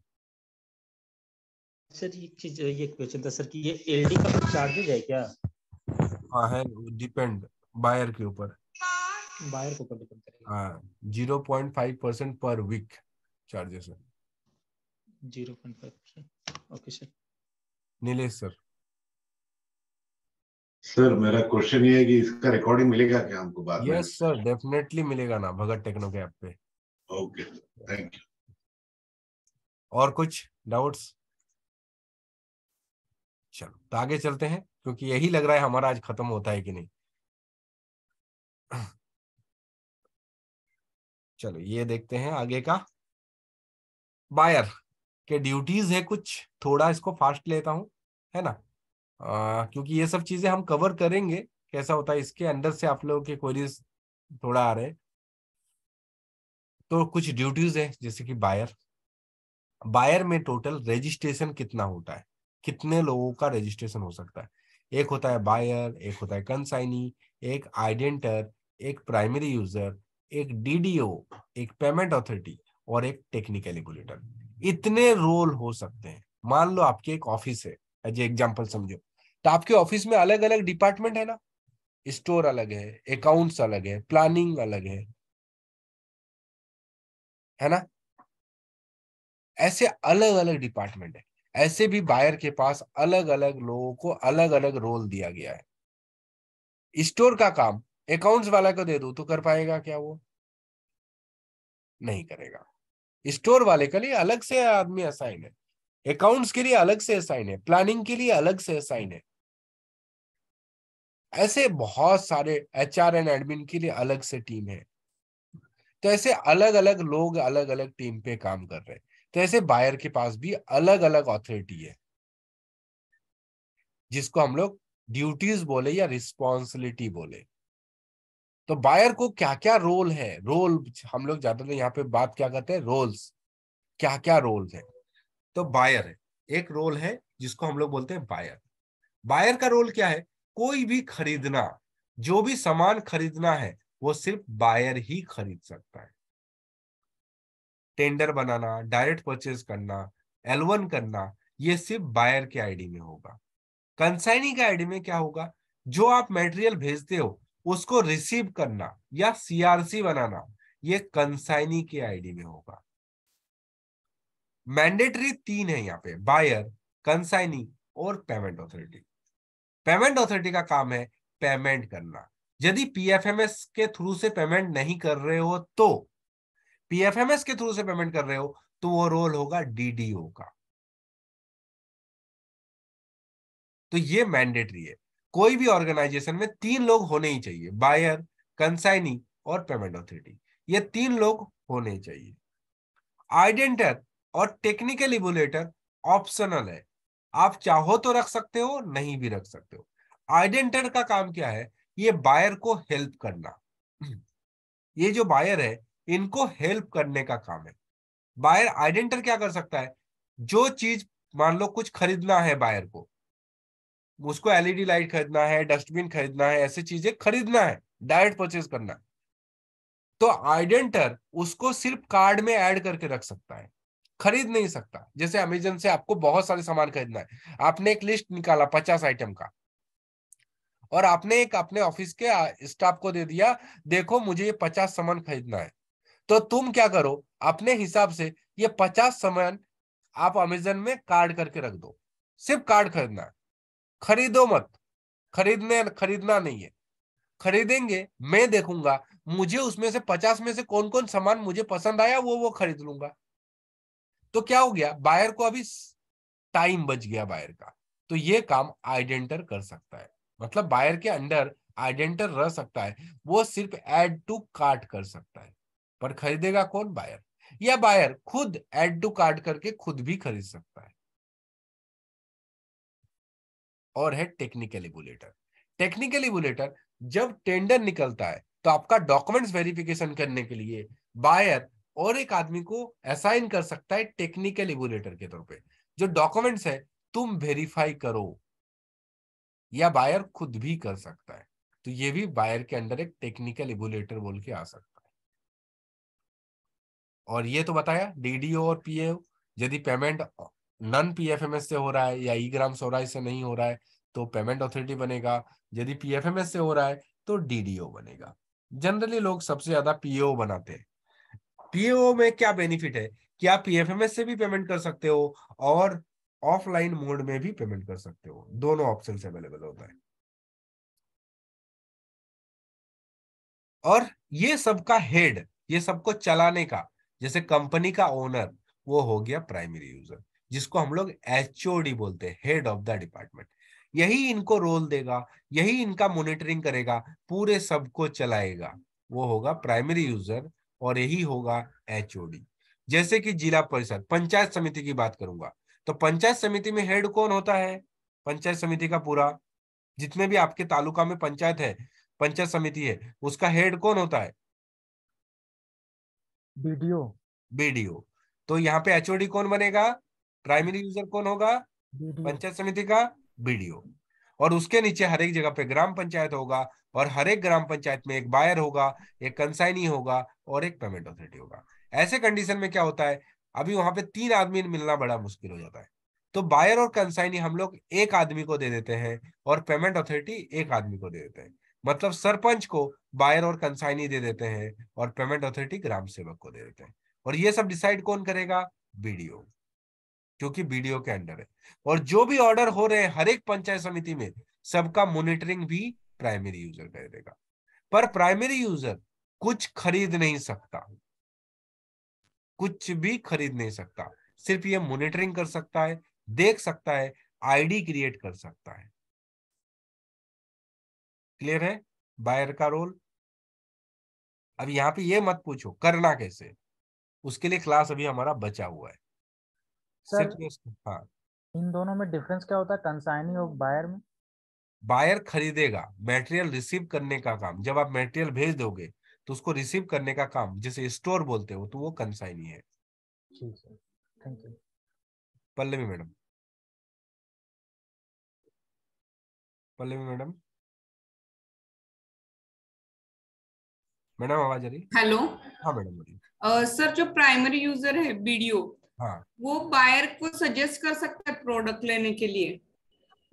सर एक चीज ये क्वेश्चन था सर कि ये एलडी का चार्जेज है क्या हाँ है डिपेंड बायर के ऊपर बायर के ऊपर डिपेंड करेगा हाँ zero point five percent per week charges है zero point five percent okay sir Nilesh sir sir मेरा क्वेश्चन ये है कि इसका रिकॉर्डिंग मिलेगा क्या हमको बाद में यस सर डेफिनेटली मिलेगा ना भगत टेक्नो के ऐप पे ओके थैंक यू और कुछ डाउट्स चलो तो आगे चलते हैं क्योंकि यही लग रहा है हमारा आज खत्म होता है कि नहीं चलो ये देखते हैं आगे का बायर के ड्यूटीज है कुछ थोड़ा इसको फास्ट लेता हूं है ना आ, क्योंकि ये सब चीजें हम कवर करेंगे कैसा होता है इसके अंदर से आप लोगों के क्वेरीज थोड़ा आ रहे तो कुछ ड्यूटीज है जैसे कि बायर बायर में टोटल रजिस्ट्रेशन कितना होता है कितने लोगों का रजिस्ट्रेशन हो सकता है एक होता है बायर एक होता है कंसाइनी एक आइडेंटर एक प्राइमरी यूजर एक डीडीओ एक पेमेंट अथॉरिटी और एक टेक्निकल रेगुलेटर इतने रोल हो सकते हैं मान लो आपकी एक ऑफिस है एज एग्जाम्पल समझो तो आपके ऑफिस में अलग अलग डिपार्टमेंट है ना स्टोर अलग है अकाउंट्स अलग है प्लानिंग अलग है है ना ऐसे अलग अलग डिपार्टमेंट है ऐसे भी बायर के पास अलग अलग लोगों को अलग अलग रोल दिया गया है स्टोर का काम अकाउंट्स वाला को दे दो तो कर पाएगा क्या वो नहीं करेगा स्टोर वाले के लिए अलग से आदमी असाइन है अकाउंट्स के लिए अलग से असाइन है प्लानिंग के लिए अलग से असाइन है ऐसे बहुत सारे एच आर एंड एडमिन के लिए अलग से टीम है तो ऐसे अलग अलग लोग अलग अलग टीम पे काम कर रहे हैं तो ऐसे बायर के पास भी अलग अलग ऑथोरिटी है जिसको हम लोग ड्यूटीज बोले या रिस्पॉन्सिबिलिटी बोले तो बायर को क्या क्या रोल है रोल हम लोग ज्यादातर यहाँ पे बात क्या करते हैं रोल्स क्या क्या रोल है तो बायर है एक रोल है जिसको हम लोग बोलते हैं बायर बायर का रोल क्या है कोई भी खरीदना जो भी सामान खरीदना है वो सिर्फ बायर ही खरीद सकता है टेंडर बनाना डायरेक्ट परचेज करना एलवन करना ये सिर्फ बायर के आईडी में होगा कंसाइनी के आईडी में क्या होगा जो आप मेटेरियल भेजते हो उसको रिसीव करना या सीआरसी बनाना ये कंसाइनी के आईडी में होगा मैंडेटरी तीन है यहाँ पे बायर कंसाइनी और पेमेंट ऑथोरिटी पेमेंट अथॉरिटी का काम है पेमेंट करना यदि पीएफएमएस के थ्रू से पेमेंट नहीं कर रहे हो तो पीएफएमएस के थ्रू से पेमेंट कर रहे हो तो वो रोल होगा डीडीओ का तो ये मैंडेटरी है कोई भी ऑर्गेनाइजेशन में तीन लोग होने ही चाहिए बायर कंसाइनी और पेमेंट अथॉरिटी ये तीन लोग होने चाहिए आइडेंटर और टेक्निकल इबुलेटर ऑप्शनल है आप चाहो तो रख सकते हो नहीं भी रख सकते हो आइडेंटर का काम क्या है ये बायर को हेल्प करना ये जो बायर है इनको हेल्प करने का काम है बायर आइडेंटर क्या कर सकता है जो चीज मान लो कुछ खरीदना है बायर को उसको एलईडी लाइट खरीदना है डस्टबिन खरीदना है ऐसी चीजें खरीदना है डायरेक्ट परचेज करना है तो आइडेंटर उसको सिर्फ कार्ड में ऐड करके रख सकता है खरीद नहीं सकता जैसे अमेजन से आपको बहुत सारे सामान खरीदना है आपने एक लिस्ट निकाला पचास आइटम का और आपने एक अपने ऑफिस के स्टाफ को दे दिया देखो मुझे ये पचास सामान खरीदना है तो तुम क्या करो अपने हिसाब से ये पचास सामान आप अमेजन में कार्ड करके रख दो सिर्फ कार्ड खरीदना है खरीदो मत खरीदने खरीदना नहीं है खरीदेंगे मैं देखूंगा मुझे उसमें से पचास में से कौन कौन सामान मुझे पसंद आया वो वो खरीद लूंगा तो क्या हो गया बायर को अभी टाइम बच गया बायर का तो ये काम आइडेंटर कर सकता है मतलब बायर के अंडर आइडेंटर रह सकता है वो सिर्फ एड टू कार्ट कर सकता है पर खरीदेगा कौन बायर या बायर खुद एड टू कार्ट करके खुद भी खरीद सकता है और है टेक्निकल एबुलेटर टेक्निकल एबुलेटर जब टेंडर निकलता है तो आपका डॉक्यूमेंट्स वेरिफिकेशन करने के लिए बायर और एक आदमी को असाइन कर सकता है टेक्निकल इवोलेटर के तौर पे जो डॉक्यूमेंट्स है तुम वेरीफाई करो या बायर खुद भी कर सकता है तो ये भी बायर के अंडर एक टेक्निकल इवोलेटर बोल के आ सकता है और ये तो बताया डीडीओ और पीएओ यदि पेमेंट नॉन पीएफएमएस से हो रहा है या ई ग्राम सौराज से नहीं हो रहा है तो पेमेंट अथॉरिटी बनेगा यदि पीएफएमएस से हो रहा है तो डीडीओ बनेगा जनरली लोग सबसे ज्यादा पीएओ बनाते हैं पीएओ में क्या बेनिफिट है कि आप पीएफएमएस से भी पेमेंट कर सकते हो और ऑफलाइन मोड में भी पेमेंट कर सकते हो दोनों ऑप्शन अवेलेबल होता है और ये सबका हेड ये सबको चलाने का जैसे कंपनी का ओनर वो हो गया प्राइमरी यूजर जिसको हम लोग एचओडी बोलते हैं हेड ऑफ द डिपार्टमेंट यही इनको रोल देगा यही इनका मॉनिटरिंग करेगा पूरे सबको चलाएगा वो होगा प्राइमरी यूजर और यही होगा एचओडी जैसे कि जिला परिषद पंचायत समिति की बात करूंगा तो पंचायत समिति में हेड कौन होता है पंचायत समिति का पूरा जितने भी आपके तालुका में पंचायत है पंचायत समिति है उसका हेड कौन होता है बीडीओ बीडीओ तो यहाँ पे एचओडी कौन बनेगा प्राइमरी यूजर कौन होगा पंचायत समिति का बीडीओ और उसके नीचे हर एक जगह पे ग्राम पंचायत होगा और हर एक ग्राम पंचायत में एक बायर होगा एक कंसाइनी होगा और एक पेमेंट अथॉरिटी होगा ऐसे कंडीशन में क्या होता है अभी वहां पे तीन आदमी मिलना बड़ा मुश्किल हो जाता है तो बायर और कंसाइनी हम लोग एक आदमी को दे देते हैं और पेमेंट अथॉरिटी एक आदमी को दे देते हैं मतलब सरपंच को बायर और कंसाइनी दे देते हैं और पेमेंट अथॉरिटी ग्राम सेवक को दे देते हैं और ये सब डिसाइड कौन करेगा बीडीओ क्योंकि बीडीओ के अंडर है और जो भी ऑर्डर हो रहे हैं हर एक पंचायत समिति में सबका मॉनिटरिंग भी प्राइमरी यूजर करेगा पर प्राइमरी यूजर कुछ खरीद नहीं सकता कुछ भी खरीद नहीं सकता सिर्फ ये मॉनिटरिंग कर सकता है देख सकता है आईडी क्रिएट कर सकता है क्लियर है बायर का रोल अब यहां पे ये मत पूछो करना कैसे उसके लिए क्लास अभी हमारा बचा हुआ है सर हाँ इन दोनों में डिफरेंस क्या होता है कंसाइनी और बायर में बायर खरीदेगा मेटेरियल रिसीव करने का काम जब आप मेटेरियल भेज दोगे तो उसको रिसीव करने का काम जिसे स्टोर बोलते हो तो वो कंसाइनी है thank you Pallavi madam Pallavi madam madam आवाज आ रही हेलो हाँ मैडम बोलिए सर जो प्राइमरी यूजर है वीडियो हाँ वो बायर को सजेस्ट कर सकता है प्रोडक्ट लेने के लिए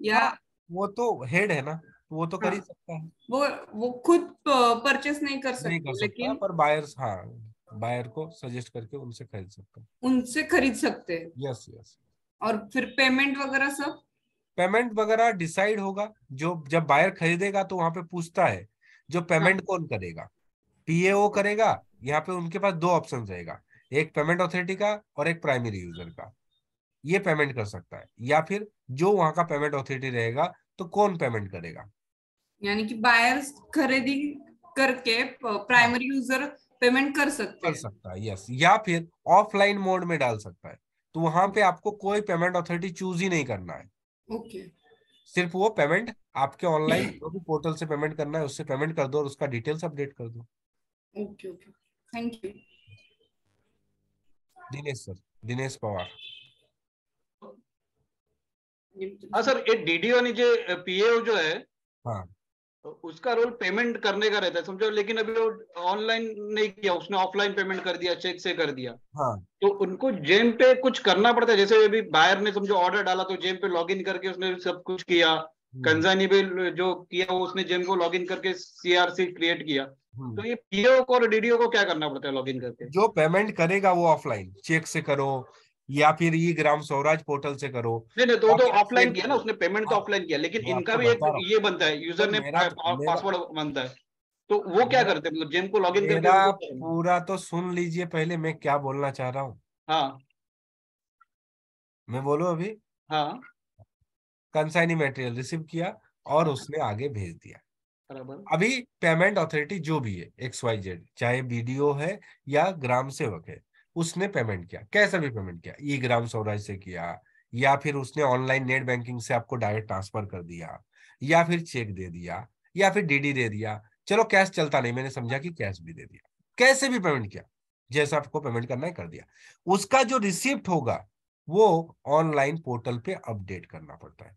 या हाँ, वो तो हेड है ना तो वो तो हाँ, कर ही हाँ। सकता है वो वो खुद परचेस नहीं कर सकता, नहीं कर सकता लेकिन पर बायर्स हाँ बायर को सजेस्ट करके उनसे खरीद सकते हैं उनसे खरीद सकते हैं यस यस और फिर पेमेंट वगैरह सब पेमेंट वगैरह डिसाइड होगा जो जब बायर खरीदेगा तो वहां पे पूछता है जो पेमेंट हाँ. कौन करेगा पीएओ करेगा यहाँ पे उनके पास दो ऑप्शन रहेगा एक पेमेंट ऑथोरिटी का और एक प्राइमरी यूजर का ये पेमेंट कर सकता है या फिर जो वहां का पेमेंट ऑथोरिटी रहेगा तो कौन पेमेंट करेगा यानी कि बायर खरीदी करके प्राइमरी यूजर पेमेंट कर सकता कर सकता है यस या फिर ऑफलाइन मोड में डाल सकता है तो वहां पे आपको कोई पेमेंट ऑथोरिटी चूज ही नहीं करना है ओके सिर्फ वो पेमेंट आपके ऑनलाइन जो भी पोर्टल से पेमेंट करना है उससे पेमेंट कर दो और उसका डिटेल्स अपडेट कर दो okay okay thank you Dinesh sir Dinesh Pawar हाँ सर ये डीडीओ जो पीएओ जो है हाँ उसका रोल पेमेंट करने का रहता है समझो लेकिन अभी वो ऑनलाइन नहीं किया उसने ऑफलाइन पेमेंट कर दिया चेक से कर दिया हाँ तो उनको जेम पे कुछ करना पड़ता है जैसे अभी बायर ने समझो ऑर्डर डाला तो जेम पे लॉगिन करके उसने सब कुछ किया हम्म। कंजानीबे जो किया वो उसने जेम को लॉग इन करके सीआरसी क्रिएट किया हम्म। तो ये पीओ को और डीडीओ को क्या करना पड़ता है लॉग इन करके जो पेमेंट करेगा वो ऑफलाइन चेक से करो या फिर ई ग्राम स्वराज पोर्टल से करो नहीं नहीं तो तो ऑफलाइन किया ना उसने पेमेंट तो ऑफलाइन हाँ। किया लेकिन इनका तो भी एक ये बनता है यूजर ने पासवर्ड बनता है तो वो क्या करते मतलब जेम को लॉगिन करके पूरा तो सुन लीजिए पहले मैं क्या बोलना चाह रहा हूँ हाँ मैं बोलू अभी हाँ कंसाइनी मटेरियल रिसीव किया और उसने आगे भेज दिया अभी पेमेंट अथॉरिटी जो भी है एक्स वाई जेड चाहे बीडीओ है या ग्राम सेवक है उसने पेमेंट किया कैसा भी पेमेंट किया ई ग्राम स्वराज से किया या फिर उसने ऑनलाइन नेट बैंकिंग से आपको डायरेक्ट ट्रांसफर कर दिया या फिर चेक दे दिया या फिर डीडी दे दिया चलो कैश चलता नहीं मैंने समझा कि कैश भी दे दिया कैसे भी पेमेंट किया जैसा आपको पेमेंट करना है कर दिया उसका जो रिसिप्ट होगा वो ऑनलाइन पोर्टल पे अपडेट करना पड़ता है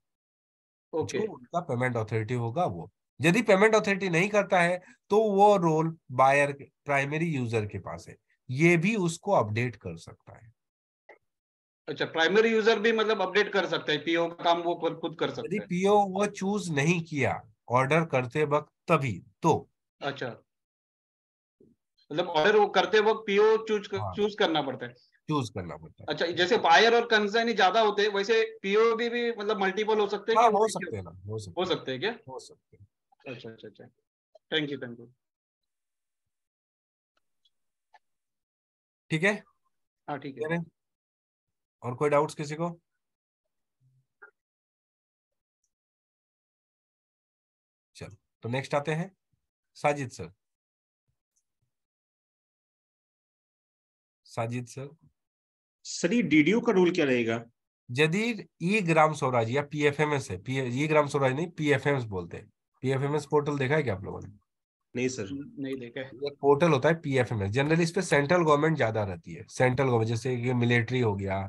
ओके okay. उनका पेमेंट अथॉरिटी होगा वो यदि पेमेंट अथॉरिटी नहीं करता है तो वो रोल बायर प्राइमरी यूजर के पास है ये भी उसको अपडेट कर सकता है अच्छा प्राइमरी यूजर भी मतलब अपडेट कर सकता है पीओ का काम वो खुद कर सकता है पीओ वो चूज नहीं किया ऑर्डर करते वक्त तभी तो अच्छा मतलब ऑर्डर वो करते वक्त पीओ चूज चूज करना पड़ता है चूज करना पड़ता है अच्छा जैसे बायर और कंसर्न ज्यादा होते हैं वैसे पीओबी भी मतलब मल्टीपल हो सकते हैं हाँ, हो सकते हैं ना हो सकते हो सकते हैं क्या हो सकते हैं अच्छा अच्छा अच्छा थैंक यू थैंक यू ठीक है हाँ ठीक है और कोई डाउट्स किसी को चलो तो नेक्स्ट आते हैं Sajid sir Sajid sir sir ये डीडीओ का रोल क्या रहेगा यदि ई e ग्राम स्वराज या पीएफएमएस है P E e Gram Swaraj नहीं पीएफएमएस बोलते हैं पीएफएमएस पोर्टल देखा है क्या आप लोगों ने नहीं सर hmm, नहीं देखा है पोर्टल होता है पीएफएमएस जनरली इस पे सेंट्रल गवर्नमेंट ज्यादा रहती है सेंट्रल गवर्नमेंट जैसे ये मिलिट्री हो गया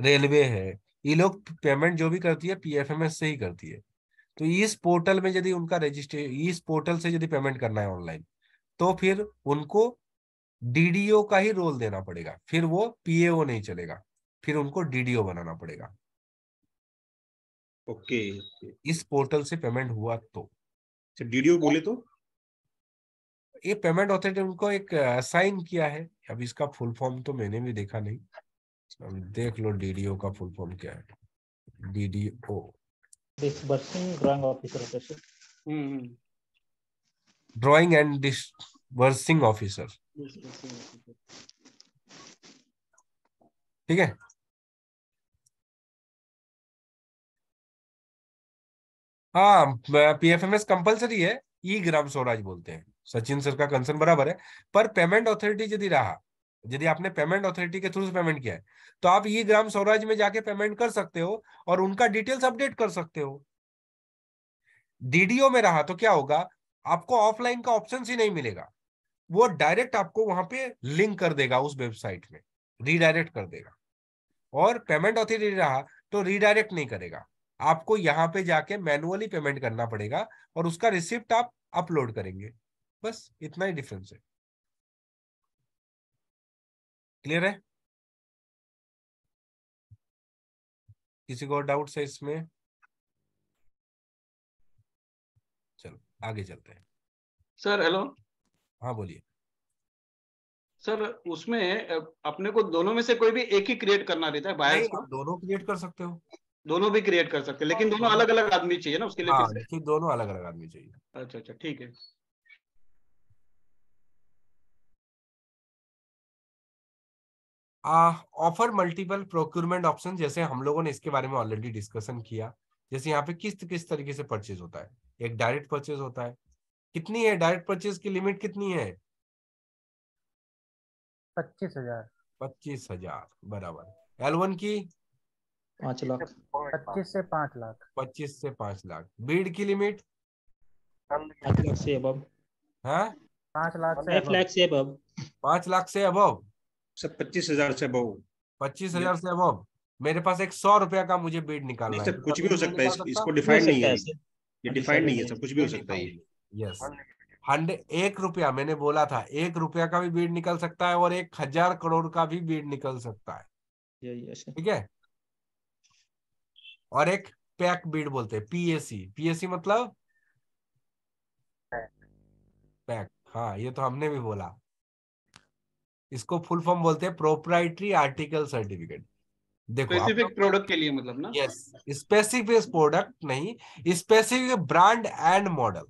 रेलवे है ये लोग पेमेंट जो भी करती है पीएफएमएस से ही करती है तो इस पोर्टल में यदि उनका रजिस्ट्रेशन इस पोर्टल से यदि पेमेंट करना है ऑनलाइन तो फिर उनको डीडीओ का ही रोल देना पड़ेगा फिर वो पीएओ नहीं चलेगा फिर उनको डीडीओ बनाना पड़ेगा ओके okay. इस पोर्टल से पेमेंट हुआ तो डीडीओ अच्छा, बोले तो ये पेमेंट ऑथोरिटी उनको एक असाइन किया है अब इसका फुल फॉर्म तो मैंने भी देखा नहीं अब देख लो डीडीओ का फुल फॉर्म क्या है DDO drawing officer drawing and disbursing officer ठीक है हाँ पीएफएमएस कंपलसरी है ई ग्राम स्वराज बोलते हैं सचिन सर का कंसर्न बराबर है पर पेमेंट ऑथोरिटी यदि रहा यदि आपने पेमेंट ऑथोरिटी के थ्रू पेमेंट किया है तो आप ई ग्राम स्वराज में जाके पेमेंट कर सकते हो और उनका डिटेल्स अपडेट कर सकते हो डीडीओ में रहा तो क्या होगा आपको ऑफलाइन का ऑप्शन ही नहीं मिलेगा वो डायरेक्ट आपको वहां पे लिंक कर देगा उस वेबसाइट में रीडायरेक्ट कर देगा और पेमेंट ऑथोरिटी रहा तो रीडायरेक्ट नहीं करेगा आपको यहाँ पे जाके मैनुअली पेमेंट करना पड़ेगा और उसका रिसिप्ट आप अपलोड करेंगे बस इतना ही डिफरेंस है क्लियर है किसी को डाउट है इसमें चलो आगे चलते हैं सर हेलो हाँ बोलिए सर उसमें अपने को दोनों में से कोई भी एक ही क्रिएट करना रहता है बायर दोनों क्रिएट कर सकते हो दोनों भी क्रिएट कर सकते हैं लेकिन दोनों हाँ। अलग अलग आदमी चाहिए ना उसके लिए हाँ, लेकिन दोनों अलग अलग आदमी चाहिए अच्छा अच्छा ठीक है ऑफर मल्टीपल प्रोक्यूरमेंट ऑप्शन जैसे हम लोगों ने इसके बारे में ऑलरेडी डिस्कशन किया जैसे यहाँ पे किस किस तरीके से परचेज होता है एक डायरेक्ट परचेज होता है कितनी है डायरेक्ट परचेज की लिमिट कितनी है पच्चीस हजार पच्चीस हजार बराबर एल वन की पांच लाख पच्चीस से पांच लाख पच्चीस से पांच लाख बीड की लिमिट पांच लाख से अब पाँच लाख लाख से अब पाँच लाख से अब सर पच्चीस हजार से अब पच्चीस हजार से अब मेरे पास एक सौ रुपया का मुझे बीड निकालना है कुछ भी हो सकता है इसको डिफाइन नहीं है ये डिफाइन नहीं है सब कुछ भी हो सकता है यस हंड्रेड एक रुपया मैंने बोला था एक रुपया का भी बीड निकल सकता है और एक हजार करोड़ का भी बीड निकल सकता है ठीक है और एक पैक बीड बोलते हैं पीएसी पीएसी मतलब पैक हाँ ये तो हमने भी बोला इसको फुल फॉर्म बोलते हैं प्रोप्राइटरी आर्टिकल सर्टिफिकेट देखो स्पेसिफिक प्रोडक्ट के लिए मतलब ना यस स्पेसिफिक प्रोडक्ट नहीं specific brand and model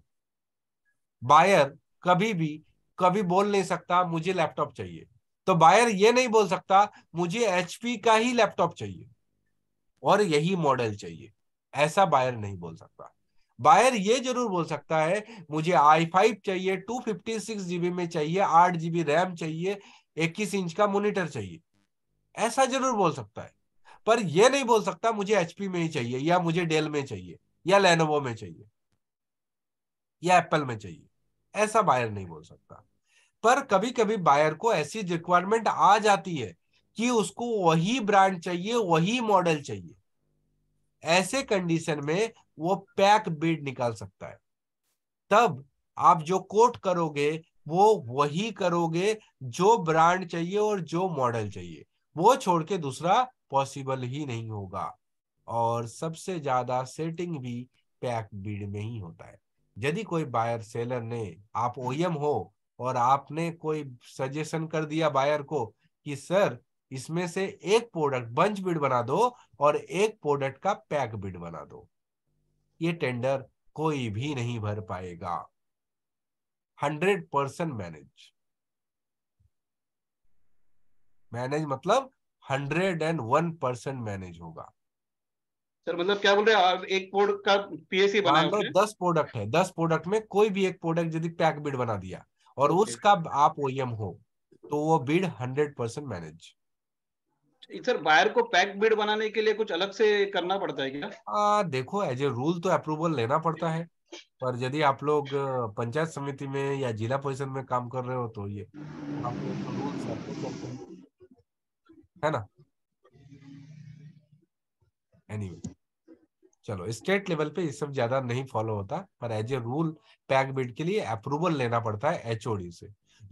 buyer कभी भी कभी बोल नहीं सकता मुझे लैपटॉप चाहिए तो बायर ये नहीं बोल सकता मुझे एचपी का ही लैपटॉप चाहिए और यही मॉडल चाहिए ऐसा बायर नहीं बोल सकता बायर ये जरूर बोल सकता है मुझे आई फाइव चाहिए टू फिफ्टी सिक्स जीबी में चाहिए आठ जीबी रैम चाहिए इक्कीस इंच का मोनिटर चाहिए ऐसा जरूर बोल सकता है पर यह नहीं बोल सकता मुझे एचपी में ही चाहिए या मुझे डेल में चाहिए या लेनोवो में चाहिए या एप्पल में चाहिए ऐसा बायर नहीं बोल सकता पर कभी कभी बायर को ऐसी रिक्वायरमेंट आ जाती है कि उसको वही ब्रांड चाहिए वही मॉडल चाहिए ऐसे कंडीशन में वो पैक बिड निकाल सकता है तब आप जो कोट करोगे वो वही करोगे जो ब्रांड चाहिए और जो मॉडल चाहिए वो छोड़ के दूसरा पॉसिबल ही नहीं होगा और सबसे ज्यादा सेटिंग भी पैक बीड में ही होता है यदि कोई बायर सेलर ने आप ओएम हाँ। e हो और आपने कोई सजेशन कर दिया बायर को कि सर इसमें से एक प्रोडक्ट बंच बिड बना दो और एक प्रोडक्ट का पैक बिड बना दो ये टेंडर कोई भी नहीं भर पाएगा हंड्रेड परसेंट मैनेज मैनेज मतलब hundred and one percent manage होगा सर मतलब क्या बोल रहे हैं एक प्रोडक्ट का पीएसी बना लो दस प्रोडक्ट है दस प्रोडक्ट में कोई भी एक प्रोडक्ट यदि पैक बिड बना दिया और उसका आप ओएम e हो तो वो bid hundred percent manage sir buyer को पैक बिड बनाने के लिए कुछ अलग से करना पड़ता है क्या आ, देखो एज ए रूल तो अप्रूवल लेना पड़ता है पर यदि आप लोग पंचायत समिति में या जिला परिषद में काम कर रहे हो तो ये है ना एनीवे anyway. चलो स्टेट लेवल पे ये सब ज्यादा नहीं फॉलो होता पर as a rule pack bid के लिए अप्रूवल लेना पड़ता है एचओडी से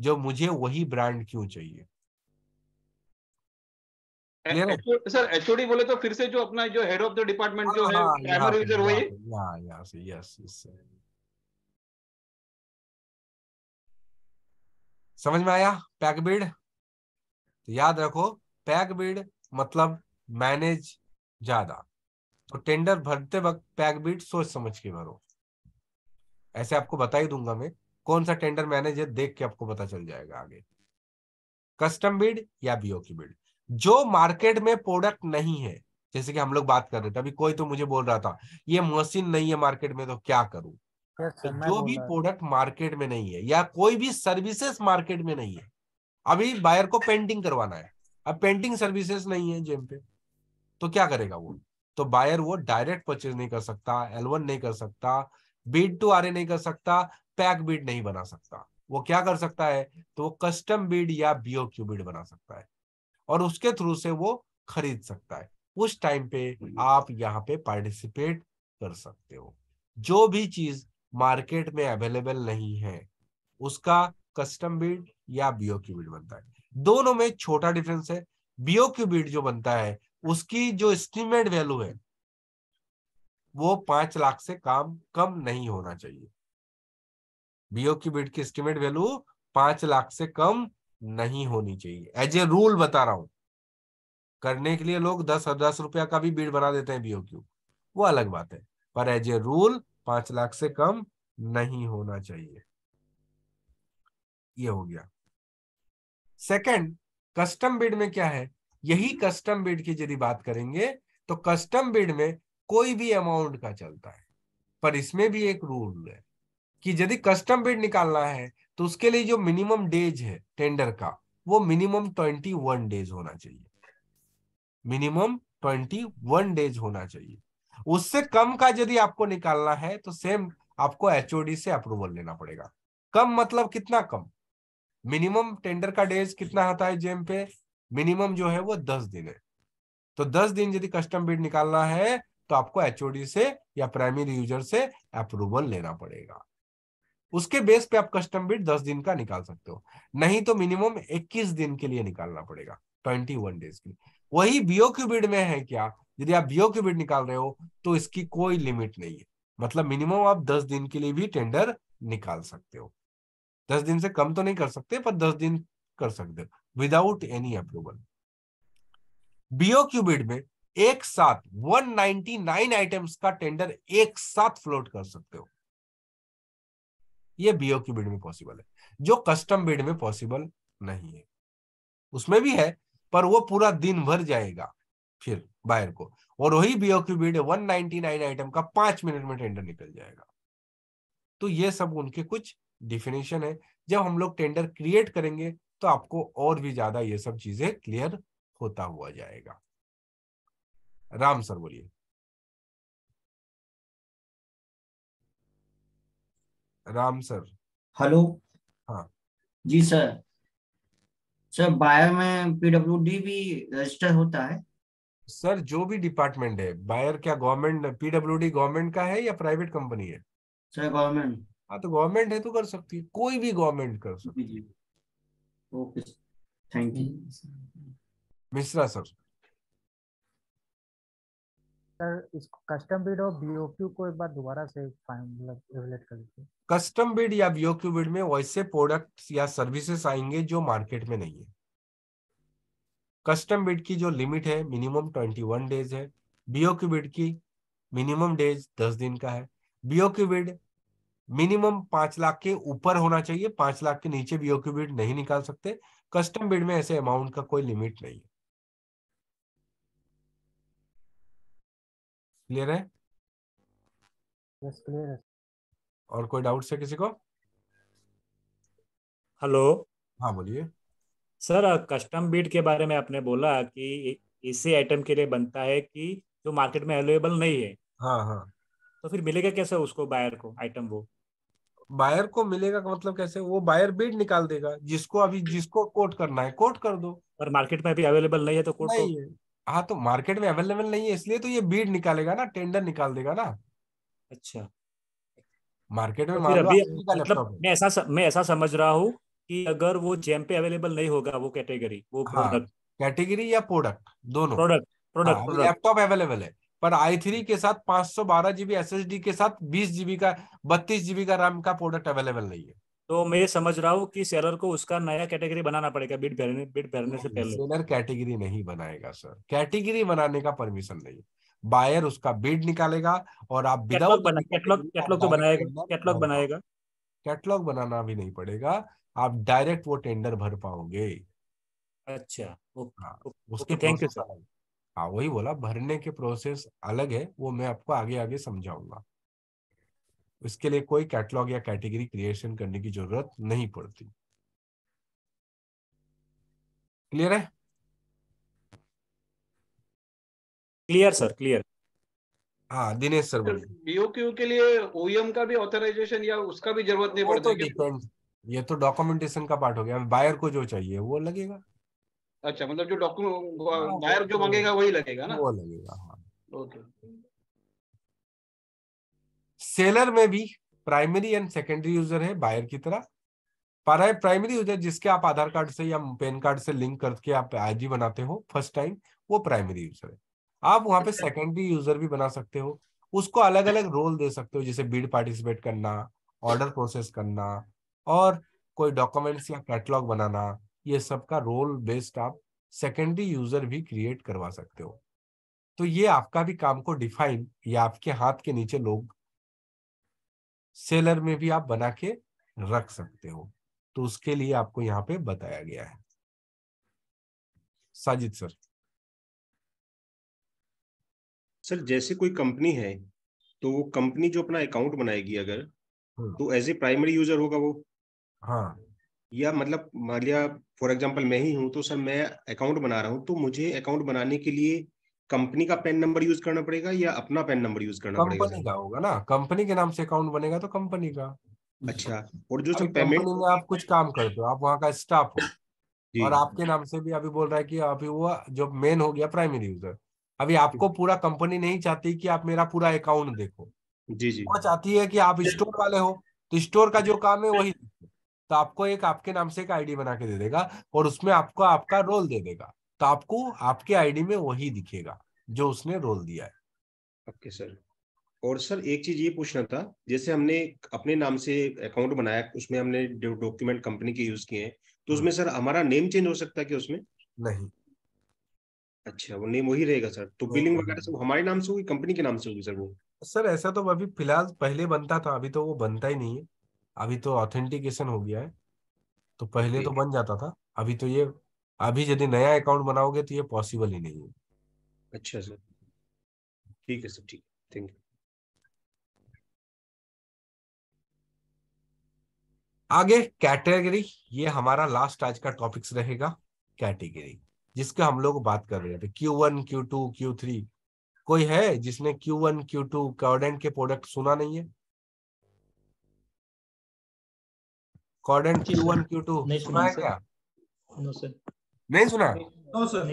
जो मुझे वही ब्रांड क्यों चाहिए सर एचओडी बोले तो फिर से जो अपना जो हेड ऑफ द डिपार्टमेंट जो है यस हाँ, हाँ, हाँ, यस समझ में आया पैक बिड तो याद रखो पैक बिड मतलब मैनेज ज्यादा तो टेंडर भरते वक्त पैक बीट सोच समझ के भरो ऐसे आपको बता ही दूंगा मैं कौन सा टेंडर मैनेजर देख के आपको पता चल जाएगा आगे कस्टम बिड या बीओ की बिड जो मार्केट में प्रोडक्ट नहीं है जैसे कि हम लोग बात कर रहे थे अभी कोई तो मुझे बोल रहा था ये मशीन नहीं है मार्केट में तो क्या करूं तो जो भी प्रोडक्ट मार्केट में नहीं है या कोई भी सर्विसेज मार्केट में नहीं है अभी बायर को पेंटिंग करवाना है अब पेंटिंग सर्विसेज नहीं है जेम पे तो क्या करेगा वो तो बायर वो डायरेक्ट परचेज नहीं कर सकता एलवन नहीं कर सकता बीड टू आर नहीं कर सकता पैक बीड नहीं बना सकता वो क्या कर सकता है तो वो कस्टम बीड या बीओ क्यू बीड बना सकता है और उसके थ्रू से वो खरीद सकता है उस टाइम पे आप यहाँ पे पार्टिसिपेट कर सकते हो जो भी चीज मार्केट में अवेलेबल नहीं है उसका कस्टम बीड या बीओ क्यू बीड बनता है दोनों में छोटा डिफरेंस है बीओ क्यू बीड जो बनता है उसकी जो एस्टिमेट वैल्यू है वो पांच लाख से काम कम नहीं होना चाहिए बीओ की बिड की एस्टिमेट वैल्यू पांच लाख से कम नहीं होनी चाहिए एज ए रूल बता रहा हूं करने के लिए लोग दस दस रुपया का भी बीड बना देते हैं बीओ क्यू वो अलग बात है पर एज ए रूल पांच लाख से कम नहीं होना चाहिए ये हो गया सेकंड कस्टम बिड में क्या है यही कस्टम बिड की यदि बात करेंगे तो कस्टम बिड में कोई भी अमाउंट का चलता है पर इसमें भी एक रूल है कि यदि कस्टम बिड निकालना है तो उसके लिए जो मिनिमम डेज है टेंडर का वो मिनिमम ट्वेंटी वन डेज होना चाहिए मिनिमम ट्वेंटी वन डेज होना चाहिए उससे कम का यदि आपको निकालना है तो सेम आपको एचओडी से अप्रूवल लेना पड़ेगा कम मतलब कितना कम मिनिमम टेंडर का डेज कितना होता है जेम पे मिनिमम जो है वो दस दिन है तो दस दिन यदि कस्टम बिड निकालना है तो आपको एचओडी से या प्राइमरी यूजर से अप्रूवल लेना पड़ेगा उसके बेस पे आप कस्टम बिड दस दिन का निकाल सकते हो नहीं तो मिनिमम इक्कीस दिन के लिए निकालना पड़ेगा ट्वेंटी वन डेज के लिए वही बीओक्यू बिड में है क्या यदि आप बीओक्यू बिड निकाल रहे हो तो इसकी कोई लिमिट नहीं है मतलब मिनिमम आप दस दिन के लिए भी टेंडर निकाल सकते हो दस दिन से कम तो नहीं कर सकते पर दस दिन कर सकते हो विदाउट एनी अप्रूवल बीओक्यूबिड में एक साथ 199 आइटम्स का टेंडर एक साथ फ्लोट कर सकते हो यह बीओक्यू बिड में पॉसिबल है जो कस्टम बिड में पॉसिबल नहीं है उसमें भी है पर वो पूरा दिन भर जाएगा फिर बायर को और वही बीओक्यू बिड 199 आइटम का पांच मिनट में टेंडर निकल जाएगा तो ये सब उनके कुछ डिफिनेशन है जब हम लोग टेंडर क्रिएट करेंगे तो आपको और भी ज्यादा ये सब चीजें क्लियर होता हुआ जाएगा राम सर बोलिए राम सर हेलो हाँ जी सर सर बायर में डी भी रजिस्टर होता है सर जो भी डिपार्टमेंट है बायर क्या गवर्नमेंट डी गवर्नमेंट का है या प्राइवेट कंपनी है सर गवर्नमेंट हाँ तो गवर्नमेंट है तो कर सकती है कोई भी गवर्नमेंट कर सकती है मिश्रा सर सर इसको कस्टम बिड और बीओक्यू को एक बार दोबारा से मतलब कर दीजिए कस्टम बिड या बीओक्यू बिड में वैसे प्रोडक्ट्स या सर्विसेस आएंगे जो मार्केट में नहीं है कस्टम बिड की जो लिमिट है मिनिमम ट्वेंटी वन डेज है बीओक्यू बिड की मिनिमम डेज दस दिन का है बीओक्यू बिड मिनिमम पांच लाख के ऊपर होना चाहिए पांच लाख के नीचे ओके बिड नहीं निकाल सकते कस्टम बिड में ऐसे अमाउंट का कोई लिमिट नहीं है क्लियर है यस क्लियर है और कोई डाउट है किसी को हेलो हाँ बोलिए सर कस्टम बीड के बारे में आपने बोला कि इसी आइटम के लिए बनता है कि जो मार्केट में अवेलेबल नहीं है हाँ हाँ तो फिर मिलेगा कैसे उसको बायर को आइटम वो बायर को मिलेगा का मतलब कैसे वो बायर बीड निकाल देगा जिसको अभी जिसको कोट करना है कोट कर दो पर मार्केट में अभी अवेलेबल नहीं है तो कोट नहीं है हाँ तो मार्केट में अवेलेबल नहीं है इसलिए तो ये बीड निकालेगा ना टेंडर निकाल देगा ना अच्छा मार्केट में तो अभी मतलब मैं ऐसा मैं ऐसा समझ रहा हूँ कि अगर वो जेम पे अवेलेबल नहीं होगा वो कैटेगरी वो प्रोडक्ट हाँ, कैटेगरी या प्रोडक्ट दोनों प्रोडक्ट प्रोडक्ट हाँ, लैपटॉप अवेलेबल है पर आई थ्री के साथ पांच सौ बारह जीबी एस एस डी के साथ बीस जीबी का बत्तीस जीबी का रैम का प्रोडक्ट अवेलेबल नहीं है तो मैं समझ रहा हूँ कि सेलर को उसका नया कैटेगरी बनाना पड़ेगा बिट भरने बिट भरने से पहले सेलर कैटेगरी नहीं बनाएगा सर कैटेगरी बनाने का परमिशन नहीं बायर उसका बिड निकालेगा और आप विदाउट कैटलॉग कैटलॉग तो बनाएगा कैटलॉग बनाएगा कैटलॉग बनाना भी नहीं पड़ेगा आप डायरेक्ट वो टेंडर भर पाओगे अच्छा ओके थैंक यू सर हाँ वही बोला भरने के प्रोसेस अलग है वो मैं आपको आगे आगे समझाऊंगा इसके लिए कोई कैटलॉग या कैटेगरी क्रिएशन करने की जरूरत नहीं पड़ती क्लियर है क्लियर सर क्लियर हाँ दिनेश सर बोलिए बीओक्यू के लिए ओएम e का भी ऑथराइजेशन या उसका भी जरूरत नहीं तो पड़ती तो डिपेंड ये तो डॉक्यूमेंटेशन का पार्ट हो गया बायर को जो चाहिए वो लगेगा अच्छा मतलब जो डॉक्यूमेंट बायर हाँ, जो मांगेगा वही लगेगा ना वो लगेगा हाँ ओके सेलर में भी प्राइमरी एंड सेकेंडरी यूजर है बायर की तरह पारा प्राइमरी यूजर जिसके आप आधार कार्ड से या पैन कार्ड से लिंक करके आप आईडी बनाते हो फर्स्ट टाइम वो प्राइमरी यूजर है आप वहां पे सेकेंडरी अच्छा। यूजर भी बना सकते हो उसको अलग अलग रोल दे सकते हो जैसे बीड पार्टिसिपेट करना ऑर्डर प्रोसेस करना और कोई डॉक्यूमेंट्स या कैटलॉग बनाना ये सबका रोल बेस्ड आप सेकेंडरी यूजर भी क्रिएट करवा सकते हो तो ये आपका भी काम को डिफाइन या आपके हाथ के नीचे लोग सेलर में भी आप बना के रख सकते हो तो उसके लिए आपको यहाँ पे बताया गया है साजिद सर सर जैसे कोई कंपनी है तो वो कंपनी जो अपना अकाउंट बनाएगी अगर हम्म। तो एज ए प्राइमरी यूजर होगा वो हाँ या मतलब मान लिया फॉर एग्जाम्पल मैं ही हूँ तो सर मैं अकाउंट बना रहा हूँ तो मुझे अकाउंट बनाने के लिए कंपनी का पैन नंबर यूज करना पड़ेगा या अपना पैन नंबर यूज करना कंपनी पड़ेगा कंपनी का होगा ना कंपनी के नाम से अकाउंट बनेगा तो कंपनी का अच्छा और जो सर पेमेंट में आप कुछ काम करते हो आप वहाँ का स्टाफ हो और आपके नाम से भी अभी बोल रहा है कि अभी वो जो मेन हो गया प्राइमरी यूजर अभी आपको पूरा कंपनी नहीं चाहती कि आप मेरा पूरा अकाउंट देखो जी जी वो चाहती है कि आप स्टोर वाले हो तो स्टोर का जो काम है वही देखो तो आपको एक आपके नाम से एक आईडी बना के दे देगा और उसमें आपको आपका रोल दे देगा तो आपको आपके आईडी में वही दिखेगा जो उसने रोल दिया है ओके सर और सर एक चीज ये पूछना था जैसे हमने अपने नाम से अकाउंट बनाया उसमें हमने डॉक्यूमेंट कंपनी के यूज किए हैं तो उसमें हम्म। सर हमारा नेम चेंज हो सकता है कि उसमें नहीं अच्छा वो नेम वही रहेगा सर तो बिलिंग वगैरह सब हमारे नाम से होगी कंपनी के नाम से होगी सर वो सर ऐसा तो अभी फिलहाल पहले बनता था अभी तो वो बनता ही नहीं है अभी तो ऑथेंटिकेशन हो गया है तो पहले तो बन जाता था अभी तो ये अभी यदि नया अकाउंट बनाओगे तो ये पॉसिबल ही नहीं है अच्छा सर ठीक है सर ठीक थैंक यू आगे कैटेगरी ये हमारा लास्ट आज का टॉपिक्स रहेगा कैटेगरी जिसके हम लोग बात कर रहे थे Q one Q two Q three कोई है जिसने Q one Q two quadrant के प्रोडक्ट सुना नहीं है कॉर्डन क्यू वन क्यू टू सुना है क्या नो सर नहीं सुना नो सर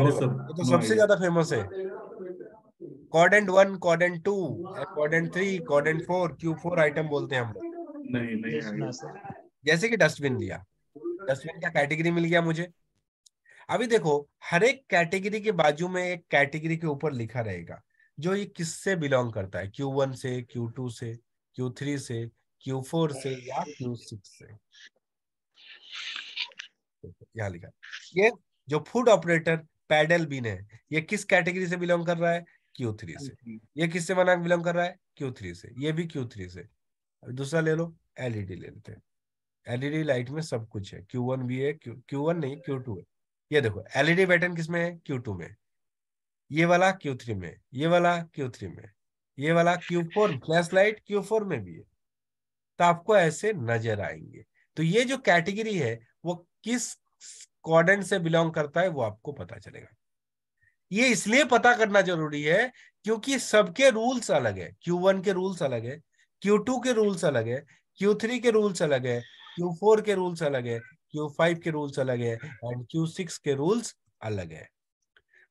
नो सर तो सबसे ज्यादा फेमस है quadrant one quadrant two quadrant three quadrant four Q four item बोलते हैं हम लोग नहीं नहीं जैसे कि डस्टबिन दिया डस्टबिन का कैटेगरी मिल गया मुझे अभी देखो हर एक कैटेगरी के बाजू में एक कैटेगरी के ऊपर लिखा रहेगा जो ये किससे बिलोंग करता है क्यू वन से क्यू टू से क्यू थ्री से Q4 से या से यहाँ लिखा ये जो फूड ऑपरेटर पैडल बिन है ये किस कैटेगरी से बिलोंग कर रहा है क्यू थ्री से ये किससे मना बिलोंग कर रहा है थ्री से ये भी थ्री से दूसरा ले लो एलईडी e ले लेते हैं एलईडी लाइट e में सब कुछ है क्यू वन भी है क्यू वन नहीं क्यू टू है ये देखो एलईडी पैटर्न e किसमें है क्यू टू में ये वाला क्यू थ्री में ये वाला क्यू थ्री में ये वाला Q four flash light Q four में भी है तो आपको ऐसे नजर आएंगे तो ये जो कैटेगरी है वो किस क्वाड्रेंट से बिलोंग करता है वो आपको पता चलेगा ये इसलिए पता करना जरूरी है क्योंकि सबके रूल्स अलग है क्यू वन के रूल्स अलग है क्यू टू के रूल्स अलग है क्यू थ्री के रूल्स अलग है क्यू फोर के रूल्स अलग है क्यू फाइव के रूल्स अलग है एंड क्यू सिक्स के रूल्स अलग है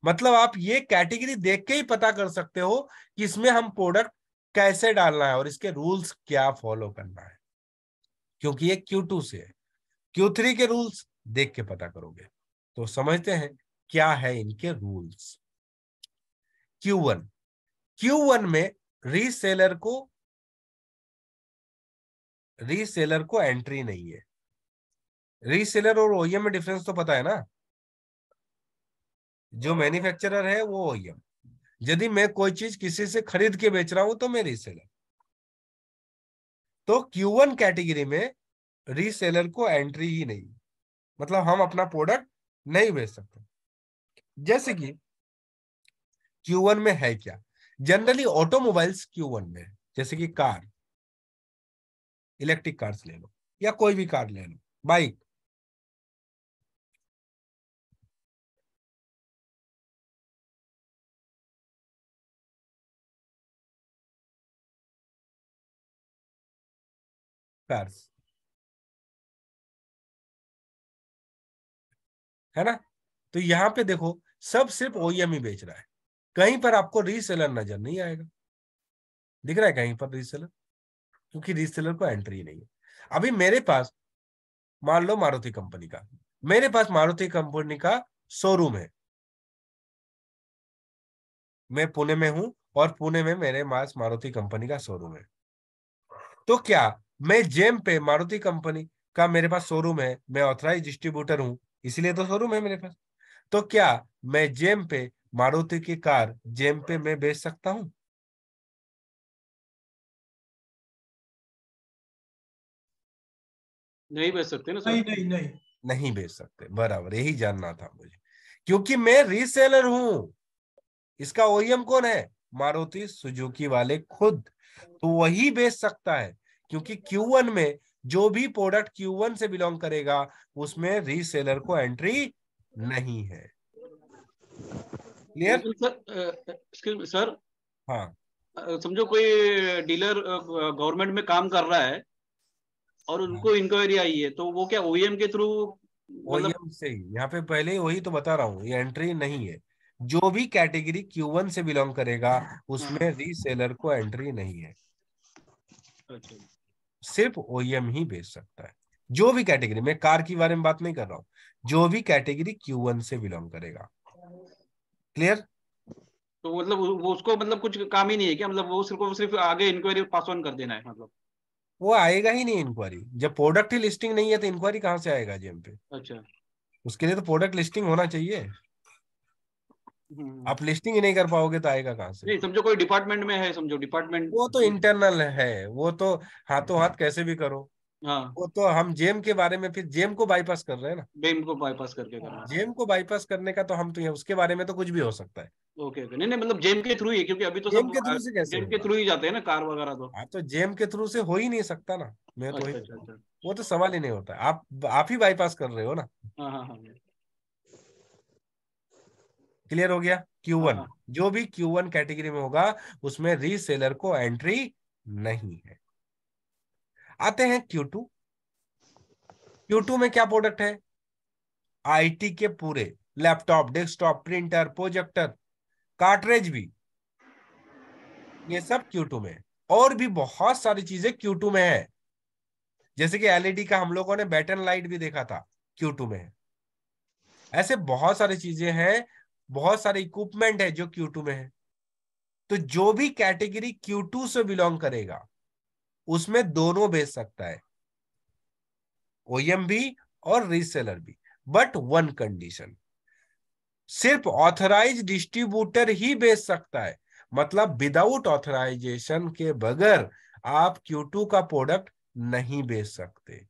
मतलब आप ये कैटेगरी देख के ही पता कर सकते हो कि इसमें हम प्रोडक्ट कैसे डालना है और इसके रूल्स क्या फॉलो करना है क्योंकि ये Q2 से है Q3 के रूल्स देख के पता करोगे तो समझते हैं क्या है इनके रूल्स Q1 Q1 में रीसेलर को रीसेलर को एंट्री नहीं है रीसेलर और ओएम e में डिफरेंस तो पता है ना जो मैन्युफैक्चरर है वो ओएम यदि मैं कोई चीज किसी से खरीद के बेच रहा हूं तो मैं रीसेलर तो Q1 कैटेगरी में रीसेलर को एंट्री ही नहीं मतलब हम अपना प्रोडक्ट नहीं बेच सकते जैसे कि Q1 में है क्या जनरली ऑटोमोबाइल्स Q1 में है जैसे कि कार इलेक्ट्रिक कार्स ले लो या कोई भी कार ले लो बाइक पैर्स है ना तो यहां पे देखो सब सिर्फ ओईएम ही e e बेच रहा है कहीं पर आपको रीसेलर नजर नहीं आएगा दिख रहा है कहीं पर रीसेलर क्योंकि रीसेलर को एंट्री नहीं है अभी मेरे पास मान लो मारुति कंपनी का मेरे पास मारुति कंपनी का शोरूम है मैं पुणे में हूं और पुणे में मेरे पास मारुति कंपनी का शोरूम है तो क्या मैं जेम पे मारुति कंपनी का मेरे पास शोरूम है मैं ऑथराइज डिस्ट्रीब्यूटर हूँ इसलिए तो शोरूम है मेरे पास तो क्या मैं जेम पे मारुति की कार जेम पे मैं बेच सकता हूँ नहीं बेच सकते ना नहीं नहीं नहीं नहीं बेच सकते बराबर यही जानना था मुझे क्योंकि मैं रीसेलर हूं इसका ओएम e कौन है मारुति सुजुकी वाले खुद तो वही बेच सकता है क्योंकि Q1 में जो भी प्रोडक्ट Q1 से बिलोंग करेगा उसमें रीसेलर को एंट्री नहीं है क्लियर सर सर हाँ uh, समझो कोई डीलर गवर्नमेंट uh, में काम कर रहा है और हाँ। उनको हाँ। इंक्वायरी आई है तो वो क्या ओएम e के थ्रू ओएम मतलब e से ही यहाँ पे पहले वही तो बता रहा हूँ ये एंट्री नहीं है जो भी कैटेगरी Q1 से बिलोंग करेगा हाँ। उसमें रीसेलर को एंट्री नहीं है अच्छा सिर्फ ओएम e ही भेज सकता है जो भी कैटेगरी मैं कार के बारे में बात नहीं कर रहा हूँ जो भी कैटेगरी Q1 से बिलोंग करेगा क्लियर तो मतलब वो उसको मतलब कुछ काम ही नहीं है क्या मतलब वो सिर्फ वो सिर्फ आगे इंक्वायरी पास ऑन कर देना है मतलब वो आएगा ही नहीं इंक्वायरी जब प्रोडक्ट ही लिस्टिंग नहीं है तो इंक्वायरी कहाँ से आएगा जेम पे अच्छा उसके लिए तो प्रोडक्ट लिस्टिंग होना चाहिए हम्म। आप लिस्टिंग ही नहीं कर पाओगे तो आएगा कहाँ से नहीं समझो कोई डिपार्टमेंट में है समझो डिपार्टमेंट वो तो इंटरनल है वो तो हाथों हाथ कैसे भी करो हाँ। वो तो हम जेम के बारे में फिर जेम को बाईपास कर रहे हैं ना जेम को बाईपास करके कर करना जेम को बाईपास करने का तो हम तो ये उसके बारे में तो कुछ भी हो सकता है ओके नहीं नहीं मतलब जेम के थ्रू ही क्योंकि अभी तो जेम के थ्रू से कैसे जेम के थ्रू ही जाते हैं ना कार वगैरह तो हाँ तो जेम के थ्रू से हो ही नहीं सकता ना मैं तो अच्छा, अच्छा, अच्छा। वो तो सवाल ही नहीं होता आप आप ही बाईपास कर रहे हो ना हाँ, हाँ, हाँ, क्लियर हो गया Q1 हाँ, हाँ। जो भी Q1 कैटेगरी में होगा उसमें रीसेलर को एंट्री नहीं है आते हैं Q2 Q2 में क्या प्रोडक्ट है आईटी के पूरे laptop desktop printer projector cartridge भी ये सब Q2 में और भी बहुत सारी चीजें Q2 में है जैसे कि एलईडी e का हम लोगों ने बैटन लाइट भी देखा था Q2 में ऐसे बहुत सारी चीजें हैं बहुत सारे इक्विपमेंट है जो Q2 में है तो जो भी कैटेगरी Q2 से बिलोंग करेगा उसमें दोनों भेज सकता है ओएम e भी और रीसेलर भी बट वन कंडीशन सिर्फ ऑथराइज डिस्ट्रीब्यूटर ही बेच सकता है मतलब विदाउट ऑथराइजेशन के बगैर आप Q2 का प्रोडक्ट नहीं बेच सकते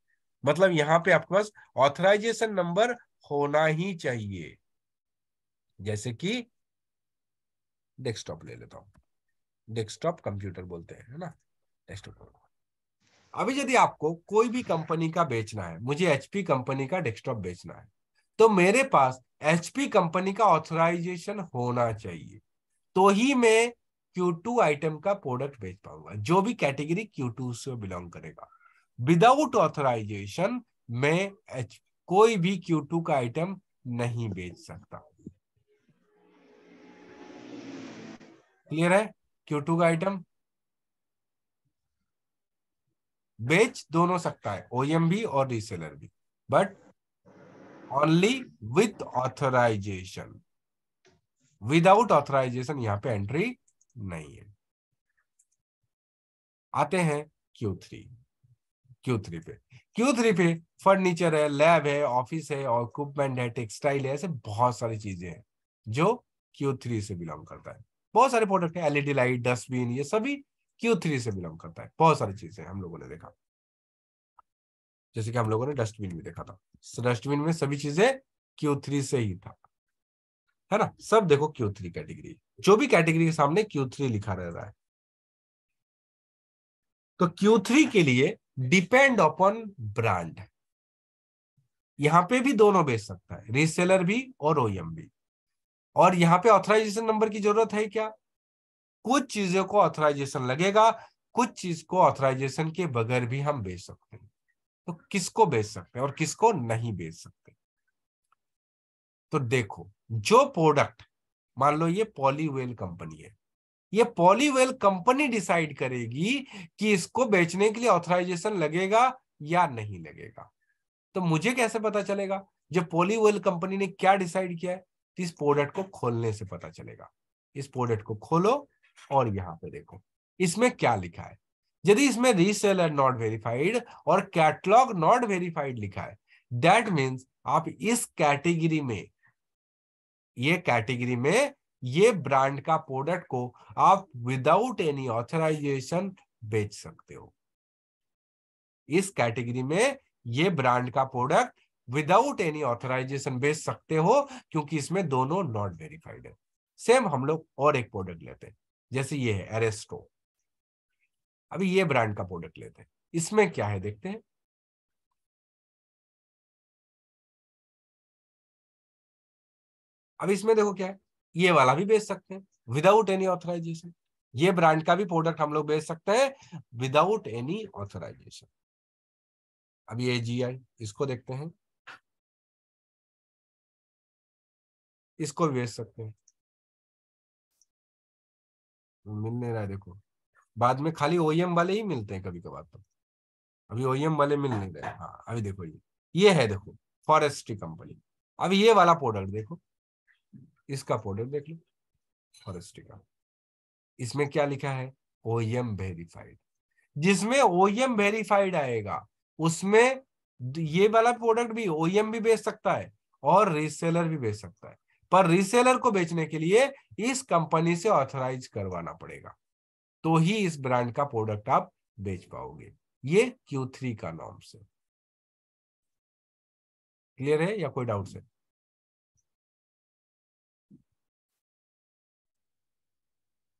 मतलब यहां पे आपके पास ऑथराइजेशन नंबर होना ही चाहिए जैसे कि डेस्कटॉप ले लेता हूं डेस्कटॉप कंप्यूटर बोलते हैं है ना डेस्कटॉप अभी यदि आपको कोई भी कंपनी का बेचना है मुझे एचपी कंपनी का डेस्कटॉप बेचना है तो मेरे पास एचपी कंपनी का ऑथोराइजेशन होना चाहिए तो ही मैं Q2 आइटम का प्रोडक्ट बेच पाऊंगा जो भी कैटेगरी Q2 से बिलोंग करेगा विदाउट ऑथराइजेशन मैं कोई भी Q2 का आइटम नहीं बेच सकता क्लियर है टू का आइटम बेच दोनों सकता है ओएम भी और रीसेलर भी but only with authorisation without authorisation यहां पे एंट्री नहीं है आते हैं क्यू थ्री क्यू थ्री पे क्यू थ्री पे फर्नीचर है लैब है ऑफिस है और इक्विपमेंट है टेक्सटाइल है ऐसे बहुत सारी चीजें हैं जो क्यू थ्री से बिलोंग करता है बहुत सारे प्रोडक्ट है एलईडी लाइट डस्टबिन ये सभी क्यू थ्री से बिलोंग करता है बहुत सारी चीजें हम लोगों ने देखा जैसे कि हम लोगों ने डस्टबिन भी देखा था डस्टबिन तो में सभी चीजें क्यू थ्री से ही था है ना सब देखो क्यू थ्री कैटेगरी जो भी कैटेगरी के सामने क्यू थ्री लिखा रह रहा है तो क्यू थ्री के लिए डिपेंड अपॉन ब्रांड यहां पे भी दोनों बेच सकता है रीसेलर भी और ओएम e भी और यहाँ पे ऑथराइजेशन नंबर की जरूरत है क्या कुछ चीजों को ऑथराइजेशन लगेगा कुछ चीज को ऑथराइजेशन के बगैर भी हम बेच सकते हैं तो किसको बेच सकते हैं और किसको नहीं बेच सकते तो देखो जो प्रोडक्ट मान लो ये पॉलीवेल कंपनी है ये पॉलीवेल कंपनी डिसाइड करेगी कि इसको बेचने के लिए ऑथराइजेशन लगेगा या नहीं लगेगा तो मुझे कैसे पता चलेगा जब पॉलीवेल कंपनी ने क्या डिसाइड किया है इस पोर्ट को खोलने से पता चलेगा इस प्रोडक्ट को खोलो और यहाँ पे देखो इसमें क्या लिखा है यदि इसमें रीसेलर नॉट वेरीफाइड और कैटलॉग नॉट वेरीफाइड लिखा है दैट मीन्स आप इस कैटेगरी में ये कैटेगरी में ये ब्रांड का प्रोडक्ट को आप विदाउट एनी ऑथराइजेशन बेच सकते हो इस कैटेगरी में ये ब्रांड का प्रोडक्ट विदाउट एनी ऑथराइजेशन बेच सकते हो क्योंकि इसमें दोनों नॉट वेरीफाइड है सेम हम लोग और एक प्रोडक्ट लेते हैं जैसे ये है एरेस्टो अभी ये ब्रांड का प्रोडक्ट लेते हैं इसमें क्या है देखते हैं अब इसमें देखो क्या है ये वाला भी बेच सकते हैं विदाउट एनी ऑथराइजेशन ये ब्रांड का भी प्रोडक्ट हम लोग बेच सकते हैं विदाउट एनी ऑथराइजेशन अब ये जी आई इसको देखते हैं इसको भी भेज सकते हैं मिल नहीं रहा है देखो बाद में खाली ओएम e वाले ही मिलते हैं कभी कभार तो अभी ओएम e वाले मिल नहीं रहे हाँ अभी देखो ये ये है देखो फॉरेस्ट्री कंपनी अब ये वाला प्रोडक्ट देखो इसका प्रोडक्ट देख लो फॉरेस्ट्री का इसमें क्या लिखा है ओएम वेरीफाइड e जिसमें ओएम वेरीफाइड आएगा उसमें ये वाला प्रोडक्ट भी ओएम भी बेच सकता है और रीसेलर भी बेच सकता है पर रीसेलर को बेचने के लिए इस कंपनी से ऑथराइज करवाना पड़ेगा तो ही इस ब्रांड का प्रोडक्ट आप बेच पाओगे ये Q3 का नॉर्म से क्लियर है या कोई डाउट है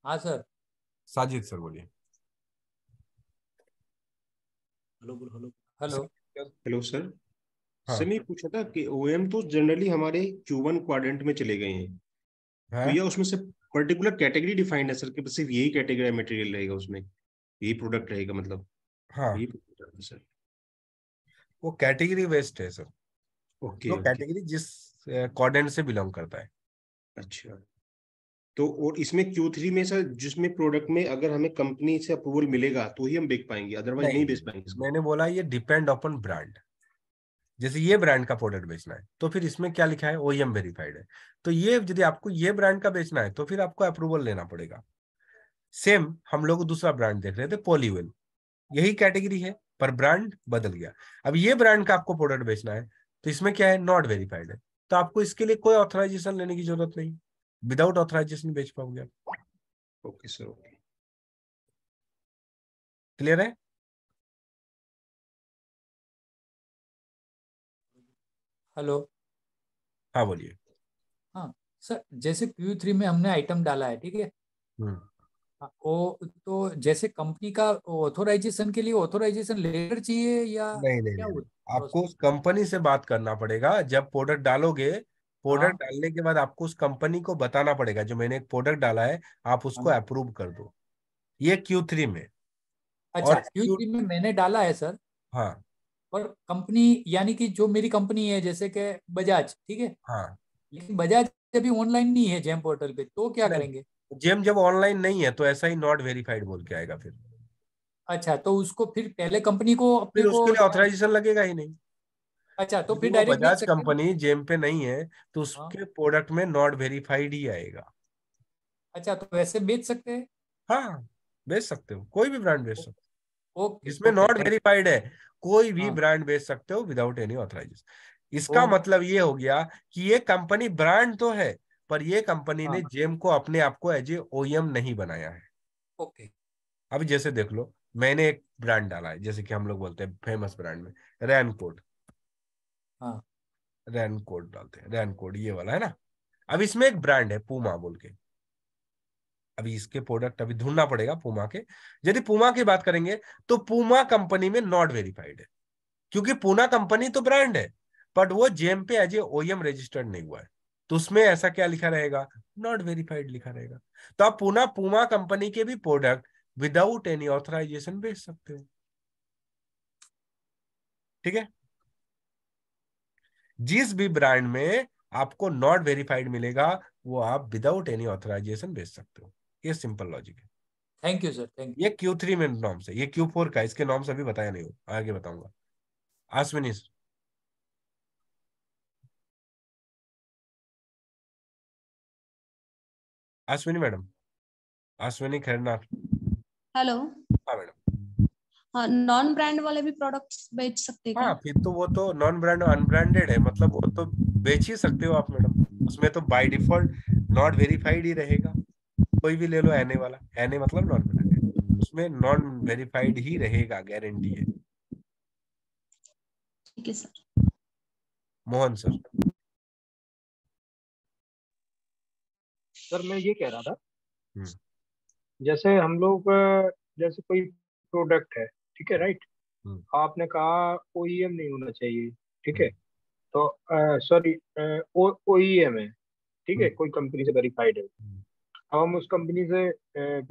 हाँ सर साजिद सर बोलिए hello hello hello hello sir हाँ। पूछा था कि ओएम तो जनरली हमारे क्यू क्वाड्रेंट में चले गए हैं हाँ? तो या उसमें से पर्टिकुलर कैटेगरी डिफाइंड है सर कि सिर्फ यही कैटेगरी मटेरियल रहेगा उसमें यही प्रोडक्ट रहेगा मतलब हाँ यही सर वो कैटेगरी वेस्ट है सर ओके तो कैटेगरी जिस क्वाड्रेंट से बिलोंग करता है अच्छा तो और इसमें Q3 में सर जिसमें प्रोडक्ट में अगर हमें कंपनी से अप्रूवल मिलेगा तो ही हम बेच पाएंगे अदरवाइज नहीं, नहीं बेच पाएंगे मैंने बोला ये डिपेंड अपॉन ब्रांड हाँ जैसे ये ब्रांड का प्रोडक्ट बेचना है तो फिर इसमें क्या लिखा है ओईएम वेरीफाइड e है तो ये यदि आपको ये ब्रांड का बेचना है तो फिर आपको अप्रूवल लेना पड़ेगा सेम हम लोग दूसरा ब्रांड देख रहे थे पोलिवेल यही कैटेगरी है पर ब्रांड बदल गया अब ये ब्रांड का आपको प्रोडक्ट बेचना है तो इसमें क्या है नॉट वेरीफाइड है तो आपको इसके लिए कोई ऑथराइजेशन लेने की जरूरत नहीं विदाउट ऑथराइजेशन बेच पाओगे आप ओके सर ओके क्लियर है हेलो हाँ बोलिए हाँ सर जैसे क्यू थ्री में हमने आइटम डाला है ठीक है हम्म। हाँ, ओ तो जैसे कंपनी का ऑथोराइजेशन के लिए ऑथोराइजेशन लेटर चाहिए या नहीं नहीं, नहीं, नहीं। आपको उस कंपनी से बात करना पड़ेगा जब प्रोडक्ट डालोगे प्रोडक्ट हाँ। डालने के बाद आपको उस कंपनी को बताना पड़ेगा जो मैंने एक प्रोडक्ट डाला है आप उसको अप्रूव हाँ। कर दो ये क्यू थ्री में अच्छा क्यू थ्री में मैंने डाला है सर हाँ और कंपनी यानी कि जो मेरी कंपनी है जैसे कि बजाज ठीक है हाँ। लेकिन बजाज अभी ऑनलाइन नहीं है जेम पोर्टल पे तो क्या करेंगे जेम जब ऑनलाइन नहीं है तो ऐसा ही नॉट वेरीफाइड बोल के आएगा फिर अच्छा तो उसको फिर पहले कंपनी को फिर उसके लिए ऑथराइजेशन लगेगा ही नहीं अच्छा तो फिर डायरेक्ट बजाज कंपनी जेम पे नहीं है तो हाँ। उसके प्रोडक्ट में नॉट वेरीफाइड ही आएगा अच्छा तो वैसे बेच सकते हैं हाँ बेच सकते हो कोई भी ब्रांड बेच सकते हो इसमें नॉट वेरीफाइड है कोई भी हाँ। ब्रांड बेच सकते हो विदाउट एनी ऑथराइजेशन इसका मतलब ये हो गया कि ये कंपनी ब्रांड तो है पर ये कंपनी ने हाँ। जेम को अपने आप को एज ए ओएम नहीं बनाया है ओके अभी जैसे देख लो मैंने एक ब्रांड डाला है जैसे कि हम लोग बोलते हैं फेमस ब्रांड में रैन कोड रैन कोड डालते हैं रैन कोड ये वाला है ना अब इसमें एक ब्रांड है पूमा बोल के अभी इसके प्रोडक्ट अभी ढूंढना पड़ेगा पुमा के यदि पुमा की बात करेंगे तो पुमा कंपनी में नॉट वेरीफाइड है क्योंकि पुना कंपनी तो ब्रांड है बट वो जेम पे एज ए ओएम रजिस्टर्ड नहीं हुआ है तो उसमें ऐसा क्या लिखा रहेगा नॉट वेरीफाइड लिखा रहेगा तो आप पुना पुमा कंपनी के भी प्रोडक्ट विदाउट एनी ऑथराइजेशन बेच सकते हो ठीक है जिस भी ब्रांड में आपको नॉट वेरीफाइड मिलेगा वो आप विदाउट एनी ऑथराइजेशन बेच सकते हो ये सिंपल लॉजिक है थैंक यू सर थैंक ये क्यू थ्री में नॉर्म्स है ये क्यू फोर का इसके नॉर्म्स अभी बताया नहीं हो आगे बताऊंगा आसमिनी sir Ashwini madam Ashwini Kherna hello हाँ मैडम नॉन ब्रांड वाले भी प्रोडक्ट्स बेच सकते हैं हाँ फिर तो वो तो नॉन ब्रांड अनब्रांडेड है मतलब वो तो बेच ही सकते हो आप मैडम उसमें तो बाय डिफॉल्ट नॉट वेरीफाइड ही रहेगा कोई भी ले लो एन वाला एन मतलब नॉन मिनट उसमें नॉन वेरीफाइड ही रहेगा गारंटी है ठीक है सर मोहन सर सर मैं ये कह रहा था हम्म। जैसे हम लोग जैसे कोई प्रोडक्ट है ठीक है राइट हम्म। आपने कहा ओईएम e नहीं होना चाहिए ठीक है हम्म। तो सॉरी ओईएम e है ठीक है कोई कंपनी से वेरीफाइड है अब हम उस कंपनी से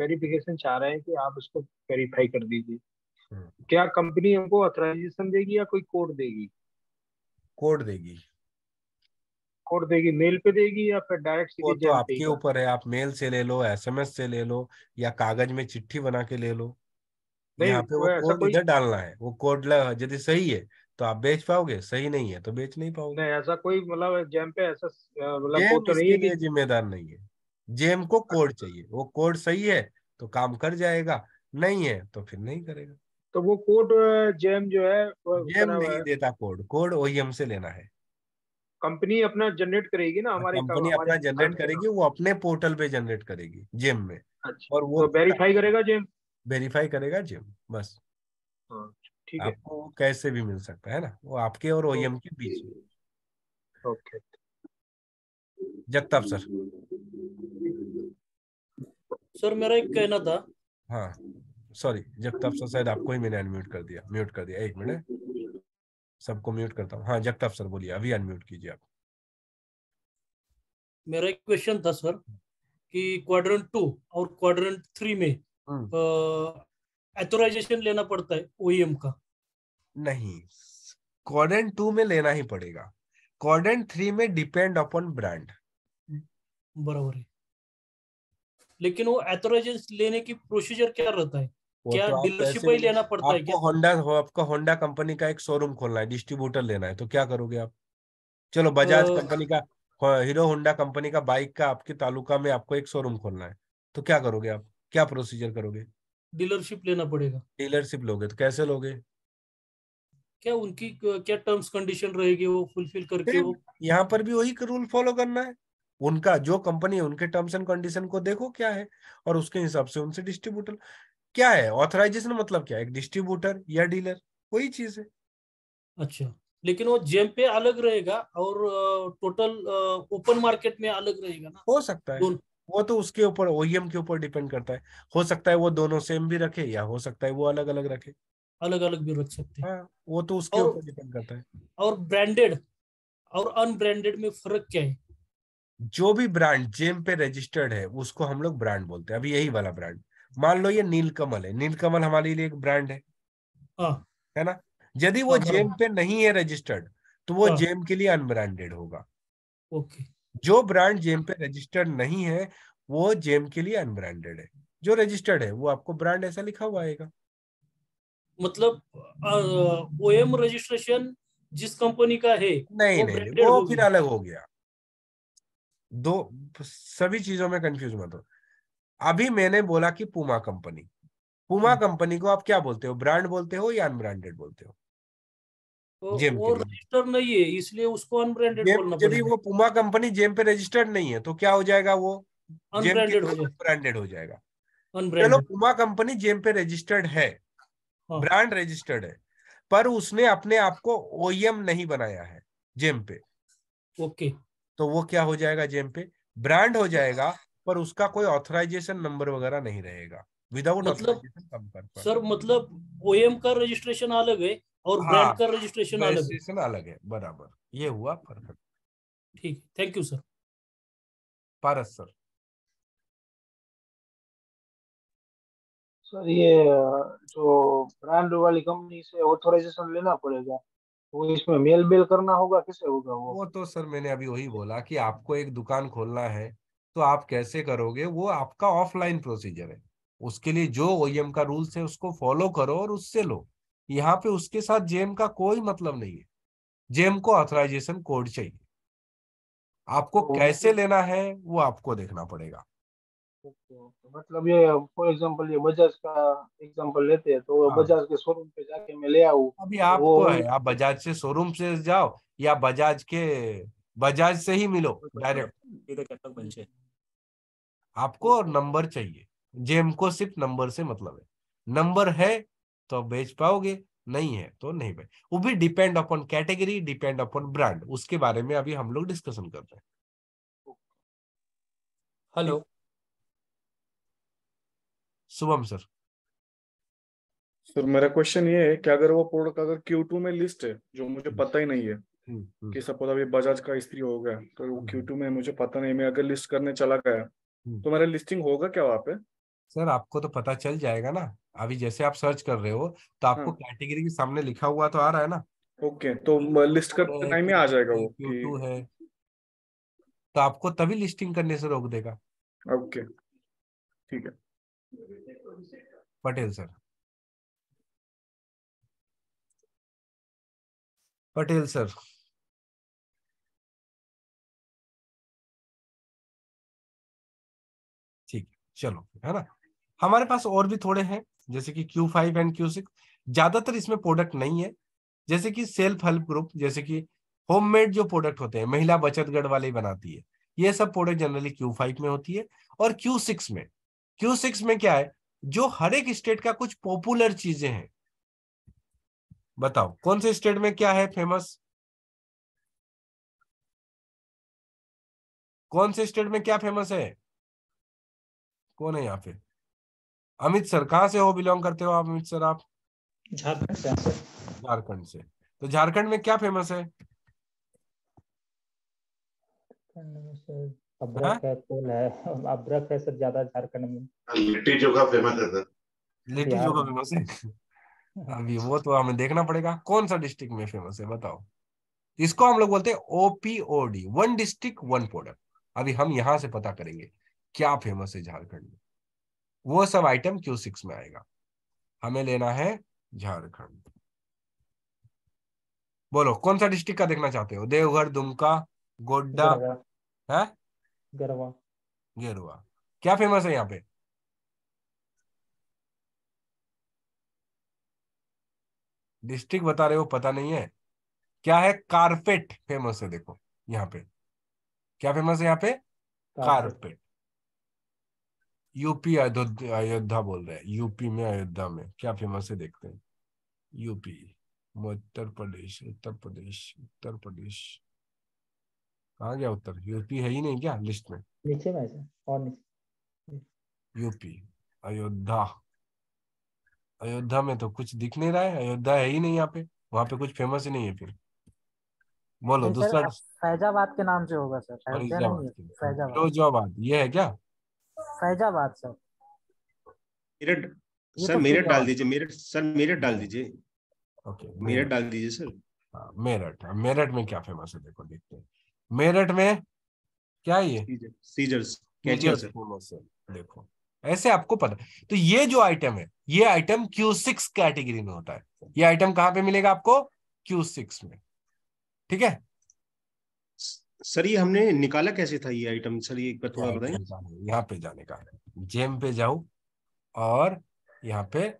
वेरिफिकेशन चाह रहे हैं कि आप उसको वेरीफाई कर दीजिए हम्म। क्या कंपनी हमको ऑथराइजेशन देगी या कोई कोड देगी कोड देगी कोड देगी मेल पे देगी या फिर डायरेक्ट वो तो आपके ऊपर है आप मेल से ले लो एसएमएस से ले लो या कागज में चिट्ठी बना के ले लो यहाँ पे वो कोड इधर डालना है वो कोड यदि सही है तो आप बेच पाओगे सही नहीं है तो बेच नहीं पाओगे नहीं ऐसा कोई मतलब जैम पे ऐसा मतलब तो जिम्मेदार नहीं है जेम को हाँ कोड चाहिए वो कोड सही है तो काम कर जाएगा नहीं है तो फिर नहीं करेगा तो वो कोड जेम जो है जेम नहीं देता कोड कोड ओएम से लेना है कंपनी अपना जनरेट करेगी ना हाँ, हमारी कंपनी अपना जनरेट करेगी वो अपने पोर्टल पे जनरेट करेगी जेम में अच्छा, और वो तो वेरीफाई करेगा जेम वेरीफाई करेगा जेम बस हाँ, ठीक है आपको कैसे भी मिल सकता है ना वो आपके और ओएम e के बीच ओके जगताप सर सर मेरा एक कहना था हाँ सॉरी जगताप सर शायद आपको ही मैंने अनम्यूट कर दिया म्यूट कर दिया एक मिनट सबको म्यूट करता हूँ हाँ जगताप सर बोलिए अभी अनम्यूट कीजिए आप मेरा एक क्वेश्चन था सर कि क्वाड्रेंट टू और क्वाड्रेंट थ्री में एथोराइजेशन हम्म। लेना पड़ता है ओएम e का नहीं क्वाड्रेंट टू में लेना ही पड़ेगा क्वाड्रेंट थ्री में डिपेंड अपॉन ब्रांड बराबर है लेकिन वो एथोराइजेशन लेने की प्रोसीजर क्या रहता है क्या डीलरशिप तो ही लेना पड़ता है क्या होंडा हो, आपका होंडा कंपनी का एक शोरूम खोलना है डिस्ट्रीब्यूटर लेना है तो क्या करोगे आप चलो बजाज कंपनी का हीरो होंडा कंपनी का बाइक का आपके तालुका में आपको एक शोरूम खोलना है तो क्या करोगे आप क्या प्रोसीजर करोगे डीलरशिप लेना पड़ेगा डीलरशिप लोगे तो कैसे लोगे क्या उनकी क्या टर्म्स कंडीशन रहेगी वो फुलफिल करके वो यहाँ पर भी वही रूल फॉलो करना है उनका जो कंपनी है उनके टर्म्स एंड कंडीशन को देखो क्या है और उसके हिसाब से उनसे डिस्ट्रीब्यूटर क्या है ऑथराइजेशन मतलब क्या है एक डिस्ट्रीब्यूटर या डीलर वही चीज है अच्छा लेकिन वो जेम पे अलग रहेगा और टोटल ओपन मार्केट में अलग रहेगा ना हो सकता है वो तो उसके ऊपर ओईएम e के ऊपर डिपेंड करता है हो सकता है वो दोनों सेम भी रखे या हो सकता है वो अलग अलग रखे अलग अलग भी रख सकते हैं हाँ, वो तो उसके ऊपर डिपेंड करता है और ब्रांडेड और अनब्रांडेड में फर्क क्या है जो भी ब्रांड जेम पे रजिस्टर्ड है उसको हम लोग ब्रांड बोलते हैं अभी यही वाला ब्रांड मान लो ये नीलकमल है नीलकमल हमारे लिए एक ब्रांड है हाँ। है ना यदि वो हाँ, जेम पे नहीं है रजिस्टर्ड तो वो हाँ। जेम के लिए अनब्रांडेड होगा ओके जो ब्रांड जेम पे रजिस्टर्ड नहीं है वो जेम के लिए अनब्रांडेड है जो रजिस्टर्ड है वो आपको ब्रांड ऐसा लिखा हुआ आएगा मतलब ओएम रजिस्ट्रेशन जिस कंपनी का है नहीं वो नहीं वो फिर अलग हो गया दो सभी चीजों में कंफ्यूज मत हो अभी मैंने बोला कि पुमा कंपनी पुमा कंपनी को आप क्या बोलते हो ब्रांड बोलते हो या अनब्रांडेड बोलते हो जेम वो रजिस्टर नहीं है इसलिए उसको अनब्रांडेड बोलना यदि वो पुमा कंपनी जेम पे रजिस्टर्ड नहीं है तो क्या हो जाएगा वो अनब्रांडेड हो जाएगा ब्रांडेड हो जाएगा चलो पुमा कंपनी जेम पे रजिस्टर्ड है ब्रांड हाँ। रजिस्टर्ड है पर उसने अपने आप को ओएम e नहीं बनाया है जेम पे ओके तो वो क्या हो जाएगा जेम पे ब्रांड हो जाएगा हाँ। पर उसका कोई ऑथराइजेशन नंबर वगैरह नहीं रहेगा विदाउट मतलब सर मतलब ओएम का रजिस्ट्रेशन अलग है और हाँ, ब्रांड का रजिस्ट्रेशन अलग है अलग है बराबर ये हुआ परफेक्ट ठीक thank you sir Paras sir sir ये जो ब्रांड वाली कंपनी से ऑथोराइजेशन लेना पड़ेगा वो इसमें मेल बेल करना होगा किसे होगा वो वो तो सर मैंने अभी वही बोला कि आपको एक दुकान खोलना है तो आप कैसे करोगे वो आपका ऑफलाइन प्रोसीजर है उसके लिए जो ओएम e का रूल्स है उसको फॉलो करो और उससे लो यहाँ पे उसके साथ जेम का कोई मतलब नहीं है जेम को ऑथराइजेशन कोड चाहिए आपको तो कैसे लेना है वो आपको देखना पड़ेगा मतलब ये फॉर एग्जांपल ये बजाज का एग्जांपल लेते हैं तो हाँ। बजाज के शोरूम पे जाके मैं ले आऊ अभी आपको वो... है आप बजाज से शोरूम से जाओ या बजाज के बजाज से ही मिलो डायरेक्ट आपको और नंबर चाहिए जेम को सिर्फ नंबर से मतलब है नंबर है तो बेच पाओगे नहीं है तो नहीं भाई वो भी depend upon category depend upon brand उसके बारे में अभी हम लोग डिस्कशन कर रहे हैं hello okay. Shubham sir sir मेरा क्वेश्चन ये है कि अगर वो प्रोडक्ट अगर क्यू टू में लिस्ट है जो मुझे हम्म। पता ही नहीं है हम्म, हम्म। कि सपोज अभी बजाज का स्त्री हो गया तो वो क्यू टू में मुझे पता नहीं मैं अगर लिस्ट करने चला गया तो मेरा लिस्टिंग होगा क्या वहाँ पे सर आपको तो पता चल जाएगा ना अभी जैसे आप सर्च कर रहे हो तो आपको कैटेगरी हाँ। के सामने लिखा हुआ तो आ रहा है ना ओके तो लिस्ट कर टाइम में आ जाएगा वो क्यू है तो आपको तभी लिस्टिंग करने से रोक देगा ओके ठीक है पटेल सर पटेल सर ठीक चलो है ना हमारे पास और भी थोड़े हैं जैसे कि Q5 five and Q six ज्यादातर इसमें प्रोडक्ट नहीं है जैसे कि सेल्फ हेल्प ग्रुप जैसे कि होममेड जो प्रोडक्ट होते हैं महिला बचतगढ़ वाले बनाती है ये सब प्रोडक्ट जनरली Q5 में होती है और Q6 में Q6 में क्या है जो हर एक स्टेट का कुछ पॉपुलर चीजें हैं बताओ कौन से स्टेट में क्या है फेमस कौन से स्टेट में क्या फेमस है कौन है यहाँ पे अमित सर कहां से हो बिलोंग करते हो आप अमित सर आप झारखंड से झारखंड से तो झारखंड में क्या फेमस है अब्रक हाँ? है है अब्रक है सर ज्यादा झारखंड में लिट्टी चोखा फेमस है सर लिट्टी चोखा फेमस है अभी वो तो हमें देखना पड़ेगा कौन सा डिस्ट्रिक्ट में फेमस है बताओ इसको हम लोग बोलते हैं OPOD one district one product अभी हम यहाँ से पता करेंगे क्या फेमस है झारखंड में वो सब आइटम क्यू सिक्स में आएगा हमें लेना है झारखंड बोलो कौन सा डिस्ट्रिक्ट का देखना चाहते हो देवघर दुमका गोड्डा है हाँ? गरवा गरवा क्या फेमस है यहाँ पे डिस्ट्रिक्ट बता रहे हो पता नहीं है क्या है कारपेट फेमस है देखो यहाँ पे क्या फेमस है यहाँ पे कारपेट यूपी अयोध्या बोल रहे हैं यूपी में अयोध्या में क्या फेमस है देखते हैं यूपी मध्य प्रदेश उत्तर प्रदेश उत्तर प्रदेश कहाँ गया उत्तर यूपी है ही नहीं क्या लिस्ट में नीचे में और नीचे यूपी अयोध्या अयोध्या में तो कुछ दिख नहीं रहा है अयोध्या है ही नहीं यहाँ पे वहाँ पे कुछ फेमस ही नहीं है फिर बोलो दूसरा फैजाबाद के नाम से होगा सर फैजाबाद ये है क्या फैजाबाद सर मेरठ सर तो मेरठ डाल दीजिए मेरठ सर मेरठ डाल दीजिए ओके मेरठ डाल दीजिए सर हाँ, मेरठ मेरठ में क्या फेमस है देखो देखते हैं मेरठ में क्या ये सीजर्स देखो ऐसे आपको पता तो ये जो आइटम है ये आइटम क्यू सिक्स कैटेगरी में होता है ये आइटम कहां पे मिलेगा आपको क्यू सिक्स में ठीक है सर ये हमने निकाला कैसे था ये आइटम सर ये एक बार थोड़ा बताइए यहाँ पे जाने का जेम पे जाओ और यहाँ पे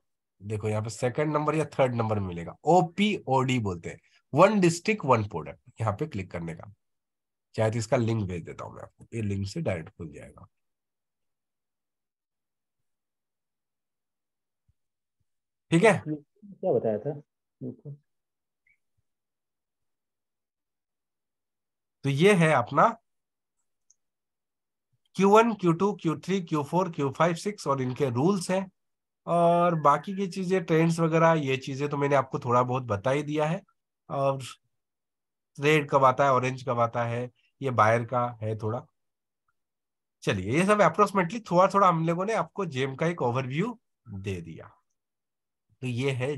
देखो यहाँ पे सेकंड नंबर या थर्ड नंबर मिलेगा ओपीओडी बोलते हैं वन डिस्ट्रिक्ट वन प्रोडक्ट यहाँ पे क्लिक करने का तो इसका लिंक भेज देता हूँ मैं आपको ये लिंक से डायरेक्ट खुल जाएगा ठीक है क्या बताया था तो ये है अपना Q1, Q2, Q3, Q4, Q5, 6 और इनके रूल्स हैं और बाकी की चीजें ट्रेंड्स वगैरह ये चीजें तो मैंने आपको थोड़ा बहुत बता ही दिया है और रेड कब आता है ऑरेंज कब आता है ये बायर का है थोड़ा चलिए ये सब अप्रोक्सीमेटली थोड़ा थोड़ा हम लोगों ने आपको जेम का एक ओवरव्यू दे दिया तो ये है